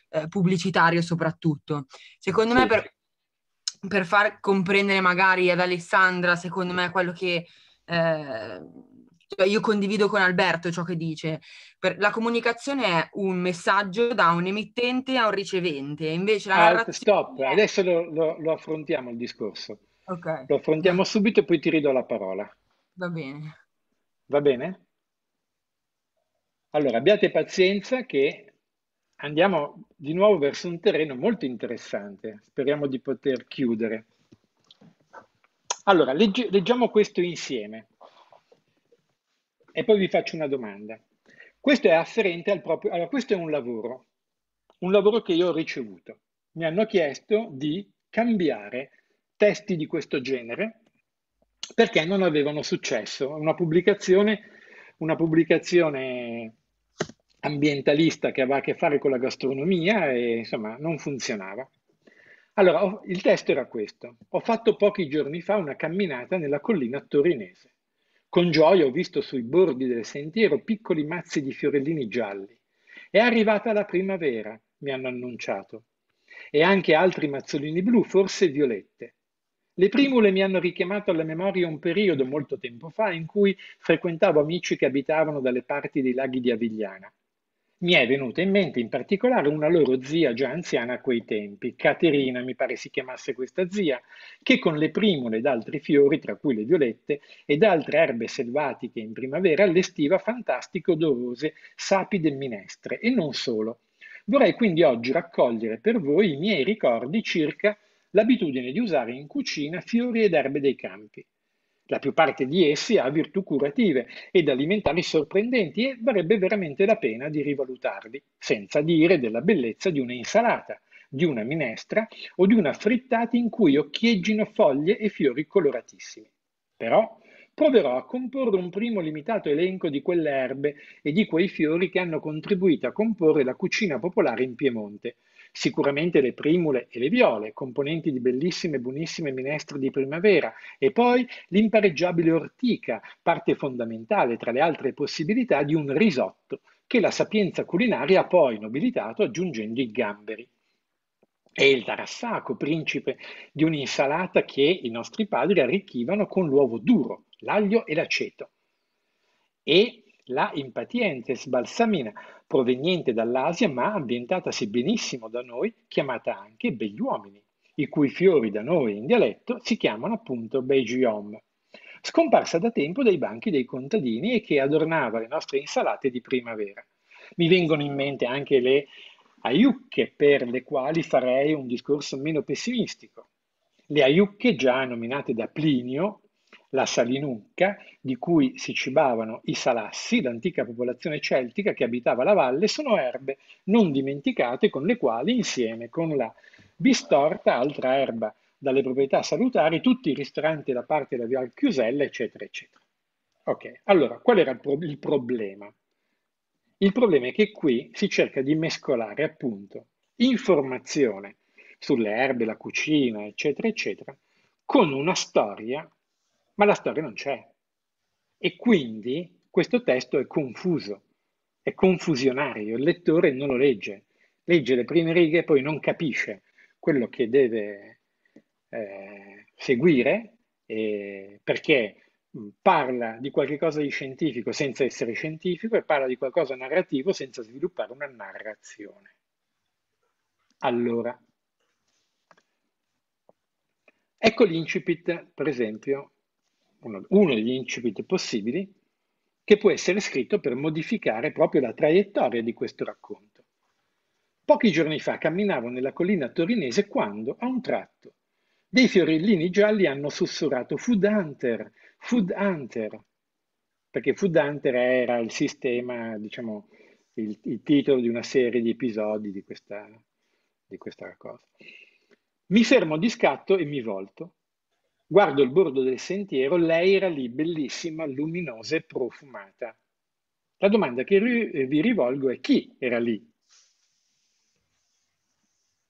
eh, pubblicitario soprattutto. Secondo sì. me per, per, far comprendere magari ad Alessandra, secondo me quello che... Eh, io condivido con Alberto ciò che dice. Per, la comunicazione è un messaggio da un emittente a un ricevente, invece la ah, narrazione... Ah, stop, adesso lo, lo, lo affrontiamo il discorso. Okay. Lo affrontiamo subito e poi ti ridò la parola. Va bene. Va bene? Allora, abbiate pazienza che andiamo di nuovo verso un terreno molto interessante. Speriamo di poter chiudere. Allora, legge, leggiamo questo insieme e poi vi faccio una domanda. Questo è afferente al proprio... Allora, questo è un lavoro, un lavoro che io ho ricevuto. Mi hanno chiesto di cambiare testi di questo genere perché non avevano successo. Una pubblicazione, una pubblicazione ambientalista che aveva a che fare con la gastronomia e insomma non funzionava. Allora, il testo era questo. Ho fatto pochi giorni fa una camminata nella collina torinese. Con gioia ho visto sui bordi del sentiero piccoli mazzi di fiorellini gialli. È arrivata la primavera, mi hanno annunciato, e anche altri mazzolini blu, forse violette. Le primule mi hanno richiamato alla memoria un periodo molto tempo fa in cui frequentavo amici che abitavano dalle parti dei laghi di Avigliana. Mi è venuta in mente in particolare una loro zia già anziana a quei tempi, Caterina mi pare si chiamasse questa zia, che con le primule ed altri fiori, tra cui le violette, ed altre erbe selvatiche in primavera allestiva fantastiche odorose sapide e minestre, e non solo. Vorrei quindi oggi raccogliere per voi i miei ricordi circa l'abitudine di usare in cucina fiori ed erbe dei campi. La più parte di essi ha virtù curative ed alimentari sorprendenti e varrebbe veramente la pena di rivalutarli, senza dire della bellezza di una insalata, di una minestra o di una frittata in cui occhieggino foglie e fiori coloratissimi. Però proverò a comporre un primo limitato elenco di quelle erbe e di quei fiori che hanno contribuito a comporre la cucina popolare in Piemonte, Sicuramente le primule e le viole, componenti di bellissime e buonissime minestre di primavera, e poi l'impareggiabile ortica, parte fondamentale tra le altre possibilità di un risotto, che la sapienza culinaria ha poi nobilitato aggiungendo i gamberi. E il tarassaco, principe di un'insalata che i nostri padri arricchivano con l'uovo duro, l'aglio e l'aceto. E la impatientes balsamina, proveniente dall'Asia ma ambientatasi benissimo da noi, chiamata anche begli uomini, i cui fiori da noi in dialetto si chiamano appunto Beijiom, scomparsa da tempo dai banchi dei contadini e che adornava le nostre insalate di primavera. Mi vengono in mente anche le aiucche per le quali farei un discorso meno pessimistico. Le aiucche già nominate da Plinio la Salinucca, di cui si cibavano i Salassi, l'antica popolazione celtica che abitava la valle, sono erbe non dimenticate con le quali, insieme con la bistorta, altra erba dalle proprietà salutari, tutti i ristoranti da parte della Vial Chiusella, eccetera, eccetera. Ok, allora, qual era il, pro- il problema? Il problema è che qui si cerca di mescolare appunto informazione sulle erbe, la cucina, eccetera, eccetera, con una storia ma la storia non c'è. E quindi questo testo è confuso, è confusionario, il lettore non lo legge, legge le prime righe e poi non capisce quello che deve eh, seguire eh, perché mm, parla di qualcosa di scientifico senza essere scientifico e parla di qualcosa narrativo senza sviluppare una narrazione. Allora, ecco l'incipit, per esempio, uno, degli incipit possibili, che può essere scritto per modificare proprio la traiettoria di questo racconto. Pochi giorni fa camminavo nella collina torinese quando, a un tratto, dei fiorellini gialli hanno sussurrato Food Hunter, Food Hunter, perché Food Hunter era il sistema, diciamo, il, il titolo di una serie di episodi di questa, di questa cosa. Mi fermo di scatto e mi volto. Guardo il bordo del sentiero, lei era lì, bellissima, luminosa e profumata. La domanda che vi rivolgo è chi era lì?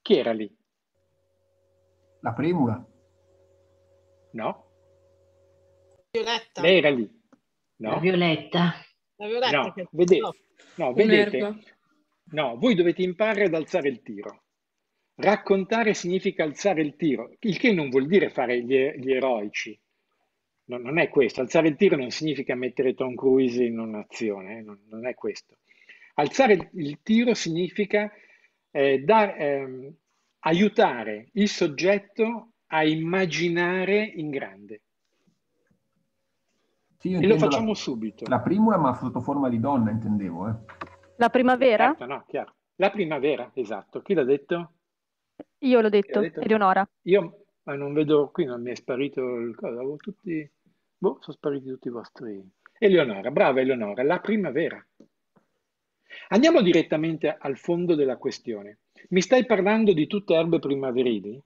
Chi era lì? La primula? No. Violetta. Lei era lì? No. La Violetta. La Violetta no, che... vedete, no, vedete. No, voi dovete imparare ad alzare il tiro. Raccontare significa alzare il tiro, il che non vuol dire fare gli, gli eroici. No, non è questo. Alzare il tiro non significa mettere Tom Cruise in un'azione, eh? non, non, è questo. Alzare il tiro significa eh, dar, ehm, aiutare il soggetto a immaginare in grande. Sì, e lo facciamo la, subito. La primula, ma sotto forma di donna, intendevo. Eh. La primavera? Certo, no, chiaro. La primavera, esatto. Chi l'ha detto? Io l'ho detto, detto Eleonora. Io, ma non vedo qui, non mi è sparito il coso, tutti... Boh, sono spariti tutti i vostri... Eleonora, brava Eleonora, la primavera. Andiamo direttamente al fondo della questione. Mi stai parlando di tutte erbe primaverili?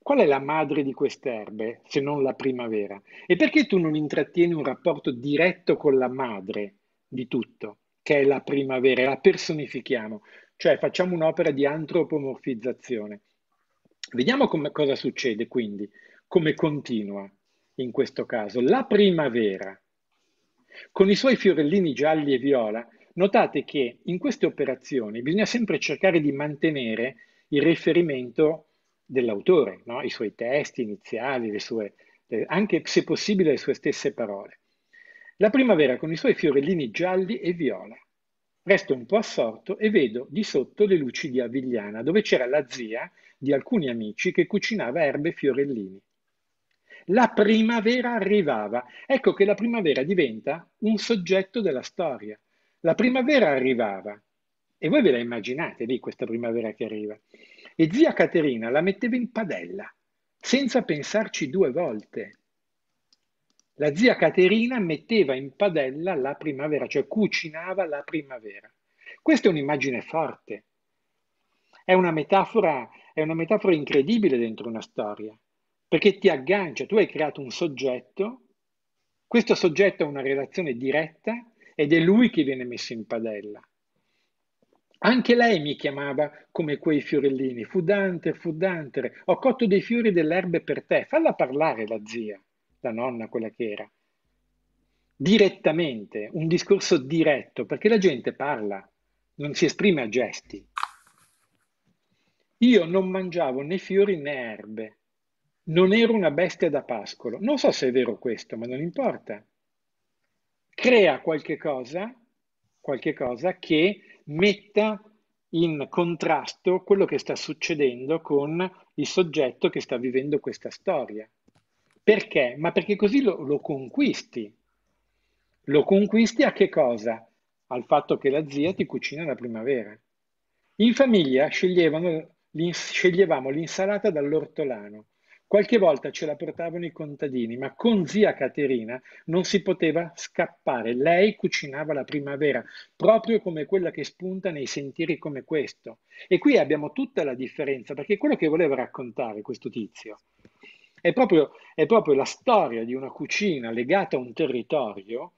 Qual è la madre di queste erbe, se non la primavera? E perché tu non intrattieni un rapporto diretto con la madre di tutto, che è la primavera, la personifichiamo? cioè facciamo un'opera di antropomorfizzazione. Vediamo come, cosa succede quindi, come continua in questo caso. La primavera, con i suoi fiorellini gialli e viola, notate che in queste operazioni bisogna sempre cercare di mantenere il riferimento dell'autore, no? i suoi testi iniziali, le sue, le, eh, anche se possibile le sue stesse parole. La primavera con i suoi fiorellini gialli e viola. Resto un po' assorto e vedo di sotto le luci di Avigliana, dove c'era la zia di alcuni amici che cucinava erbe e fiorellini. La primavera arrivava. Ecco che la primavera diventa un soggetto della storia. La primavera arrivava. E voi ve la immaginate lì questa primavera che arriva. E zia Caterina la metteva in padella, senza pensarci due volte. La zia Caterina metteva in padella la primavera, cioè cucinava la primavera. Questa è un'immagine forte, è una metafora, è una metafora incredibile dentro una storia, perché ti aggancia, tu hai creato un soggetto, questo soggetto ha una relazione diretta ed è lui che viene messo in padella. Anche lei mi chiamava come quei fiorellini, fu Dante, fu Dante, ho cotto dei fiori delle erbe per te, falla parlare la zia la nonna, quella che era, direttamente, un discorso diretto, perché la gente parla, non si esprime a gesti. Io non mangiavo né fiori né erbe, non ero una bestia da pascolo. Non so se è vero questo, ma non importa. Crea qualche cosa, qualche cosa che metta in contrasto quello che sta succedendo con il soggetto che sta vivendo questa storia. Perché? Ma perché così lo, lo conquisti. Lo conquisti a che cosa? Al fatto che la zia ti cucina la primavera. In famiglia sceglievamo l'insalata dall'ortolano. Qualche volta ce la portavano i contadini, ma con zia Caterina non si poteva scappare. Lei cucinava la primavera, proprio come quella che spunta nei sentieri come questo. E qui abbiamo tutta la differenza, perché quello che voleva raccontare questo tizio è proprio, è proprio la storia di una cucina legata a un territorio,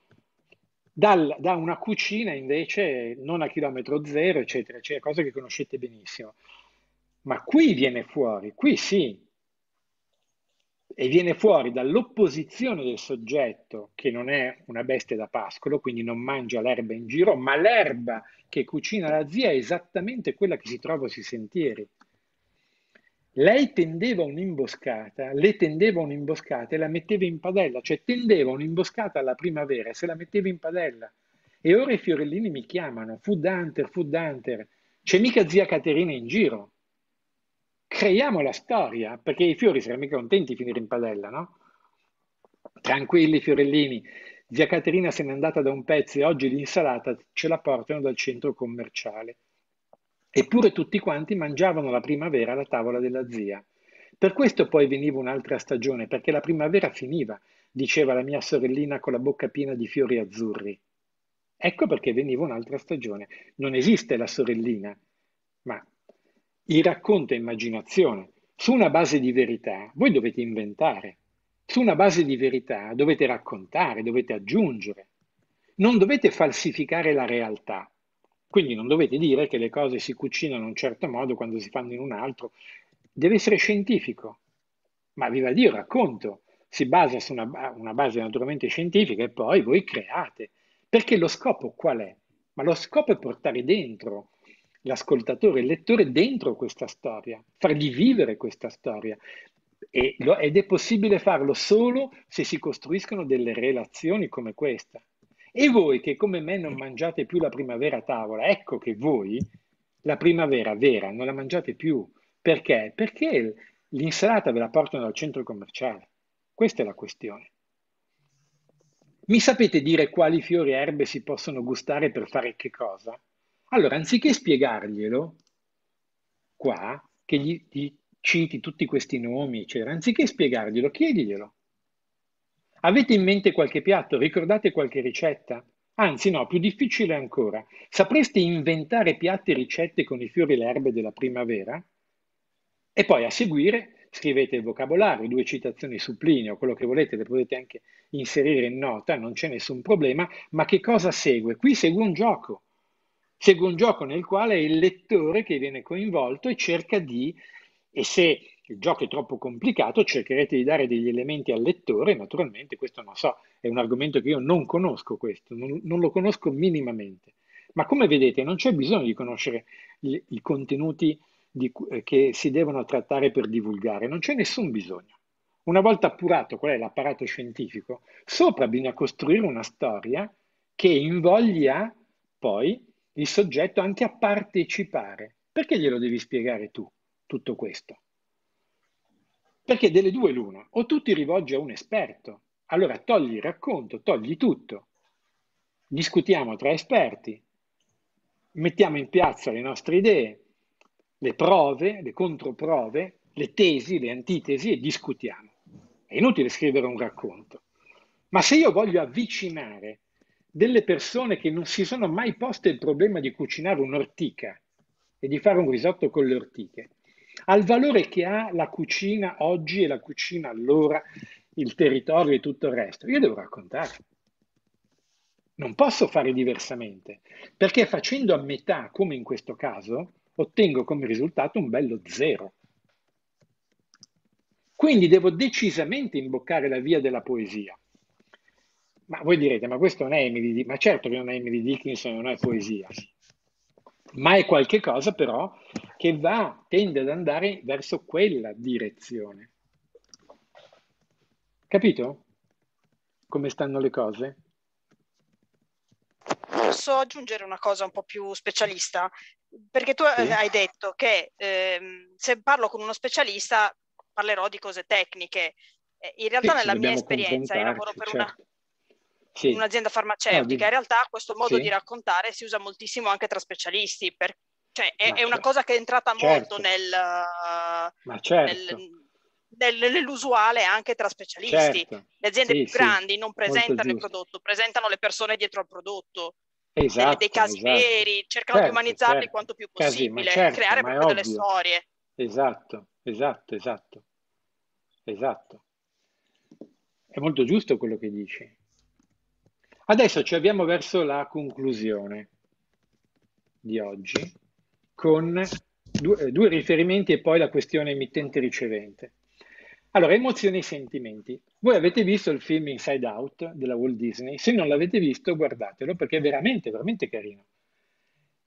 dal, da una cucina invece non a chilometro zero, eccetera, eccetera, cose che conoscete benissimo. Ma qui viene fuori, qui sì, e viene fuori dall'opposizione del soggetto, che non è una bestia da pascolo, quindi non mangia l'erba in giro, ma l'erba che cucina la zia è esattamente quella che si trova sui sentieri lei tendeva un'imboscata, le tendeva un'imboscata e la metteva in padella, cioè tendeva un'imboscata alla primavera e se la metteva in padella. E ora i fiorellini mi chiamano, food hunter, food hunter, c'è mica zia Caterina in giro. Creiamo la storia, perché i fiori saranno mica contenti di finire in padella, no? Tranquilli fiorellini, zia Caterina se n'è andata da un pezzo e oggi l'insalata ce la portano dal centro commerciale. Eppure tutti quanti mangiavano la primavera alla tavola della zia. Per questo poi veniva un'altra stagione, perché la primavera finiva, diceva la mia sorellina con la bocca piena di fiori azzurri. Ecco perché veniva un'altra stagione. Non esiste la sorellina, ma il racconto è immaginazione. Su una base di verità voi dovete inventare, su una base di verità dovete raccontare, dovete aggiungere. Non dovete falsificare la realtà, quindi non dovete dire che le cose si cucinano in un certo modo quando si fanno in un altro. Deve essere scientifico. Ma viva Dio, racconto. Si basa su una, una base naturalmente scientifica e poi voi create. Perché lo scopo qual è? Ma lo scopo è portare dentro l'ascoltatore, il lettore dentro questa storia, fargli vivere questa storia. ed è possibile farlo solo se si costruiscono delle relazioni come questa. E voi che come me non mangiate più la primavera a tavola, ecco che voi la primavera vera non la mangiate più. Perché? Perché l'insalata ve la portano dal centro commerciale. Questa è la questione. Mi sapete dire quali fiori e erbe si possono gustare per fare che cosa? Allora, anziché spiegarglielo qua, che gli, gli citi tutti questi nomi, eccetera, anziché spiegarglielo, chiediglielo. Avete in mente qualche piatto? Ricordate qualche ricetta? Anzi no, più difficile ancora. Sapreste inventare piatti e ricette con i fiori e le erbe della primavera? E poi a seguire scrivete il vocabolario, due citazioni suppline o quello che volete, le potete anche inserire in nota, non c'è nessun problema, ma che cosa segue? Qui segue un gioco. Segue un gioco nel quale è il lettore che viene coinvolto e cerca di, e se il gioco è troppo complicato, cercherete di dare degli elementi al lettore, naturalmente questo non so, è un argomento che io non conosco questo, non, non lo conosco minimamente. Ma come vedete non c'è bisogno di conoscere i, i contenuti di, eh, che si devono trattare per divulgare, non c'è nessun bisogno. Una volta appurato qual è l'apparato scientifico, sopra bisogna costruire una storia che invoglia poi il soggetto anche a partecipare. Perché glielo devi spiegare tu tutto questo? Perché delle due l'una, o tu ti rivolgi a un esperto, allora togli il racconto, togli tutto, discutiamo tra esperti, mettiamo in piazza le nostre idee, le prove, le controprove, le tesi, le antitesi e discutiamo. È inutile scrivere un racconto. Ma se io voglio avvicinare delle persone che non si sono mai poste il problema di cucinare un'ortica e di fare un risotto con le ortiche, al valore che ha la cucina oggi e la cucina allora, il territorio e tutto il resto. Io devo raccontare. Non posso fare diversamente, perché facendo a metà, come in questo caso, ottengo come risultato un bello zero. Quindi devo decisamente imboccare la via della poesia. Ma voi direte, ma questo non è Emily Dickinson, ma certo che non è Emily Dickinson, non è poesia ma è qualche cosa però che va, tende ad andare verso quella direzione. Capito come stanno le cose? Posso aggiungere una cosa un po' più specialista? Perché tu sì. hai detto che ehm, se parlo con uno specialista parlerò di cose tecniche. Eh, in realtà sì, nella mia esperienza io lavoro per certo. una sì. un'azienda farmaceutica. In realtà questo modo sì. di raccontare si usa moltissimo anche tra specialisti, per, cioè è, è una cosa che è entrata certo. molto nel, certo. nel, nel, nell'usuale anche tra specialisti. Certo. Le aziende sì, più grandi non presentano il prodotto, presentano le persone dietro al prodotto. Esatto, dei, casi esatto. veri, cercano di certo, umanizzarli certo. quanto più possibile, Casi, creare proprio delle storie. Esatto, esatto, esatto, esatto. È molto giusto quello che dici. Adesso ci avviamo verso la conclusione di oggi con due, eh, due riferimenti e poi la questione emittente-ricevente. Allora, emozioni e sentimenti. Voi avete visto il film Inside Out della Walt Disney? Se non l'avete visto, guardatelo perché è veramente, veramente carino.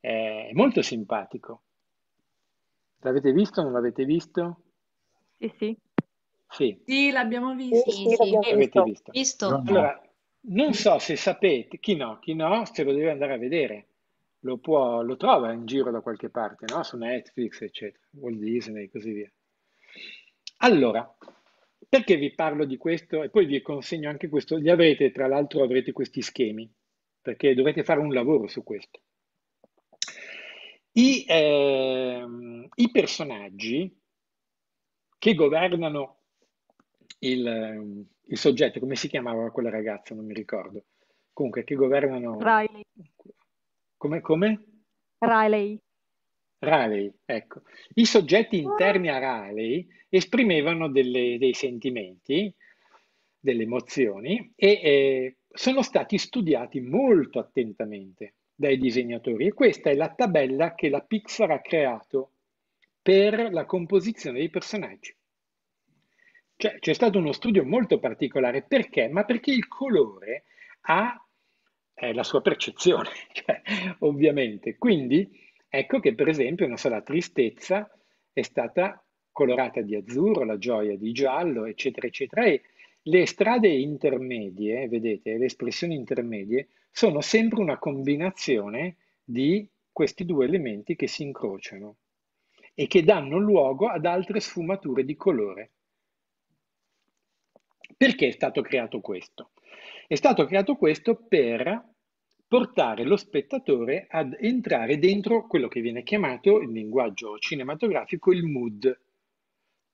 È molto simpatico. L'avete visto? Non l'avete visto? Sì, sì. Sì, sì l'abbiamo visto. Sì, sì, l'abbiamo visto. visto. Allora, non so se sapete, chi no, chi no, se lo deve andare a vedere, lo, può, lo trova in giro da qualche parte, no? su Netflix, eccetera, Walt Disney e così via. Allora, perché vi parlo di questo e poi vi consegno anche questo, li avrete, tra l'altro avrete questi schemi, perché dovete fare un lavoro su questo. I, eh, i personaggi che governano il, ehm, il, soggetto, come si chiamava quella ragazza, non mi ricordo. Comunque, che governano... Riley. Come? come? Riley. Riley, ecco. I soggetti ah. interni a Riley esprimevano delle, dei sentimenti, delle emozioni e eh, sono stati studiati molto attentamente dai disegnatori e questa è la tabella che la Pixar ha creato per la composizione dei personaggi. Cioè, c'è stato uno studio molto particolare. Perché? Ma perché il colore ha eh, la sua percezione, cioè, ovviamente. Quindi ecco che per esempio, non so, la tristezza è stata colorata di azzurro, la gioia di giallo, eccetera, eccetera. E le strade intermedie, vedete, le espressioni intermedie, sono sempre una combinazione di questi due elementi che si incrociano e che danno luogo ad altre sfumature di colore. Perché è stato creato questo? È stato creato questo per portare lo spettatore ad entrare dentro quello che viene chiamato in linguaggio cinematografico il mood,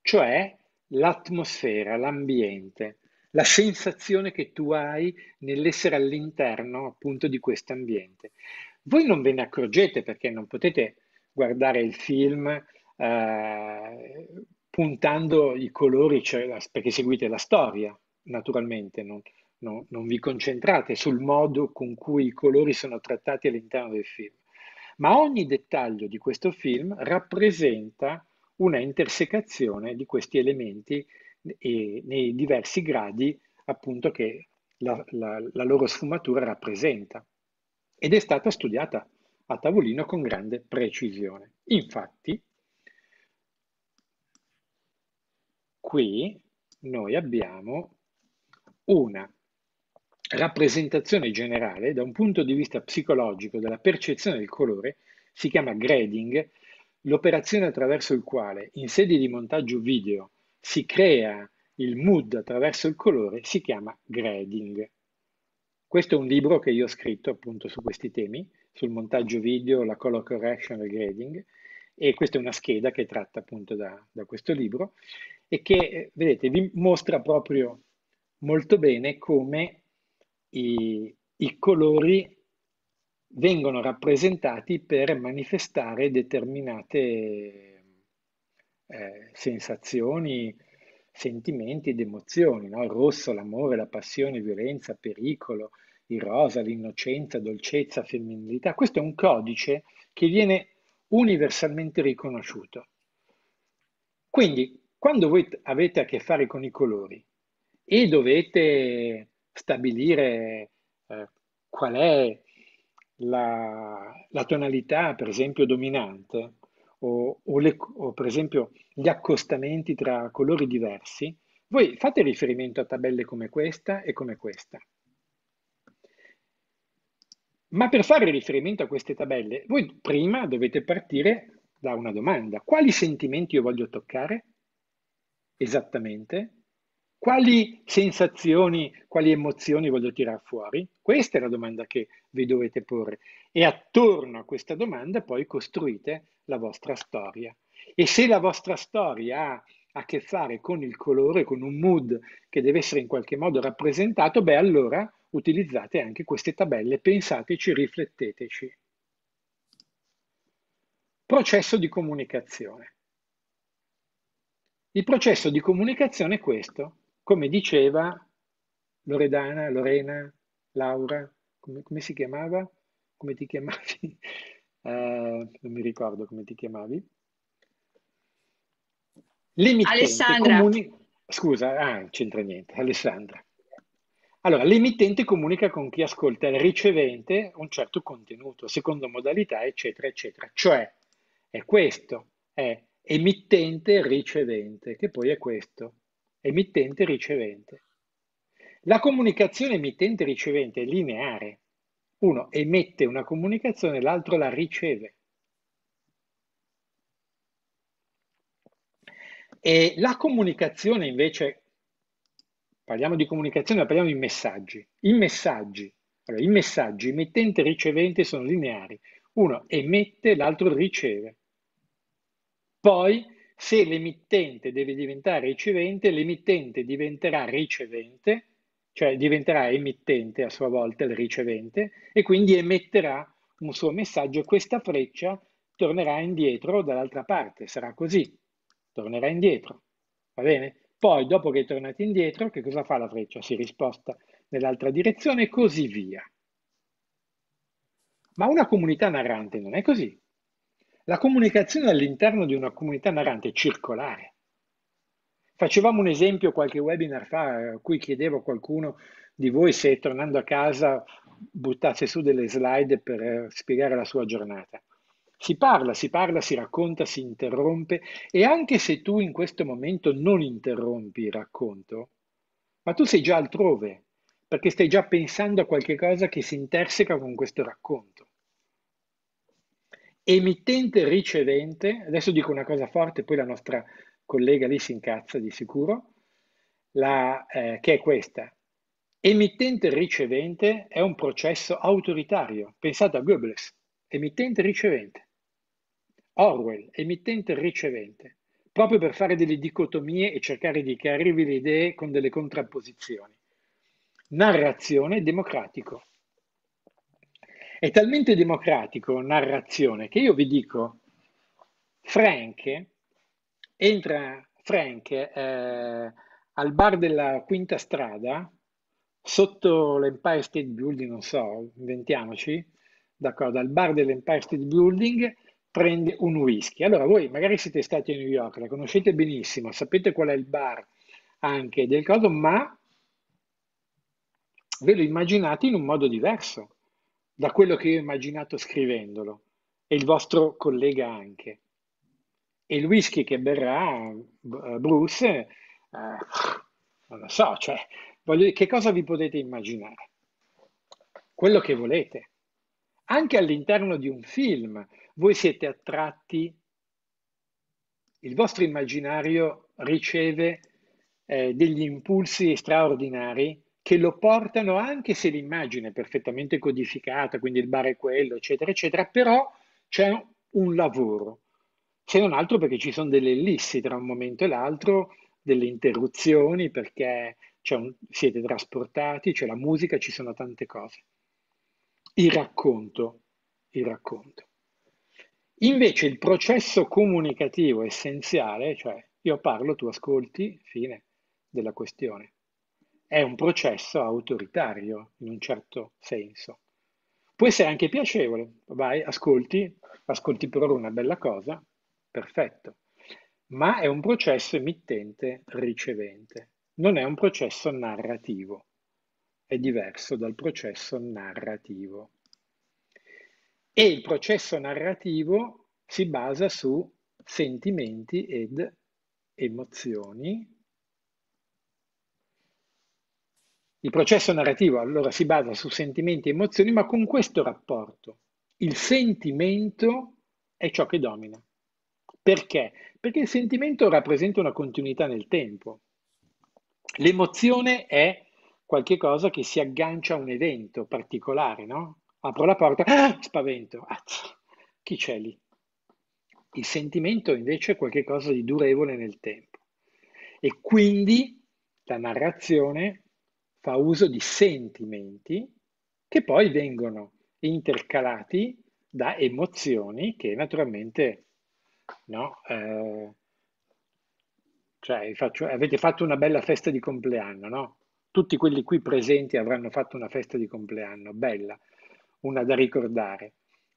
cioè l'atmosfera, l'ambiente, la sensazione che tu hai nell'essere all'interno appunto di questo ambiente. Voi non ve ne accorgete perché non potete guardare il film eh, puntando i colori, cioè la, perché seguite la storia, naturalmente, non, non, non, vi concentrate sul modo con cui i colori sono trattati all'interno del film. Ma ogni dettaglio di questo film rappresenta una intersecazione di questi elementi e, eh, nei diversi gradi appunto che la, la, la loro sfumatura rappresenta ed è stata studiata a tavolino con grande precisione. Infatti, qui noi abbiamo una rappresentazione generale da un punto di vista psicologico della percezione del colore, si chiama grading, l'operazione attraverso il quale in sede di montaggio video si crea il mood attraverso il colore, si chiama grading. Questo è un libro che io ho scritto appunto su questi temi, sul montaggio video, la color correction e il grading, e questa è una scheda che tratta appunto da, da questo libro e che, eh, vedete, vi mostra proprio molto bene come i, i colori vengono rappresentati per manifestare determinate eh, sensazioni, sentimenti ed emozioni, no? il rosso, l'amore, la passione, violenza, pericolo, il rosa, l'innocenza, dolcezza, femminilità. Questo è un codice che viene universalmente riconosciuto. Quindi, quando voi avete a che fare con i colori e dovete stabilire eh, qual è la, la, tonalità, per esempio, dominante, o, o, le, o, per esempio gli accostamenti tra colori diversi, voi fate riferimento a tabelle come questa e come questa. Ma per fare riferimento a queste tabelle, voi prima dovete partire da una domanda. Quali sentimenti io voglio toccare? Esattamente. Quali sensazioni, quali emozioni voglio tirare fuori? Questa è la domanda che vi dovete porre. E attorno a questa domanda poi costruite la vostra storia. E se la vostra storia ha a che fare con il colore, con un mood che deve essere in qualche modo rappresentato, beh allora utilizzate anche queste tabelle, pensateci, rifletteteci. Processo di comunicazione. Il processo di comunicazione è questo, come diceva Loredana, Lorena, Laura, come, come si chiamava? Come ti chiamavi? Uh, non mi ricordo come ti chiamavi. L'emittente Alessandra. Comuni- Scusa, ah, non c'entra niente, Alessandra. Allora, l'emittente comunica con chi ascolta il ricevente un certo contenuto, secondo modalità, eccetera, eccetera. Cioè, è questo, è emittente ricevente, che poi è questo, emittente ricevente. La comunicazione emittente ricevente è lineare. Uno emette una comunicazione, l'altro la riceve. E la comunicazione invece parliamo di comunicazione, ma parliamo di messaggi. I messaggi, allora, i messaggi emittente e ricevente sono lineari. Uno emette, l'altro riceve. Poi, se l'emittente deve diventare ricevente, l'emittente diventerà ricevente, cioè diventerà emittente a sua volta il ricevente, e quindi emetterà un suo messaggio e questa freccia tornerà indietro dall'altra parte. Sarà così, tornerà indietro. Va bene? Poi, dopo che è tornato indietro, che cosa fa la freccia? Si risposta nell'altra direzione e così via. Ma una comunità narrante non è così. La comunicazione all'interno di una comunità narrante è circolare. Facevamo un esempio qualche webinar fa eh, a cui chiedevo a qualcuno di voi se tornando a casa buttasse su delle slide per eh, spiegare la sua giornata. Si parla, si parla, si racconta, si interrompe e anche se tu in questo momento non interrompi il racconto, ma tu sei già altrove, perché stai già pensando a qualche cosa che si interseca con questo racconto. Emittente ricevente, adesso dico una cosa forte, poi la nostra collega lì si incazza di sicuro, la, eh, che è questa. Emittente ricevente è un processo autoritario, pensate a Goebbels, emittente ricevente. Orwell, emittente e ricevente, proprio per fare delle dicotomie e cercare di chiarirvi le idee con delle contrapposizioni. Narrazione democratico. È talmente democratico narrazione che io vi dico, Frank entra Frank eh, al bar della Quinta Strada, sotto l'Empire State Building, non so, inventiamoci, d'accordo, al bar dell'Empire State Building prende un whisky. Allora, voi magari siete stati a New York, la conoscete benissimo, sapete qual è il bar anche del coso, ma ve lo immaginate in un modo diverso da quello che io ho immaginato scrivendolo e il vostro collega anche. E il whisky che berrà eh, Bruce, eh, non lo so, cioè, voglio, dire, che cosa vi potete immaginare? Quello che volete. Anche all'interno di un film, voi siete attratti, il vostro immaginario riceve eh, degli impulsi straordinari che lo portano, anche se l'immagine è perfettamente codificata, quindi il bar è quello, eccetera, eccetera, però c'è un lavoro, se non altro perché ci sono delle ellissi tra un momento e l'altro, delle interruzioni, perché un, siete trasportati, c'è la musica, ci sono tante cose. Il racconto, il racconto. Invece il processo comunicativo essenziale, cioè io parlo, tu ascolti, fine della questione, è un processo autoritario in un certo senso. Può essere anche piacevole, vai, ascolti, ascolti per ora una bella cosa, perfetto, ma è un processo emittente-ricevente, non è un processo narrativo, è diverso dal processo narrativo e il processo narrativo si basa su sentimenti ed emozioni. Il processo narrativo allora si basa su sentimenti e emozioni, ma con questo rapporto. Il sentimento è ciò che domina. Perché? Perché il sentimento rappresenta una continuità nel tempo. L'emozione è qualcosa che si aggancia a un evento particolare, no? apro la porta, ah, spavento, ah, chi c'è lì? Il sentimento invece è qualcosa di durevole nel tempo e quindi la narrazione fa uso di sentimenti che poi vengono intercalati da emozioni che naturalmente no, eh, cioè faccio, avete fatto una bella festa di compleanno, no? Tutti quelli qui presenti avranno fatto una festa di compleanno, bella una da ricordare.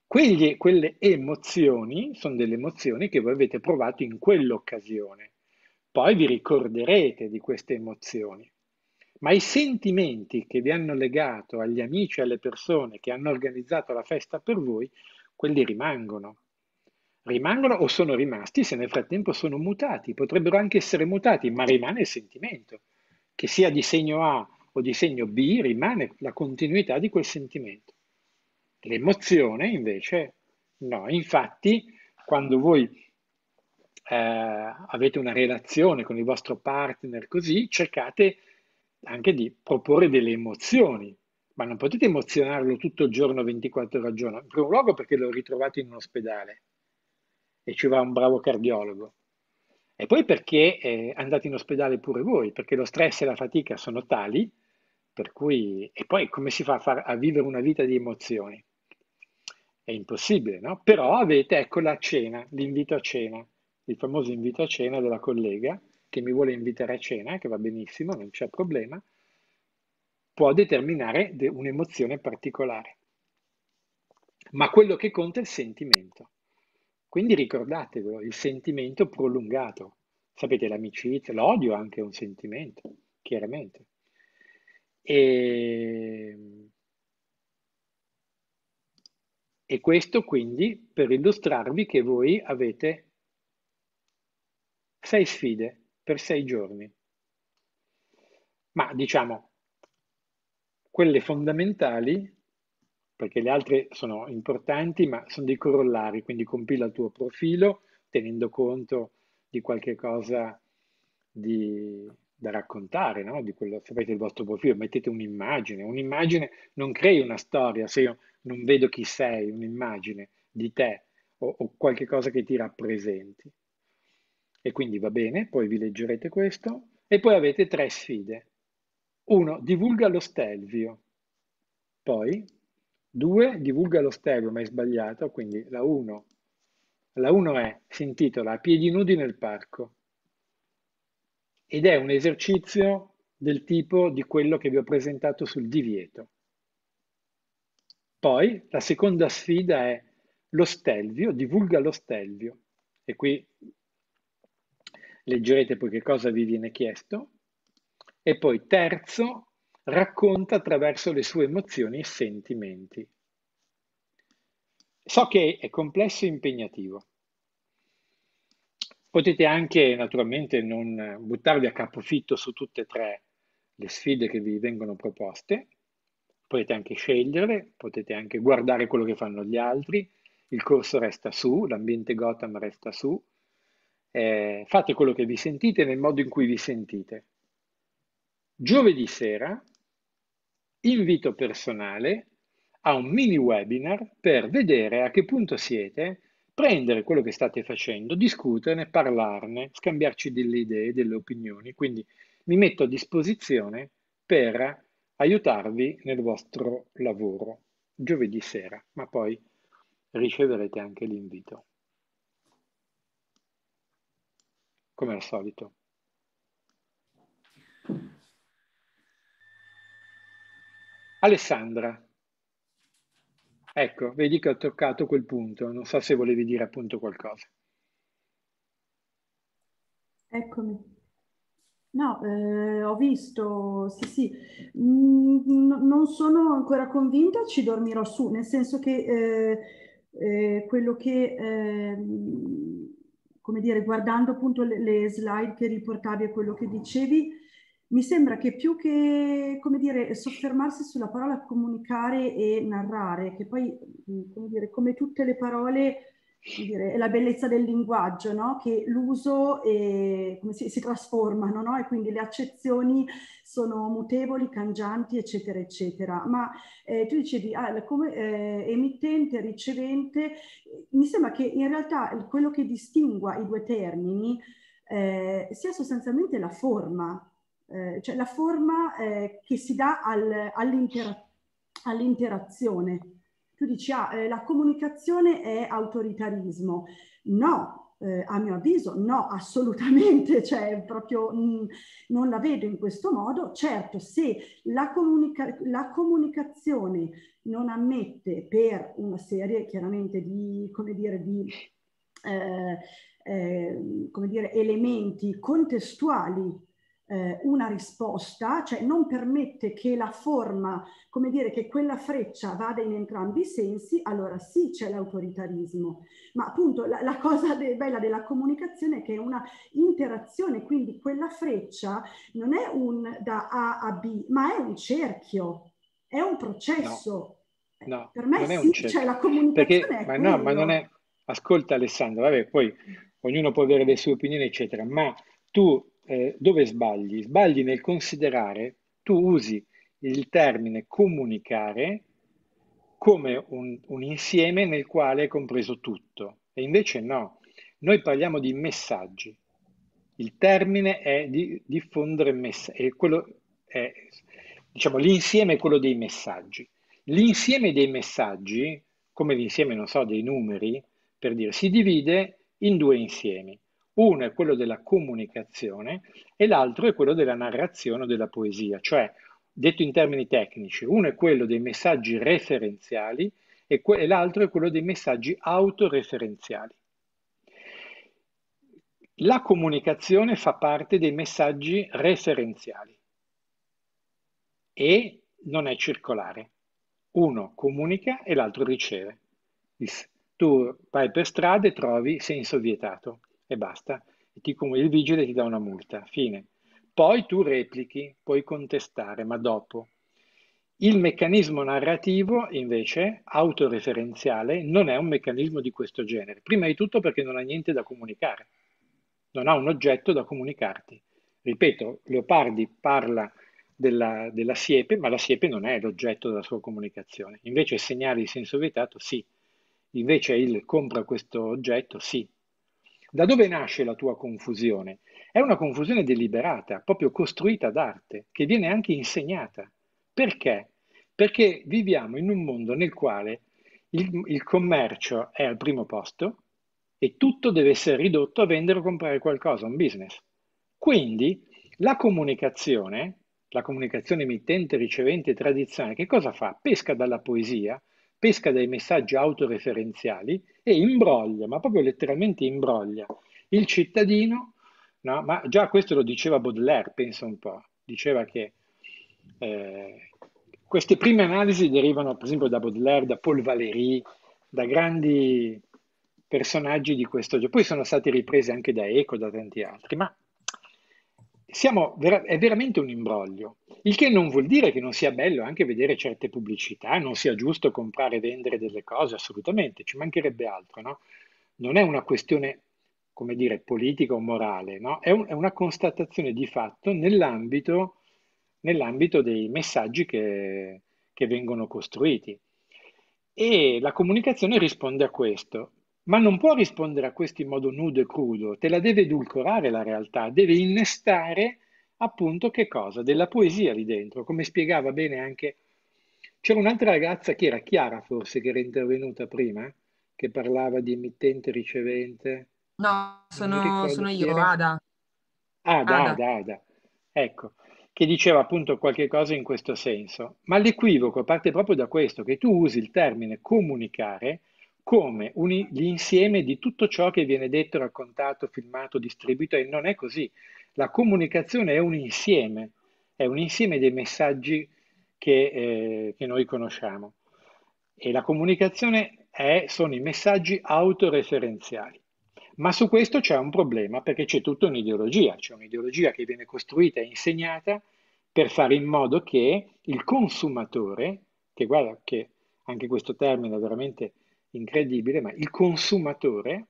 Quegli, quelle emozioni sono delle emozioni che voi avete provato in quell'occasione. Poi vi ricorderete di queste emozioni. Ma i sentimenti che vi hanno legato agli amici e alle persone che hanno organizzato la festa per voi, quelli rimangono. Rimangono o sono rimasti se nel frattempo sono mutati, potrebbero anche essere mutati, ma rimane il sentimento. Che sia di segno A o di segno B, rimane la continuità di quel sentimento. L'emozione invece no, infatti quando voi eh, avete una relazione con il vostro partner così, cercate anche di proporre delle emozioni, ma non potete emozionarlo tutto il giorno, 24 ore al giorno, in primo luogo perché l'ho ritrovato in un ospedale e ci va un bravo cardiologo. E poi perché eh, andate in ospedale pure voi, perché lo stress e la fatica sono tali, per cui... E poi come si fa a, far, a vivere una vita di emozioni? è impossibile, no? Però avete, ecco, la cena, l'invito a cena, il famoso invito a cena della collega che mi vuole invitare a cena, che va benissimo, non c'è problema, può determinare de- un'emozione particolare. Ma quello che conta è il sentimento. Quindi ricordatevelo, il sentimento prolungato. Sapete, l'amicizia, l'odio anche è un sentimento, chiaramente. E ehm, e questo quindi per illustrarvi che voi avete sei sfide per sei giorni. Ma diciamo, quelle fondamentali, perché le altre sono importanti, ma sono dei corollari, quindi compila il tuo profilo tenendo conto di qualche cosa di da raccontare, no? di quello se avete il vostro profilo, mettete un'immagine, un'immagine non crei una storia se io non vedo chi sei, un'immagine di te o, o qualche cosa che ti rappresenti. E quindi va bene, poi vi leggerete questo e poi avete tre sfide. Uno, divulga lo stelvio. Poi, due, divulga lo stelvio, ma è sbagliato, quindi la uno. la uno è, si intitola A piedi nudi nel parco ed è un esercizio del tipo di quello che vi ho presentato sul divieto. Poi la seconda sfida è lo stelvio, divulga lo stelvio. E qui leggerete poi che cosa vi viene chiesto. E poi terzo, racconta attraverso le sue emozioni e sentimenti. So che è complesso e impegnativo. Potete anche naturalmente non eh, buttarvi a capofitto su tutte e tre le sfide che vi vengono proposte, potete anche sceglierle, potete anche guardare quello che fanno gli altri, il corso resta su, l'ambiente Gotham resta su, eh, fate quello che vi sentite nel modo in cui vi sentite. Giovedì sera, invito personale a un mini webinar per vedere a che punto siete prendere quello che state facendo, discuterne, parlarne, scambiarci delle idee, delle opinioni. Quindi mi metto a disposizione per aiutarvi nel vostro lavoro giovedì sera, ma poi riceverete anche l'invito. Come al solito. Alessandra, Ecco, vedi che ho toccato quel punto, non so se volevi dire appunto qualcosa. Eccomi. No, eh, ho visto, sì, sì, mm, N- non sono ancora convinta, ci dormirò su, nel senso che eh, eh, quello che, ehm, come dire, guardando appunto le, le slide che riportavi e quello che dicevi, mi sembra che più che dire, soffermarsi sulla parola comunicare e narrare, che poi mm, come, dire, come tutte le parole dire, è la bellezza del linguaggio, no? che l'uso è, si, si, trasformano no? e quindi le accezioni sono mutevoli, cangianti, eccetera, eccetera. Ma eh, tu dicevi ah, come eh, emittente, ricevente, mi sembra che in realtà quello che distingua i due termini eh, sia sostanzialmente la forma, eh, cioè la forma eh, che si dà al, all'intera, all'interazione. Tu dici, ah, eh, la comunicazione è autoritarismo. No, eh, a mio avviso no, assolutamente, cioè proprio mh, mm, non la vedo in questo modo. Certo, se la, comunica- la comunicazione non ammette per una serie chiaramente di, come dire, di... Eh, eh, come dire, elementi contestuali eh, una risposta, cioè non permette che la forma, come dire, che quella freccia vada in entrambi i sensi, allora sì c'è l'autoritarismo. Ma appunto la, la cosa de- bella della comunicazione è che è una interazione, quindi quella freccia non è un da A a B, ma è un cerchio, è un processo. No, eh, no per me sì, c'è cioè, la comunicazione. Perché, ma no, ma non è... Ascolta Alessandro, vabbè, poi ognuno può avere le sue opinioni, eccetera, ma tu eh, dove sbagli? Sbagli nel considerare, tu usi il termine comunicare come un, un insieme nel quale è compreso tutto. E invece no, noi parliamo di messaggi. Il termine è di diffondere messaggi, diciamo, l'insieme è quello dei messaggi. L'insieme dei messaggi, come l'insieme, non so, dei numeri, per dire, si divide in due insiemi. Uno è quello della comunicazione e l'altro è quello della narrazione o della poesia, cioè, detto in termini tecnici, uno è quello dei messaggi referenziali e, que- e l'altro è quello dei messaggi autoreferenziali. La comunicazione fa parte dei messaggi referenziali e non è circolare. Uno comunica e l'altro riceve. Tu vai per strada e trovi senso vietato e basta. E ti, il vigile ti dà una multa, fine. Poi tu replichi, puoi contestare, ma dopo. Il meccanismo narrativo, invece, autoreferenziale, non è un meccanismo di questo genere. Prima di tutto perché non ha niente da comunicare, non ha un oggetto da comunicarti. Ripeto, Leopardi parla della, della siepe, ma la siepe non è l'oggetto della sua comunicazione. Invece segnali di senso vietato, sì. Invece il compra questo oggetto, sì. Da dove nasce la tua confusione? È una confusione deliberata, proprio costruita d'arte, che viene anche insegnata. Perché? Perché viviamo in un mondo nel quale il, il commercio è al primo posto e tutto deve essere ridotto a vendere o comprare qualcosa, un business. Quindi la comunicazione, la comunicazione emittente, ricevente tradizionale, che cosa fa? Pesca dalla poesia pesca dai messaggi autoreferenziali e imbroglia, ma proprio letteralmente imbroglia il cittadino, no? ma già questo lo diceva Baudelaire, pensa un po', diceva che eh, queste prime analisi derivano per esempio da Baudelaire, da Paul Valéry, da grandi personaggi di questo genere, poi sono state riprese anche da Eco, da tanti altri, ma siamo, è veramente un imbroglio, il che non vuol dire che non sia bello anche vedere certe pubblicità, non sia giusto comprare e vendere delle cose, assolutamente, ci mancherebbe altro, no? Non è una questione, come dire, politica o morale, no? È, un, è una constatazione di fatto nell'ambito, nell'ambito dei messaggi che, che vengono costruiti. E la comunicazione risponde a questo ma non può rispondere a questo in modo nudo e crudo, te la deve edulcorare la realtà, deve innestare appunto che cosa? Della poesia lì dentro, come spiegava bene anche... C'era un'altra ragazza che era Chiara forse, che era intervenuta prima, che parlava di emittente ricevente. No, sono, sono io, Ada. Ah, Ada. Ada, Ada, Ada. Ecco, che diceva appunto qualche cosa in questo senso. Ma l'equivoco parte proprio da questo, che tu usi il termine comunicare come un, l'insieme di tutto ciò che viene detto, raccontato, filmato, distribuito e non è così. La comunicazione è un insieme, è un insieme dei messaggi che, eh, che noi conosciamo e la comunicazione è, sono i messaggi autoreferenziali. Ma su questo c'è un problema perché c'è tutta un'ideologia, c'è un'ideologia che viene costruita e insegnata per fare in modo che il consumatore, che guarda che anche questo termine è veramente incredibile, ma il consumatore,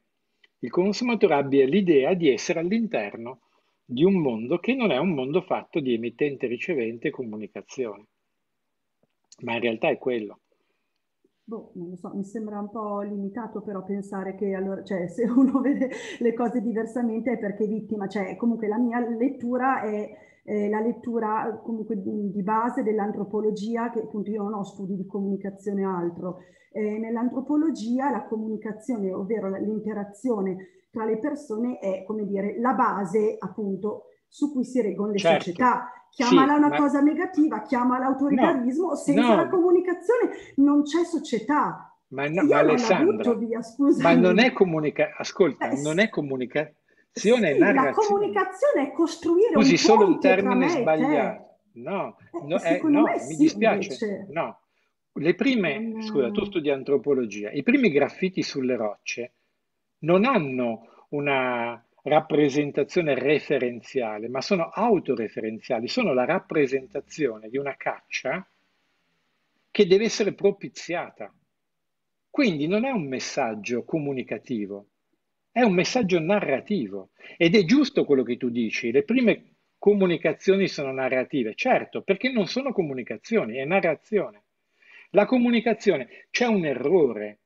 il consumatore abbia l'idea di essere all'interno di un mondo che non è un mondo fatto di emittente, ricevente e comunicazione. Ma in realtà è quello. Boh, non lo so, mi sembra un po' limitato però pensare che allora, cioè, se uno vede le cose diversamente è perché è vittima, cioè comunque la mia lettura è eh, la lettura eh, comunque di, di base dell'antropologia, che appunto io non ho studi di comunicazione o altro. Eh, nell'antropologia la comunicazione, ovvero l'interazione tra le persone, è come dire la base appunto su cui si reggono le certo. società. Chiamala sì, una ma... cosa negativa, chiama l'autoritarismo, no, senza no. la comunicazione non c'è società. Ma, no, ma Alessandra, via, ma non è comunicazione, ascolta, eh, non è comunicazione sì, è la comunicazione è costruire Usi un solo un termine sbagliato. No, no, eh, no eh, mi dispiace. Invece. No. Le prime, mm. scusa, tu studi antropologia, i primi graffiti sulle rocce non hanno una rappresentazione referenziale, ma sono autoreferenziali, sono la rappresentazione di una caccia che deve essere propiziata. Quindi non è un messaggio comunicativo, è un messaggio narrativo ed è giusto quello che tu dici. Le prime comunicazioni sono narrative, certo, perché non sono comunicazioni, è narrazione. La comunicazione, c'è un errore.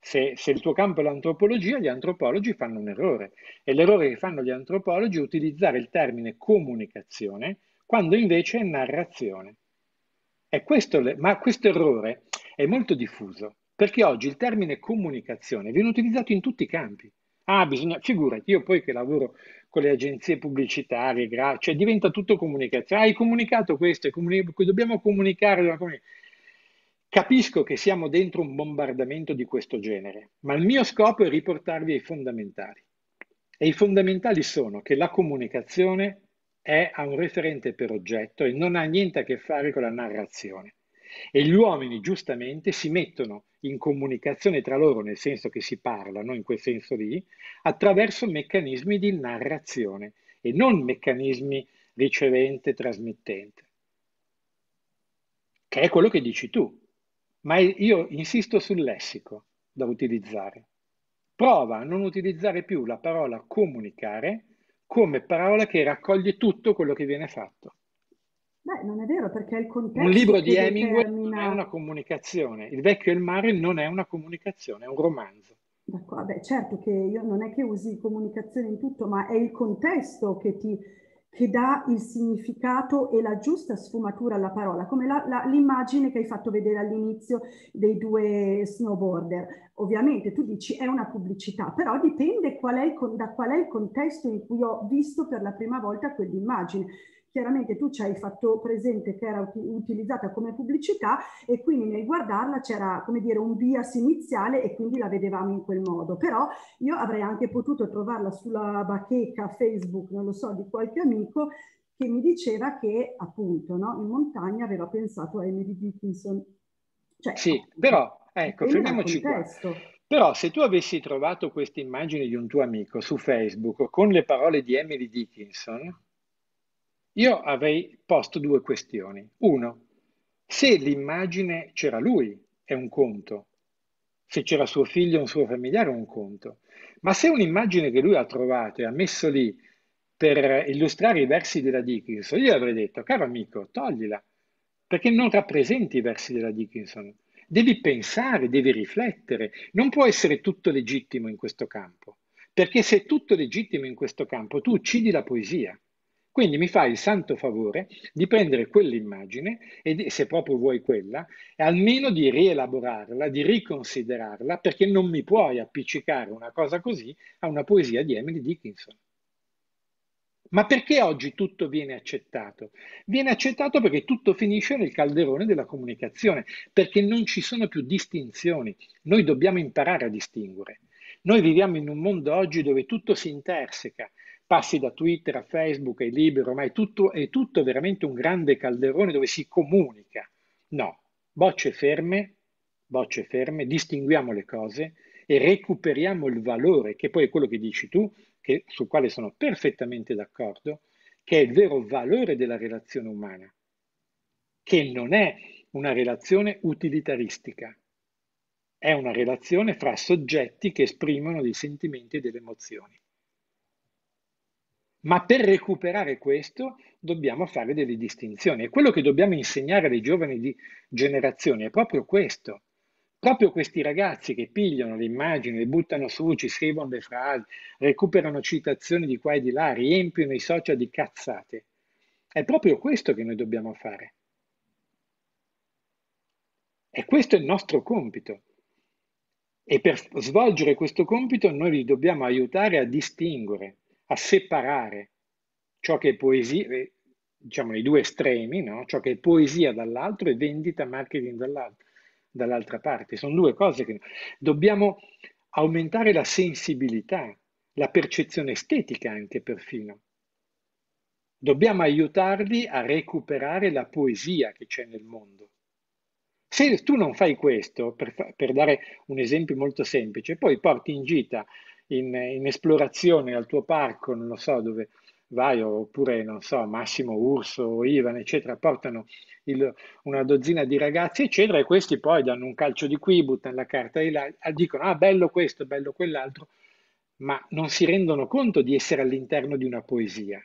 Se, se il tuo campo è l'antropologia, gli antropologi fanno un errore. E l'errore che fanno gli antropologi è utilizzare il termine comunicazione quando invece è narrazione. È questo le, ma questo errore è molto diffuso, perché oggi il termine comunicazione viene utilizzato in tutti i campi. Ah, bisogna, figurati, io poi che lavoro con le agenzie pubblicitarie, gra- cioè diventa tutto comunicazione. Ah, hai comunicato questo, comuni- dobbiamo comunicare. Dobbiamo... Capisco che siamo dentro un bombardamento di questo genere, ma il mio scopo è riportarvi ai fondamentali. E i fondamentali sono che la comunicazione è a un referente per oggetto e non ha niente a che fare con la narrazione. E gli uomini giustamente si mettono in comunicazione tra loro, nel senso che si parlano, in quel senso lì, attraverso meccanismi di narrazione e non meccanismi ricevente-trasmittente, che è quello che dici tu. Ma io insisto sul lessico da utilizzare. Prova a non utilizzare più la parola comunicare come parola che raccoglie tutto quello che viene fatto. Beh, non è vero perché il contesto. Un libro di Hemingway determina... non è una comunicazione. Il vecchio e il mare non è una comunicazione, è un romanzo. D'accordo, beh, certo che io non è che usi comunicazione in tutto, ma è il contesto che ti che dà il significato e la giusta sfumatura alla parola, come la, la, l'immagine che hai fatto vedere all'inizio dei due snowboarder. Ovviamente tu dici è una pubblicità, però dipende qual il, da qual è il contesto in cui ho visto per la prima volta quell'immagine chiaramente tu ci hai fatto presente che era ut- utilizzata come pubblicità e quindi nel guardarla c'era come dire un bias iniziale e quindi la vedevamo in quel modo. Però io avrei anche potuto trovarla sulla bacheca Facebook, non lo so, di qualche amico che mi diceva che appunto no, in montagna aveva pensato a Emily Dickinson. Cioè, sì, però ecco, fermiamoci qua. Però se tu avessi trovato questa immagine di un tuo amico su Facebook con le parole di Emily Dickinson, io avrei posto due questioni. Uno, se l'immagine c'era lui, è un conto. Se c'era suo figlio o un suo familiare, è un conto. Ma se un'immagine che lui ha trovato e ha messo lì per illustrare i versi della Dickinson, io avrei detto, caro amico, toglila, perché non rappresenti i versi della Dickinson. Devi pensare, devi riflettere, non può essere tutto legittimo in questo campo, perché se è tutto legittimo in questo campo, tu uccidi la poesia. Quindi mi fai il santo favore di prendere quell'immagine e se proprio vuoi quella, almeno di rielaborarla, di riconsiderarla, perché non mi puoi appiccicare una cosa così a una poesia di Emily Dickinson. Ma perché oggi tutto viene accettato? Viene accettato perché tutto finisce nel calderone della comunicazione, perché non ci sono più distinzioni, noi dobbiamo imparare a distinguere. Noi viviamo in un mondo oggi dove tutto si interseca, passi da Twitter a Facebook ai libero, ormai tutto, è tutto veramente un grande calderone dove si comunica. No, bocce ferme, bocce ferme, distinguiamo le cose e recuperiamo il valore, che poi è quello che dici tu, che, sul quale sono perfettamente d'accordo, che è il vero valore della relazione umana, che non è una relazione utilitaristica, è una relazione fra soggetti che esprimono dei sentimenti e delle emozioni. Ma per recuperare questo dobbiamo fare delle distinzioni e quello che dobbiamo insegnare alle giovani di generazione è proprio questo. Proprio questi ragazzi che pigliano le immagini, le buttano su, ci scrivono le frasi, recuperano citazioni di qua e di là, riempiono i social di cazzate. È proprio questo che noi dobbiamo fare. E questo è il nostro compito. E per svolgere questo compito noi li dobbiamo aiutare a distinguere a separare ciò che è poesia, eh, diciamo i due estremi, no? ciò che è poesia dall'altro e vendita marketing dall'altro, dall'altra parte. Sono due cose che dobbiamo aumentare la sensibilità, la percezione estetica anche perfino. Dobbiamo aiutarli a recuperare la poesia che c'è nel mondo. Se tu non fai questo, per, per dare un esempio molto semplice, poi porti in gita in, in esplorazione al tuo parco, non lo so dove vai, oppure non so, Massimo Urso Ivan, eccetera, portano il, una dozzina di ragazzi, eccetera, e questi poi danno un calcio di qui, buttano la carta di là, ah, dicono ah bello questo, bello quell'altro, ma non si rendono conto di essere all'interno di una poesia.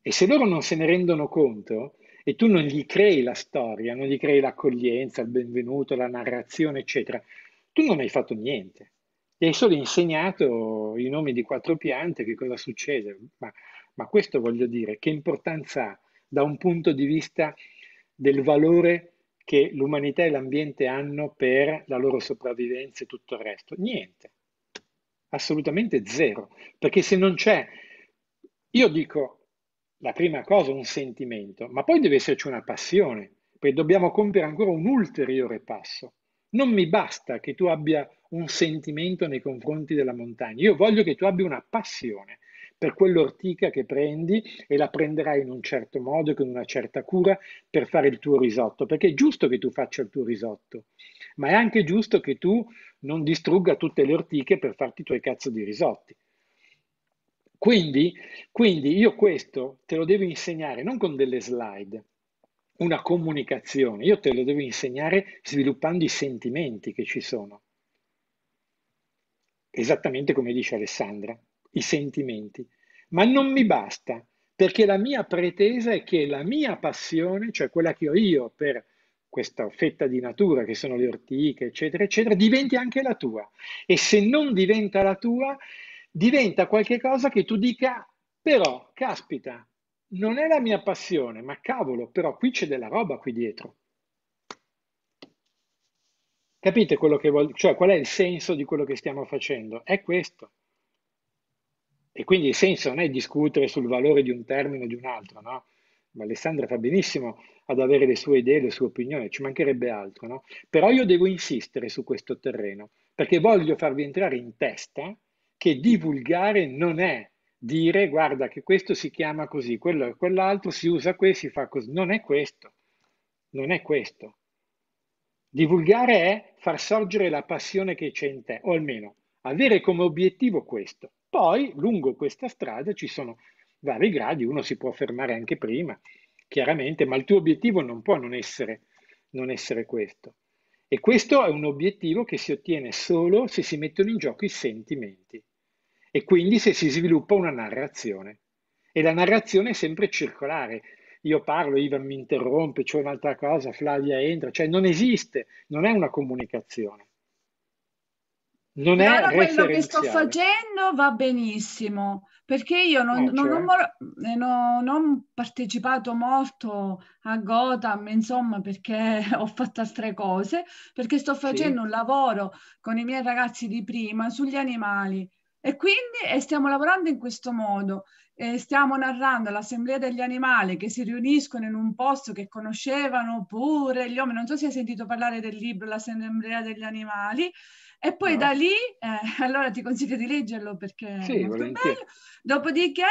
E se loro non se ne rendono conto, e tu non gli crei la storia, non gli crei l'accoglienza, il benvenuto, la narrazione, eccetera, tu non hai fatto niente. Gli hai solo insegnato i nomi di quattro piante, che cosa succede. Ma, ma questo voglio dire, che importanza ha da un punto di vista del valore che l'umanità e l'ambiente hanno per la loro sopravvivenza e tutto il resto? Niente, assolutamente zero, perché se non c'è, io dico, la prima cosa un sentimento, ma poi deve esserci una passione, perché dobbiamo compiere ancora un ulteriore passo. Non mi basta che tu abbia un sentimento nei confronti della montagna, io voglio che tu abbia una passione per quell'ortica che prendi e la prenderai in un certo modo, con una certa cura, per fare il tuo risotto, perché è giusto che tu faccia il tuo risotto, ma è anche giusto che tu non distrugga tutte le ortiche per farti i tuoi cazzo di risotti. Quindi, quindi io questo te lo devo insegnare non con delle slide, una comunicazione, io te lo devo insegnare sviluppando i sentimenti che ci sono. Esattamente come dice Alessandra, i sentimenti. Ma non mi basta, perché la mia pretesa è che la mia passione, cioè quella che ho io per questa fetta di natura che sono le ortiche, eccetera, eccetera, diventi anche la tua. E se non diventa la tua, diventa qualcosa che tu dica, però, caspita, non è la mia passione, ma cavolo, però qui c'è della roba qui dietro. Capite quello che vuol, cioè qual è il senso di quello che stiamo facendo? È questo. E quindi il senso non è discutere sul valore di un termine o di un altro, no? Ma Alessandra fa benissimo ad avere le sue idee, le sue opinioni, ci mancherebbe altro, no? Però io devo insistere su questo terreno, perché voglio farvi entrare in testa che divulgare non è dire guarda che questo si chiama così, quello e quell'altro, si usa questo, si fa così. Non è questo, non è questo. Divulgare è far sorgere la passione che c'è in te, o almeno avere come obiettivo questo. Poi, lungo questa strada, ci sono vari gradi, uno si può fermare anche prima, chiaramente, ma il tuo obiettivo non può non essere, non essere questo. E questo è un obiettivo che si ottiene solo se si mettono in gioco i sentimenti e quindi se si sviluppa una narrazione. E la narrazione è sempre circolare. Io parlo, Ivan mi interrompe, c'è un'altra cosa, Flavia entra, cioè non esiste, non è una comunicazione. Non è allora quello che sto facendo va benissimo, perché io non, eh, non, cioè? Eh, non, non, ho partecipato molto a Gotham, insomma, perché ho fatto altre cose, perché sto facendo sì. un lavoro con i miei ragazzi di prima sugli animali e quindi eh, stiamo lavorando in questo modo. Eh, stiamo narrando l'assemblea degli animali che si riuniscono in un posto che conoscevano pure gli uomini. Non so se hai sentito parlare del libro L'assemblea degli animali. E poi no. da lì, eh, allora ti consiglio di leggerlo perché sì, è molto volentieri. bello. Dopodiché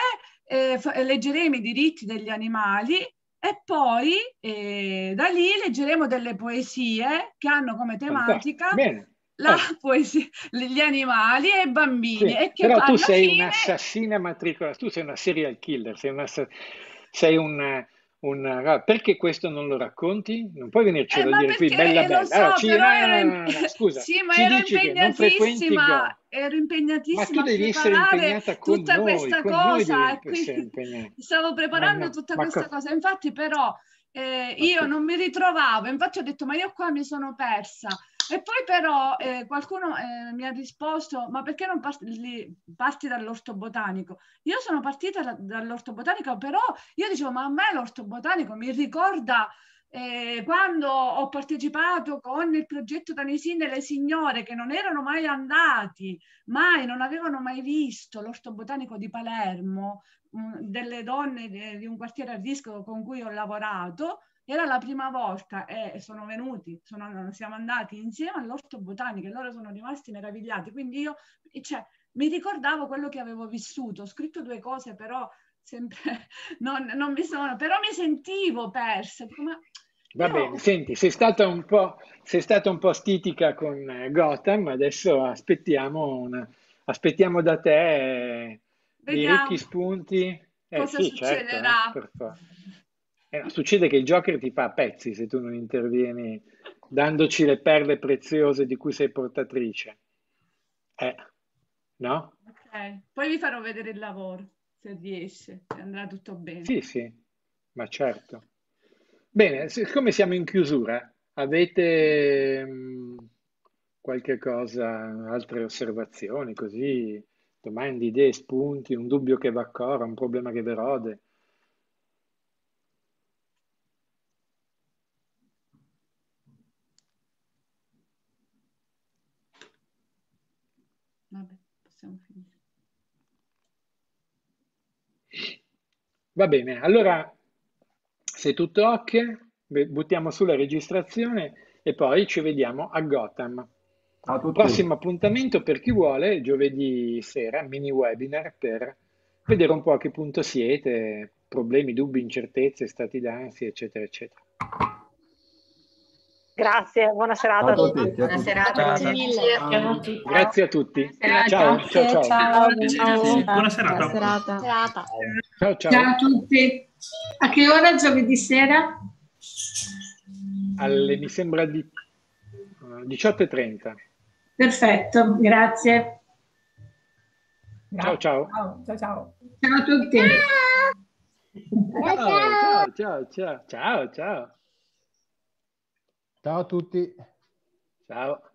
eh, fa- eh, leggeremo i diritti degli animali e poi eh, da lì leggeremo delle poesie che hanno come tematica la eh. poesia, gli animali e i bambini. Sì, e che però tu sei fine... un'assassina matricolata, tu sei una serial killer, sei, una, sei una, una, ah, Perché questo non lo racconti? Non puoi venircelo eh, a dire qui, bella bella. So, allora, ci... era... no, no, no, scusa, sì, ma ero impegnatissima, ero impegnatissima ma tu devi essere impegnata con tutta noi, questa con cosa. Quindi, stavo preparando tutta questa co... cosa, infatti però... Eh, io non mi ritrovavo, infatti ho detto ma io qua mi sono persa e poi però eh, qualcuno eh, mi ha risposto, ma perché non parti, parti dall'orto botanico? Io sono partita da, dall'orto botanico, però io dicevo, ma a me l'orto botanico mi ricorda eh, quando ho partecipato con il progetto Tanesi le signore che non erano mai andati, mai, non avevano mai visto l'orto botanico di Palermo, mh, mm, delle donne de, eh, di un quartiere a rischio con cui ho lavorato, era la prima volta e sono venuti, sono, siamo andati insieme all'orto botanico e loro sono rimasti meravigliati. Quindi io cioè, mi ricordavo quello che avevo vissuto, ho scritto due cose però sempre non, non mi sono, però mi sentivo persa. Ma... Va bene, no. senti, sei stata, un po', sei stata un po' stitica con eh, Gotham, adesso aspettiamo, una, aspettiamo da te eh, Vediamo. i ricchi spunti. Eh, cosa sì, succederà. Certo, eh, eh, succede che il Joker ti fa a pezzi se tu non intervieni dandoci le perle preziose di cui sei portatrice. Eh, no? Ok, poi vi farò vedere il lavoro, se riesce, se andrà tutto bene. Sì, sì, ma certo. Bene, siccome siamo in chiusura, avete mh, mm, qualche cosa, altre osservazioni, così, domande, idee, spunti, un dubbio che va ancora, un problema che verode? rode? Va bene, allora se tutto ok, buttiamo su la registrazione e poi ci vediamo a Gotham. A tutti. Prossimo appuntamento per chi vuole, giovedì sera, mini webinar per vedere un po' a che punto siete, problemi, dubbi, incertezze, stati d'ansia, eccetera, eccetera. Grazie, buona serata a tutti. Buona serata a tutti. Grazie a tutti. Ciao, ciao, ciao. Buona serata. Ciao, ciao. Ciao a tutti. A che ora giovedì sera? Alle, mi sembra di 18.30. Eh, Perfetto, grazie. Ciao, ciao. Ciao, ciao. Ciao a tutti. Ciao, ciao, ciao, ciao, ciao. Ciao a tutti. Ciao.